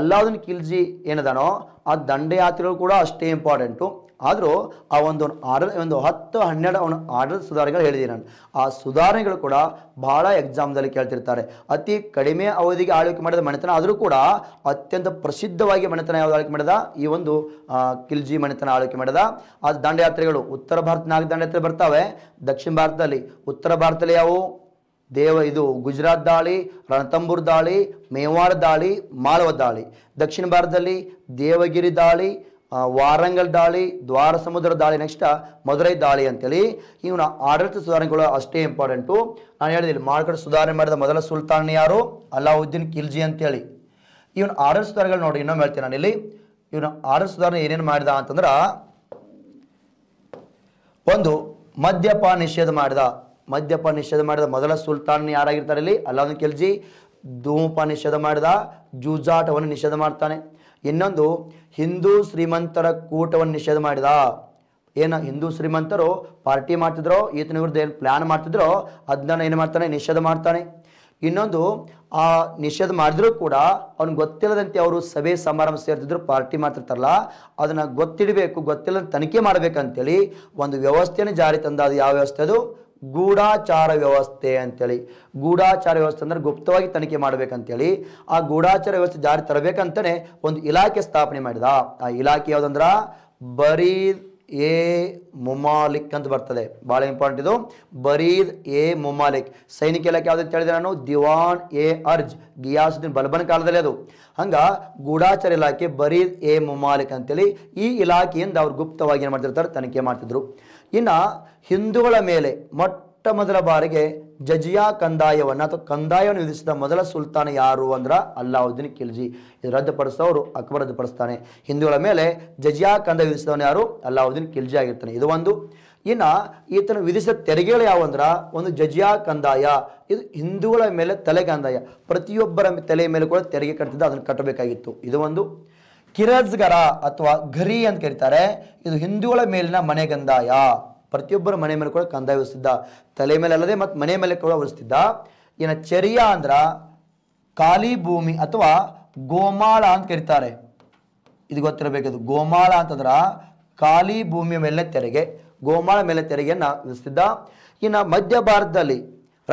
ಅಲ್ಲಾವುದಿನ್ ಕಿಲ್ಜಿ ಏನದಾನೋ ಆ ದಂಡಯಾತ್ರೆಗಳು ಕೂಡ ಅಷ್ಟೇ ಇಂಪಾರ್ಟೆಂಟು ಆದರೂ ಆ ಒಂದು ಆರ್ಡರ್ ಒಂದು ಹತ್ತು ಹನ್ನೆರಡು ಅವನು ಆರ್ಡರ್ ಸುಧಾರಣೆಗಳು ಹೇಳಿದ್ದೀನಿ ನಾನು ಆ ಸುಧಾರಣೆಗಳು ಕೂಡ ಬಹಳ ಎಕ್ಸಾಮ್ದಲ್ಲಿ ಕೇಳ್ತಿರ್ತಾರೆ ಅತಿ ಕಡಿಮೆ ಅವಧಿಗೆ ಆಳ್ವಿಕೆ ಮಾಡಿದ ಮನೆತನ ಆದರೂ ಕೂಡ ಅತ್ಯಂತ ಪ್ರಸಿದ್ಧವಾಗಿ ಮನೆತನ ಯಾವ್ದು ಆಳ್ವಿಕೆ ಮಾಡಿದ ಈ ಒಂದು ಕಿಲ್ಜಿ ಮನೆತನ ಆಳ್ವಿಕೆ ಮಾಡಿದ ಆ ದಾಂಡಯಾತ್ರೆಗಳು ಉತ್ತರ ಭಾರತ ನಾಲ್ಕು ದಾಂಡಯಾತ್ರೆ ಬರ್ತಾವೆ ದಕ್ಷಿಣ ಭಾರತದಲ್ಲಿ ಉತ್ತರ ಭಾರತದಲ್ಲಿ ಯಾವುವು ದೇವ ಇದು ಗುಜರಾತ್ ದಾಳಿ ರಣತಂಬೂರ್ ದಾಳಿ ಮೇವಾರ ದಾಳಿ ಮಾಳವ ದಾಳಿ ದಕ್ಷಿಣ ಭಾರತದಲ್ಲಿ ದೇವಗಿರಿ ದಾಳಿ ವಾರಂಗಲ್ ದಾಳಿ ದ್ವಾರ ಸಮುದ್ರ ದಾಳಿ ನೆಕ್ಸ್ಟ್ ಮಧುರೈ ದಾಳಿ ಅಂತೇಳಿ ಇವನ ಆಡಳಿತ ಸುಧಾರಣೆಗಳು ಅಷ್ಟೇ ಇಂಪಾರ್ಟೆಂಟು ನಾನು ಹೇಳಿದೆ ಮಾರ್ಕೆಟ್ ಸುಧಾರಣೆ ಮಾಡಿದ ಮೊದಲ ಸುಲ್ತಾನ್ ಯಾರು ಅಲ್ಲಾವುದ್ದೀನ್ ಖಿಲ್ಜಿ ಅಂತೇಳಿ ಇವನ ಆಡಳಿತ ಸುಧಾರಣೆಗಳು ನೋಡಿ ಇನ್ನೊಮ್ಮೆ ಹೇಳ್ತೀನಿ ನಾನು ಇಲ್ಲಿ ಇವನ ಆಡಳಿತ ಸುಧಾರಣೆ ಏನೇನು ಮಾಡಿದ ಅಂತಂದ್ರೆ ಒಂದು ಮದ್ಯಪಾನ ನಿಷೇಧ ಮಾಡಿದ ಮದ್ಯಪಾನ ನಿಷೇಧ ಮಾಡಿದ ಮೊದಲ ಸುಲ್ತಾನ್ ಯಾರಾಗಿರ್ತಾರೆ ಇಲ್ಲಿ ಅಲಾವುದ್ದೀನ್ ಖಿಲ್ಜಿ ಧೂಮಪಾನ ನಿಷೇಧ ಮಾಡಿದ ಜೂಜಾಟವನ್ನು ನಿಷೇಧ ಮಾಡ್ತಾನೆ ಇನ್ನೊಂದು ಹಿಂದೂ ಶ್ರೀಮಂತರ ಕೂಟವನ್ನು ನಿಷೇಧ ಮಾಡಿದ ಏನು ಹಿಂದೂ ಶ್ರೀಮಂತರು ಪಾರ್ಟಿ ಮಾಡ್ತಿದ್ರೋ ಈತನ ವಿರುದ್ಧ ಏನು ಪ್ಲ್ಯಾನ್ ಮಾಡ್ತಿದ್ರೋ ಅದನ್ನ ಏನು ಮಾಡ್ತಾನೆ ನಿಷೇಧ ಮಾಡ್ತಾನೆ ಇನ್ನೊಂದು ಆ ನಿಷೇಧ ಮಾಡಿದ್ರೂ ಕೂಡ ಅವ್ನು ಗೊತ್ತಿಲ್ಲದಂತೆ ಅವರು ಸಭೆ ಸಮಾರಂಭ ಸೇರ್ತಿದ್ರು ಪಾರ್ಟಿ ಮಾಡ್ತಿರ್ತಾರಲ್ಲ ಅದನ್ನು ಗೊತ್ತಿಡಬೇಕು ಗೊತ್ತಿಲ್ಲದ ತನಿಖೆ ಮಾಡಬೇಕಂತೇಳಿ ಒಂದು ವ್ಯವಸ್ಥೆಯನ್ನು ಜಾರಿ ತಂದ ಅದು ಯಾವ ವ್ಯವಸ್ಥೆ ಅದು ಗೂಢಾಚಾರ ವ್ಯವಸ್ಥೆ ಅಂತೇಳಿ ಗೂಢಾಚಾರ ವ್ಯವಸ್ಥೆ ಅಂದರೆ ಗುಪ್ತವಾಗಿ ತನಿಖೆ ಮಾಡಬೇಕಂತೇಳಿ ಆ ಗೂಢಾಚಾರ ವ್ಯವಸ್ಥೆ ಜಾರಿ ತರಬೇಕಂತಾನೆ ಒಂದು ಇಲಾಖೆ ಸ್ಥಾಪನೆ ಮಾಡಿದ ಆ ಇಲಾಖೆ ಯಾವುದಂದ್ರ ಬರೀದ್ ಎ ಮುಮಾಲಿಕ್ ಅಂತ ಬರ್ತದೆ ಭಾಳ ಇಂಪಾರ್ಟೆಂಟ್ ಇದು ಬರೀದ್ ಎ ಮುಮಾಲಿಕ್ ಸೈನಿಕ ಇಲಾಖೆ ಯಾವ್ದು ಅಂತ ಹೇಳಿದೆ ನಾನು ದಿವಾನ್ ಎ ಅರ್ಜ್ ಗಿಯಾಸುದ್ದೀನ್ ಬಲ್ಬನ್ ಕಾಲದಲ್ಲಿ ಅದು ಹಂಗ ಗೂಢಾಚಾರ ಇಲಾಖೆ ಬರೀದ್ ಎ ಮುಮಾಲಿಕ್ ಅಂತೇಳಿ ಈ ಇಲಾಖೆಯಿಂದ ಅವ್ರು ಗುಪ್ತವಾಗಿ ಏನು ಮಾಡ್ತಿರ್ತಾರೆ ತನಿಖೆ ಮಾಡ್ತಿದ್ರು ಇನ್ನು ಹಿಂದೂಗಳ ಮೇಲೆ ಮೊಟ್ಟ ಮೊದಲ ಬಾರಿಗೆ ಜಜಿಯಾ ಕಂದಾಯವನ್ನು ಅಥವಾ ಕಂದಾಯವನ್ನು ವಿಧಿಸಿದ ಮೊದಲ ಸುಲ್ತಾನ ಯಾರು ಅಂದ್ರೆ ಅಲ್ಲಾವುದ್ದೀನ್ ಖಿಲ್ಜಿ ಇದು ರದ್ದುಪಡಿಸಿದವರು ಅಕ್ಬರ್ ರದ್ದುಪಡಿಸ್ತಾನೆ ಹಿಂದೂಗಳ ಮೇಲೆ ಜಜಿಯಾ ಕಂದಾಯ ವಿಧಿಸಿದವನು ಯಾರು ಅಲ್ಲಾವುದ್ದೀನ್ ಖಿಲ್ಜಿ ಆಗಿರ್ತಾನೆ ಇದು ಒಂದು ಇನ್ನು ಈತನ ವಿಧಿಸಿದ ತೆರಿಗೆಗಳು ಅಂದ್ರೆ ಒಂದು ಜಜಿಯಾ ಕಂದಾಯ ಇದು ಹಿಂದೂಗಳ ಮೇಲೆ ತಲೆ ಕಂದಾಯ ಪ್ರತಿಯೊಬ್ಬರ ತಲೆ ಮೇಲೆ ಕೂಡ ತೆರಿಗೆ ಕಟ್ತಿದ್ದ ಅದನ್ನು ಕಟ್ಟಬೇಕಾಗಿತ್ತು ಇದು ಒಂದು ಕಿರಜ್ಗರ ಅಥವಾ ಘರಿ ಅಂತ ಕರೀತಾರೆ ಇದು ಹಿಂದೂಗಳ ಮೇಲಿನ ಮನೆ ಮನೆಗಂದಾಯ ಪ್ರತಿಯೊಬ್ಬರ ಮನೆ ಮೇಲೆ ಕೂಡ ಕಂದಾಯ ತಲೆ ಮೇಲೆ ಅಲ್ಲದೆ ಮತ್ತು ಮನೆ ಮೇಲೆ ಕೂಡ ಉಳಿಸ್ತಿದ್ದ ಇನ್ನು ಚರಿಯ ಅಂದ್ರೆ ಖಾಲಿ ಭೂಮಿ ಅಥವಾ ಗೋಮಾಳ ಅಂತ ಕರೀತಾರೆ ಇದು ಗೊತ್ತಿರಬೇಕದು ಗೋಮಾಳ ಅಂತಂದ್ರೆ ಖಾಲಿ ಭೂಮಿಯ ಮೇಲೆ ತೆರಿಗೆ ಗೋಮಾಳ ಮೇಲೆ ತೆರಿಗೆಯನ್ನು ವಿಧಿಸ್ತಿದ್ದ ಇನ್ನು ಮಧ್ಯ ಭಾರತದಲ್ಲಿ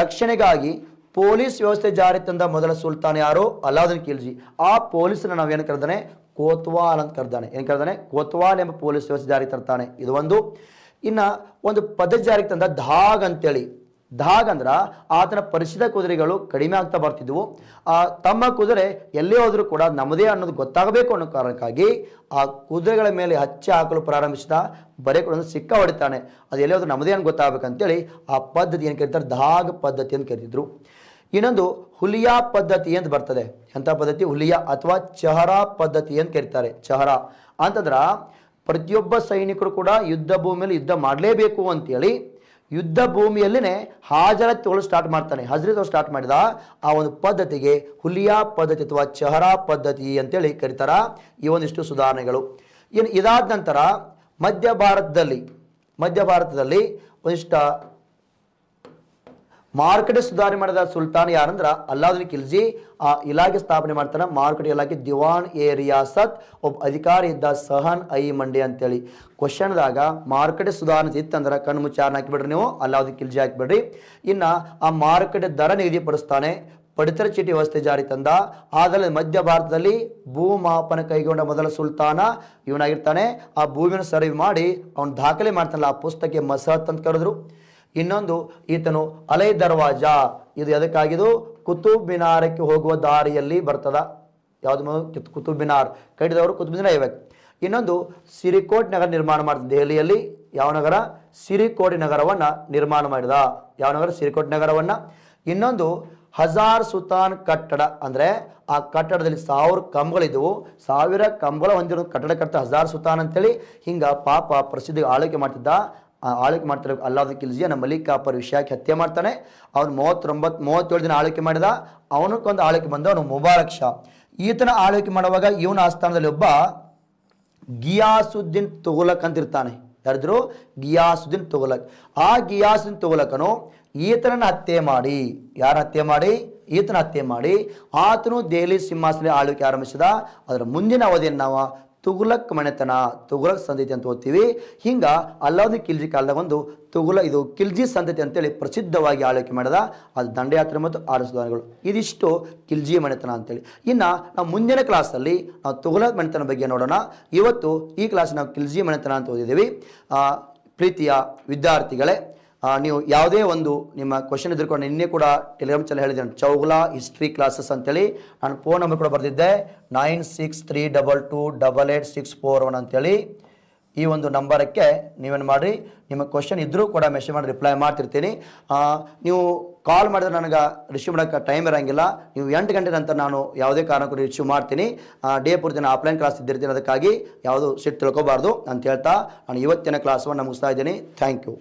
ರಕ್ಷಣೆಗಾಗಿ ಪೊಲೀಸ್ ವ್ಯವಸ್ಥೆ ಜಾರಿ ತಂದ ಮೊದಲ ಸುಲ್ತಾನ್ ಯಾರು ಅಲ್ಲಾದನ್ ಖಿಲ್ಜಿ ಆ ಪೊಲೀಸನ್ನ ನಾವೇನು ಕರೆದಾನೆ ಕೋತ್ವಾಲ್ ಅಂತ ಕರೆದಾನೆ ಏನು ಕರೆದಾನೆ ಕೋತ್ವಾಲ್ ಎಂಬ ಪೊಲೀಸ್ ವ್ಯವಸ್ಥೆ ಜಾರಿ ತರ್ತಾನೆ ಇದು ಒಂದು ಇನ್ನು ಒಂದು ಪದ ಜಾರಿಗೆ ತಂದ ಧಾಗ್ ಅಂತೇಳಿ ಧಾಗ್ ಅಂದ್ರೆ ಆತನ ಪರಿಚಿತ ಕುದುರೆಗಳು ಕಡಿಮೆ ಆಗ್ತಾ ಬರ್ತಿದ್ವು ಆ ತಮ್ಮ ಕುದುರೆ ಎಲ್ಲೇ ಹೋದರೂ ಕೂಡ ನಮ್ಮದೇ ಅನ್ನೋದು ಗೊತ್ತಾಗಬೇಕು ಅನ್ನೋ ಕಾರಣಕ್ಕಾಗಿ ಆ ಕುದುರೆಗಳ ಮೇಲೆ ಹಚ್ಚಿ ಹಾಕಲು ಪ್ರಾರಂಭಿಸಿದ ಬರೆ ಕೂಡ ಸಿಕ್ಕ ಹೊಡಿತಾನೆ ಅದು ಎಲ್ಲೇ ಹೋದ್ರೂ ನಮ್ಮದೇ ಅನ್ನೋ ಅಂತೇಳಿ ಆ ಪದ್ಧತಿ ಏನು ಕರಿತಾರೆ ಧಾಗ್ ಪದ್ಧತಿ ಅಂತ ಕರಿತಿದ್ರು ಇನ್ನೊಂದು ಹುಲಿಯಾ ಪದ್ಧತಿ ಅಂತ ಬರ್ತದೆ ಎಂಥ ಪದ್ಧತಿ ಹುಲಿಯಾ ಅಥವಾ ಚಹರಾ ಪದ್ಧತಿ ಅಂತ ಕರೀತಾರೆ ಚಹರಾ ಅಂತಂದ್ರೆ ಪ್ರತಿಯೊಬ್ಬ ಸೈನಿಕರು ಕೂಡ ಯುದ್ಧ ಭೂಮಿಯಲ್ಲಿ ಯುದ್ಧ ಮಾಡಲೇಬೇಕು ಅಂತೇಳಿ ಯುದ್ಧ ಭೂಮಿಯಲ್ಲೇ ಹಾಜರತ್ಗಳು ಸ್ಟಾರ್ಟ್ ಮಾಡ್ತಾನೆ ಹಜರತ್ ಸ್ಟಾರ್ಟ್ ಮಾಡಿದ ಆ ಒಂದು ಪದ್ಧತಿಗೆ ಹುಲಿಯಾ ಪದ್ಧತಿ ಅಥವಾ ಚಹರಾ ಪದ್ಧತಿ ಅಂತೇಳಿ ಕರೀತಾರ ಈ ಒಂದಿಷ್ಟು ಸುಧಾರಣೆಗಳು ಇನ್ನು ಇದಾದ ನಂತರ ಮಧ್ಯ ಭಾರತದಲ್ಲಿ ಮಧ್ಯ ಭಾರತದಲ್ಲಿ ಒಂದಿಷ್ಟ ಮಾರುಕಟ್ಟೆ ಸುಧಾರಣೆ ಮಾಡಿದ ಸುಲ್ತಾನ್ ಯಾರಂದ್ರ ಅಲ್ಲಾದ್ ಖಿಲ್ಜಿ ಆ ಇಲಾಖೆ ಸ್ಥಾಪನೆ ಮಾಡ್ತಾನೆ ಮಾರುಕಟ್ಟೆ ಇಲಾಖೆ ದಿವಾನ್ ಎ ರಿಯಾಸತ್ ಒಬ್ಬ ಅಧಿಕಾರಿ ಇದ್ದ ಸಹನ್ ಐ ಮಂಡೆ ಅಂತೇಳಿ ಕ್ವಶನ್ದಾಗ ಮಾರುಕಟ್ಟೆ ಸುಧಾರಣೆ ಇತ್ತಂದ್ರ ಕಣ್ಣು ಮುಚ್ಚಾರನ ಹಾಕಿಬಿಡ್ರಿ ನೀವು ಅಲ್ಲಾದ್ ಖಿಲ್ಜಿ ಹಾಕಿಬಿಡ್ರಿ ಇನ್ನ ಆ ಮಾರುಕಟ್ಟೆ ದರ ನಿಗದಿಪಡಿಸ್ತಾನೆ ಪಡಿತರ ಚೀಟಿ ವ್ಯವಸ್ಥೆ ಜಾರಿ ತಂದ ಆದರೆ ಮಧ್ಯ ಭಾರತದಲ್ಲಿ ಭೂಮಾಪನ ಕೈಗೊಂಡ ಮೊದಲ ಸುಲ್ತಾನ ಇವನಾಗಿರ್ತಾನೆ ಆ ಭೂಮಿಯನ್ನು ಸರ್ವೆ ಮಾಡಿ ಅವನು ದಾಖಲೆ ಮಾಡ್ತಾನಲ್ಲ ಆ ಪುಸ್ತಕ ಮಸಹತ್ ಅಂತ ಕರೆದ್ರು ಇನ್ನೊಂದು ಈತನು ಅಲೈ ದರ್ವಾಜ ಇದು ಎದಕ್ಕಾಗಿದ್ದು ಕುತುಬ್ ಮಿನಾರಕ್ಕೆ ಹೋಗುವ ದಾರಿಯಲ್ಲಿ ಬರ್ತದ ಯಾವುದು ಕುತುಬ್ ಮಿನಾರ್ ಕಟ್ಟಿದವರು ಕುತುಬ್ ಮಿನಾರ್ ಇವೆ ಇನ್ನೊಂದು ಸಿರಿಕೋಟ್ ನಗರ ನಿರ್ಮಾಣ ಮಾಡಿದ ದೆಹಲಿಯಲ್ಲಿ ಯಾವ ನಗರ ಸಿರಿಕೋಟೆ ನಗರವನ್ನು ನಿರ್ಮಾಣ ಮಾಡಿದ ಯಾವ ನಗರ ಸಿರಿಕೋಟ್ ನಗರವನ್ನು ಇನ್ನೊಂದು ಹಜಾರ್ ಸುತಾನ್ ಕಟ್ಟಡ ಅಂದರೆ ಆ ಕಟ್ಟಡದಲ್ಲಿ ಸಾವಿರ ಕಂಬಗಳಿದ್ದವು ಸಾವಿರ ಕಂಬಗಳ ಹೊಂದಿರೋ ಕಟ್ಟಡ ಕಟ್ಟ ಹಜಾರ್ ಸುತಾನ್ ಅಂತೇಳಿ ಹಿಂಗೆ ಪಾಪ ಪ್ರಸಿದ್ಧಿ ಆಳ್ವಿಕೆ ಮಾಡ್ತಿದ್ದ ಆಳ್ವಿಕೆ ಮಾಡ್ತಾರೆ ಅಲ್ಲಾದ ಕಿಲ್ಜಿಯ ನಮ್ಮ ಮಲಿಕ್ ಕಾಪರ್ ವಿಷಯಕ್ಕೆ ಹತ್ಯೆ ಮಾಡ್ತಾನೆ ಅವ್ನು ಮೂವತ್ತೊಂಬತ್ತು ಮೂವತ್ತೇಳು ದಿನ ಆಳ್ವಿಕೆ ಮಾಡಿದ ಅವನಕ್ಕೊಂದು ಆಳ್ವಿಕೆ ಬಂದ ಅವನು ಮುಬಾರಕ್ ಶಾ ಈತನ ಆಳ್ವಿಕೆ ಮಾಡುವಾಗ ಇವನ ಆಸ್ಥಾನದಲ್ಲಿ ಒಬ್ಬ ಗಿಯಾಸುದ್ದೀನ್ ತುಗುಲಕ್ ಇರ್ತಾನೆ ಯಾರಿದ್ರು ಗಿಯಾಸುದ್ದೀನ್ ತುಗುಲಕ್ ಆ ಗಿಯಾಸುದ್ದೀನ್ ತುಗುಲಕನು ಈತನನ್ನು ಹತ್ಯೆ ಮಾಡಿ ಯಾರ ಹತ್ಯೆ ಮಾಡಿ ಈತನ ಹತ್ಯೆ ಮಾಡಿ ಆತನು ದೆಹಲಿ ಸಿಂಹಾಸನ ಆಳ್ವಿಕೆ ಆರಂಭಿಸಿದ ಅದರ ಮುಂದಿನ ಅವಧಿಯನ್ನು ನಾವು ತುಗುಲಕ್ ಮನೆತನ ತುಗುಲಕ್ ಸಂತತಿ ಅಂತ ಓದ್ತೀವಿ ಹಿಂಗೆ ಅಲ್ಲಾವುದು ಕಿಲ್ಜಿ ಕಾಲದಾಗ ಒಂದು ತುಗುಲ ಇದು ಕಿಲ್ಜಿ ಸಂತತಿ ಅಂತೇಳಿ ಪ್ರಸಿದ್ಧವಾಗಿ ಆಳ್ವಿಕೆ ಮಾಡಿದ ಅದು ದಂಡಯಾತ್ರೆ ಮತ್ತು ಆರು ಇದಿಷ್ಟು ಕಿಲ್ಜಿ ಮನೆತನ ಅಂತೇಳಿ ಇನ್ನು ನಾವು ಮುಂದಿನ ಕ್ಲಾಸಲ್ಲಿ ನಾವು ತುಗುಲಕ್ ಮನೆತನ ಬಗ್ಗೆ ನೋಡೋಣ ಇವತ್ತು ಈ ಕ್ಲಾಸ್ ನಾವು ಕಿಲ್ಜಿ ಮನೆತನ ಅಂತ ಓದಿದ್ದೀವಿ ಪ್ರೀತಿಯ ವಿದ್ಯಾರ್ಥಿಗಳೇ ನೀವು ಯಾವುದೇ ಒಂದು ನಿಮ್ಮ ಕ್ವಶನ್ ಎದುರುಕೊಂಡು ನಿನ್ನೆ ಕೂಡ ಟೆಲಿಗ್ರಾಮ್ ಚಾನಲ್ ಹೇಳಿದ್ದೀನಿ ಚೌಗ್ಲಾ ಹಿಸ್ಟ್ರಿ ಕ್ಲಾಸಸ್ ಅಂತೇಳಿ ನಾನು ಫೋನ್ ನಂಬರ್ ಕೂಡ ಬರೆದಿದ್ದೆ nine six three double two double eight six four one ಅಂತೇಳಿ ಈ ಒಂದು ನಂಬರಕ್ಕೆ ನೀವೇನು ಮಾಡಿರಿ ನಿಮ್ಮ ಕ್ವಶನ್ ಇದ್ದರೂ ಕೂಡ ಮೆಸೇಜ್ ಮಾಡಿ ರಿಪ್ಲೈ ಮಾಡ್ತಿರ್ತೀನಿ ನೀವು ಕಾಲ್ ಮಾಡಿದ್ರೆ ನನಗೆ ರಿಸೀವ್ ಮಾಡೋಕ್ಕೆ ಟೈಮ್ ಇರೋಂಗಿಲ್ಲ ನೀವು ಎಂಟು ಗಂಟೆ ನಂತರ ನಾನು ಯಾವುದೇ ಕಾರಣಕ್ಕೂ ರಿಸೀವ್ ಮಾಡ್ತೀನಿ ಡೇ ಪೂರ್ತಿ ನಾನು ಆಫ್ಲೈನ್ ಕ್ಲಾಸ್ ಇದ್ದಿರ್ತೀನಿ ಅದಕ್ಕಾಗಿ ಯಾವುದು ಸಿಟ್ ತಿಳ್ಕೊಬಾರ್ದು ಅಂತ ಹೇಳ್ತಾ ನಾನು ಇವತ್ತಿನ ಕ್ಲಾಸನ್ನು ಮುಗಿಸ್ತಾ ಇದ್ದೀನಿ ಥ್ಯಾಂಕ್ ಯು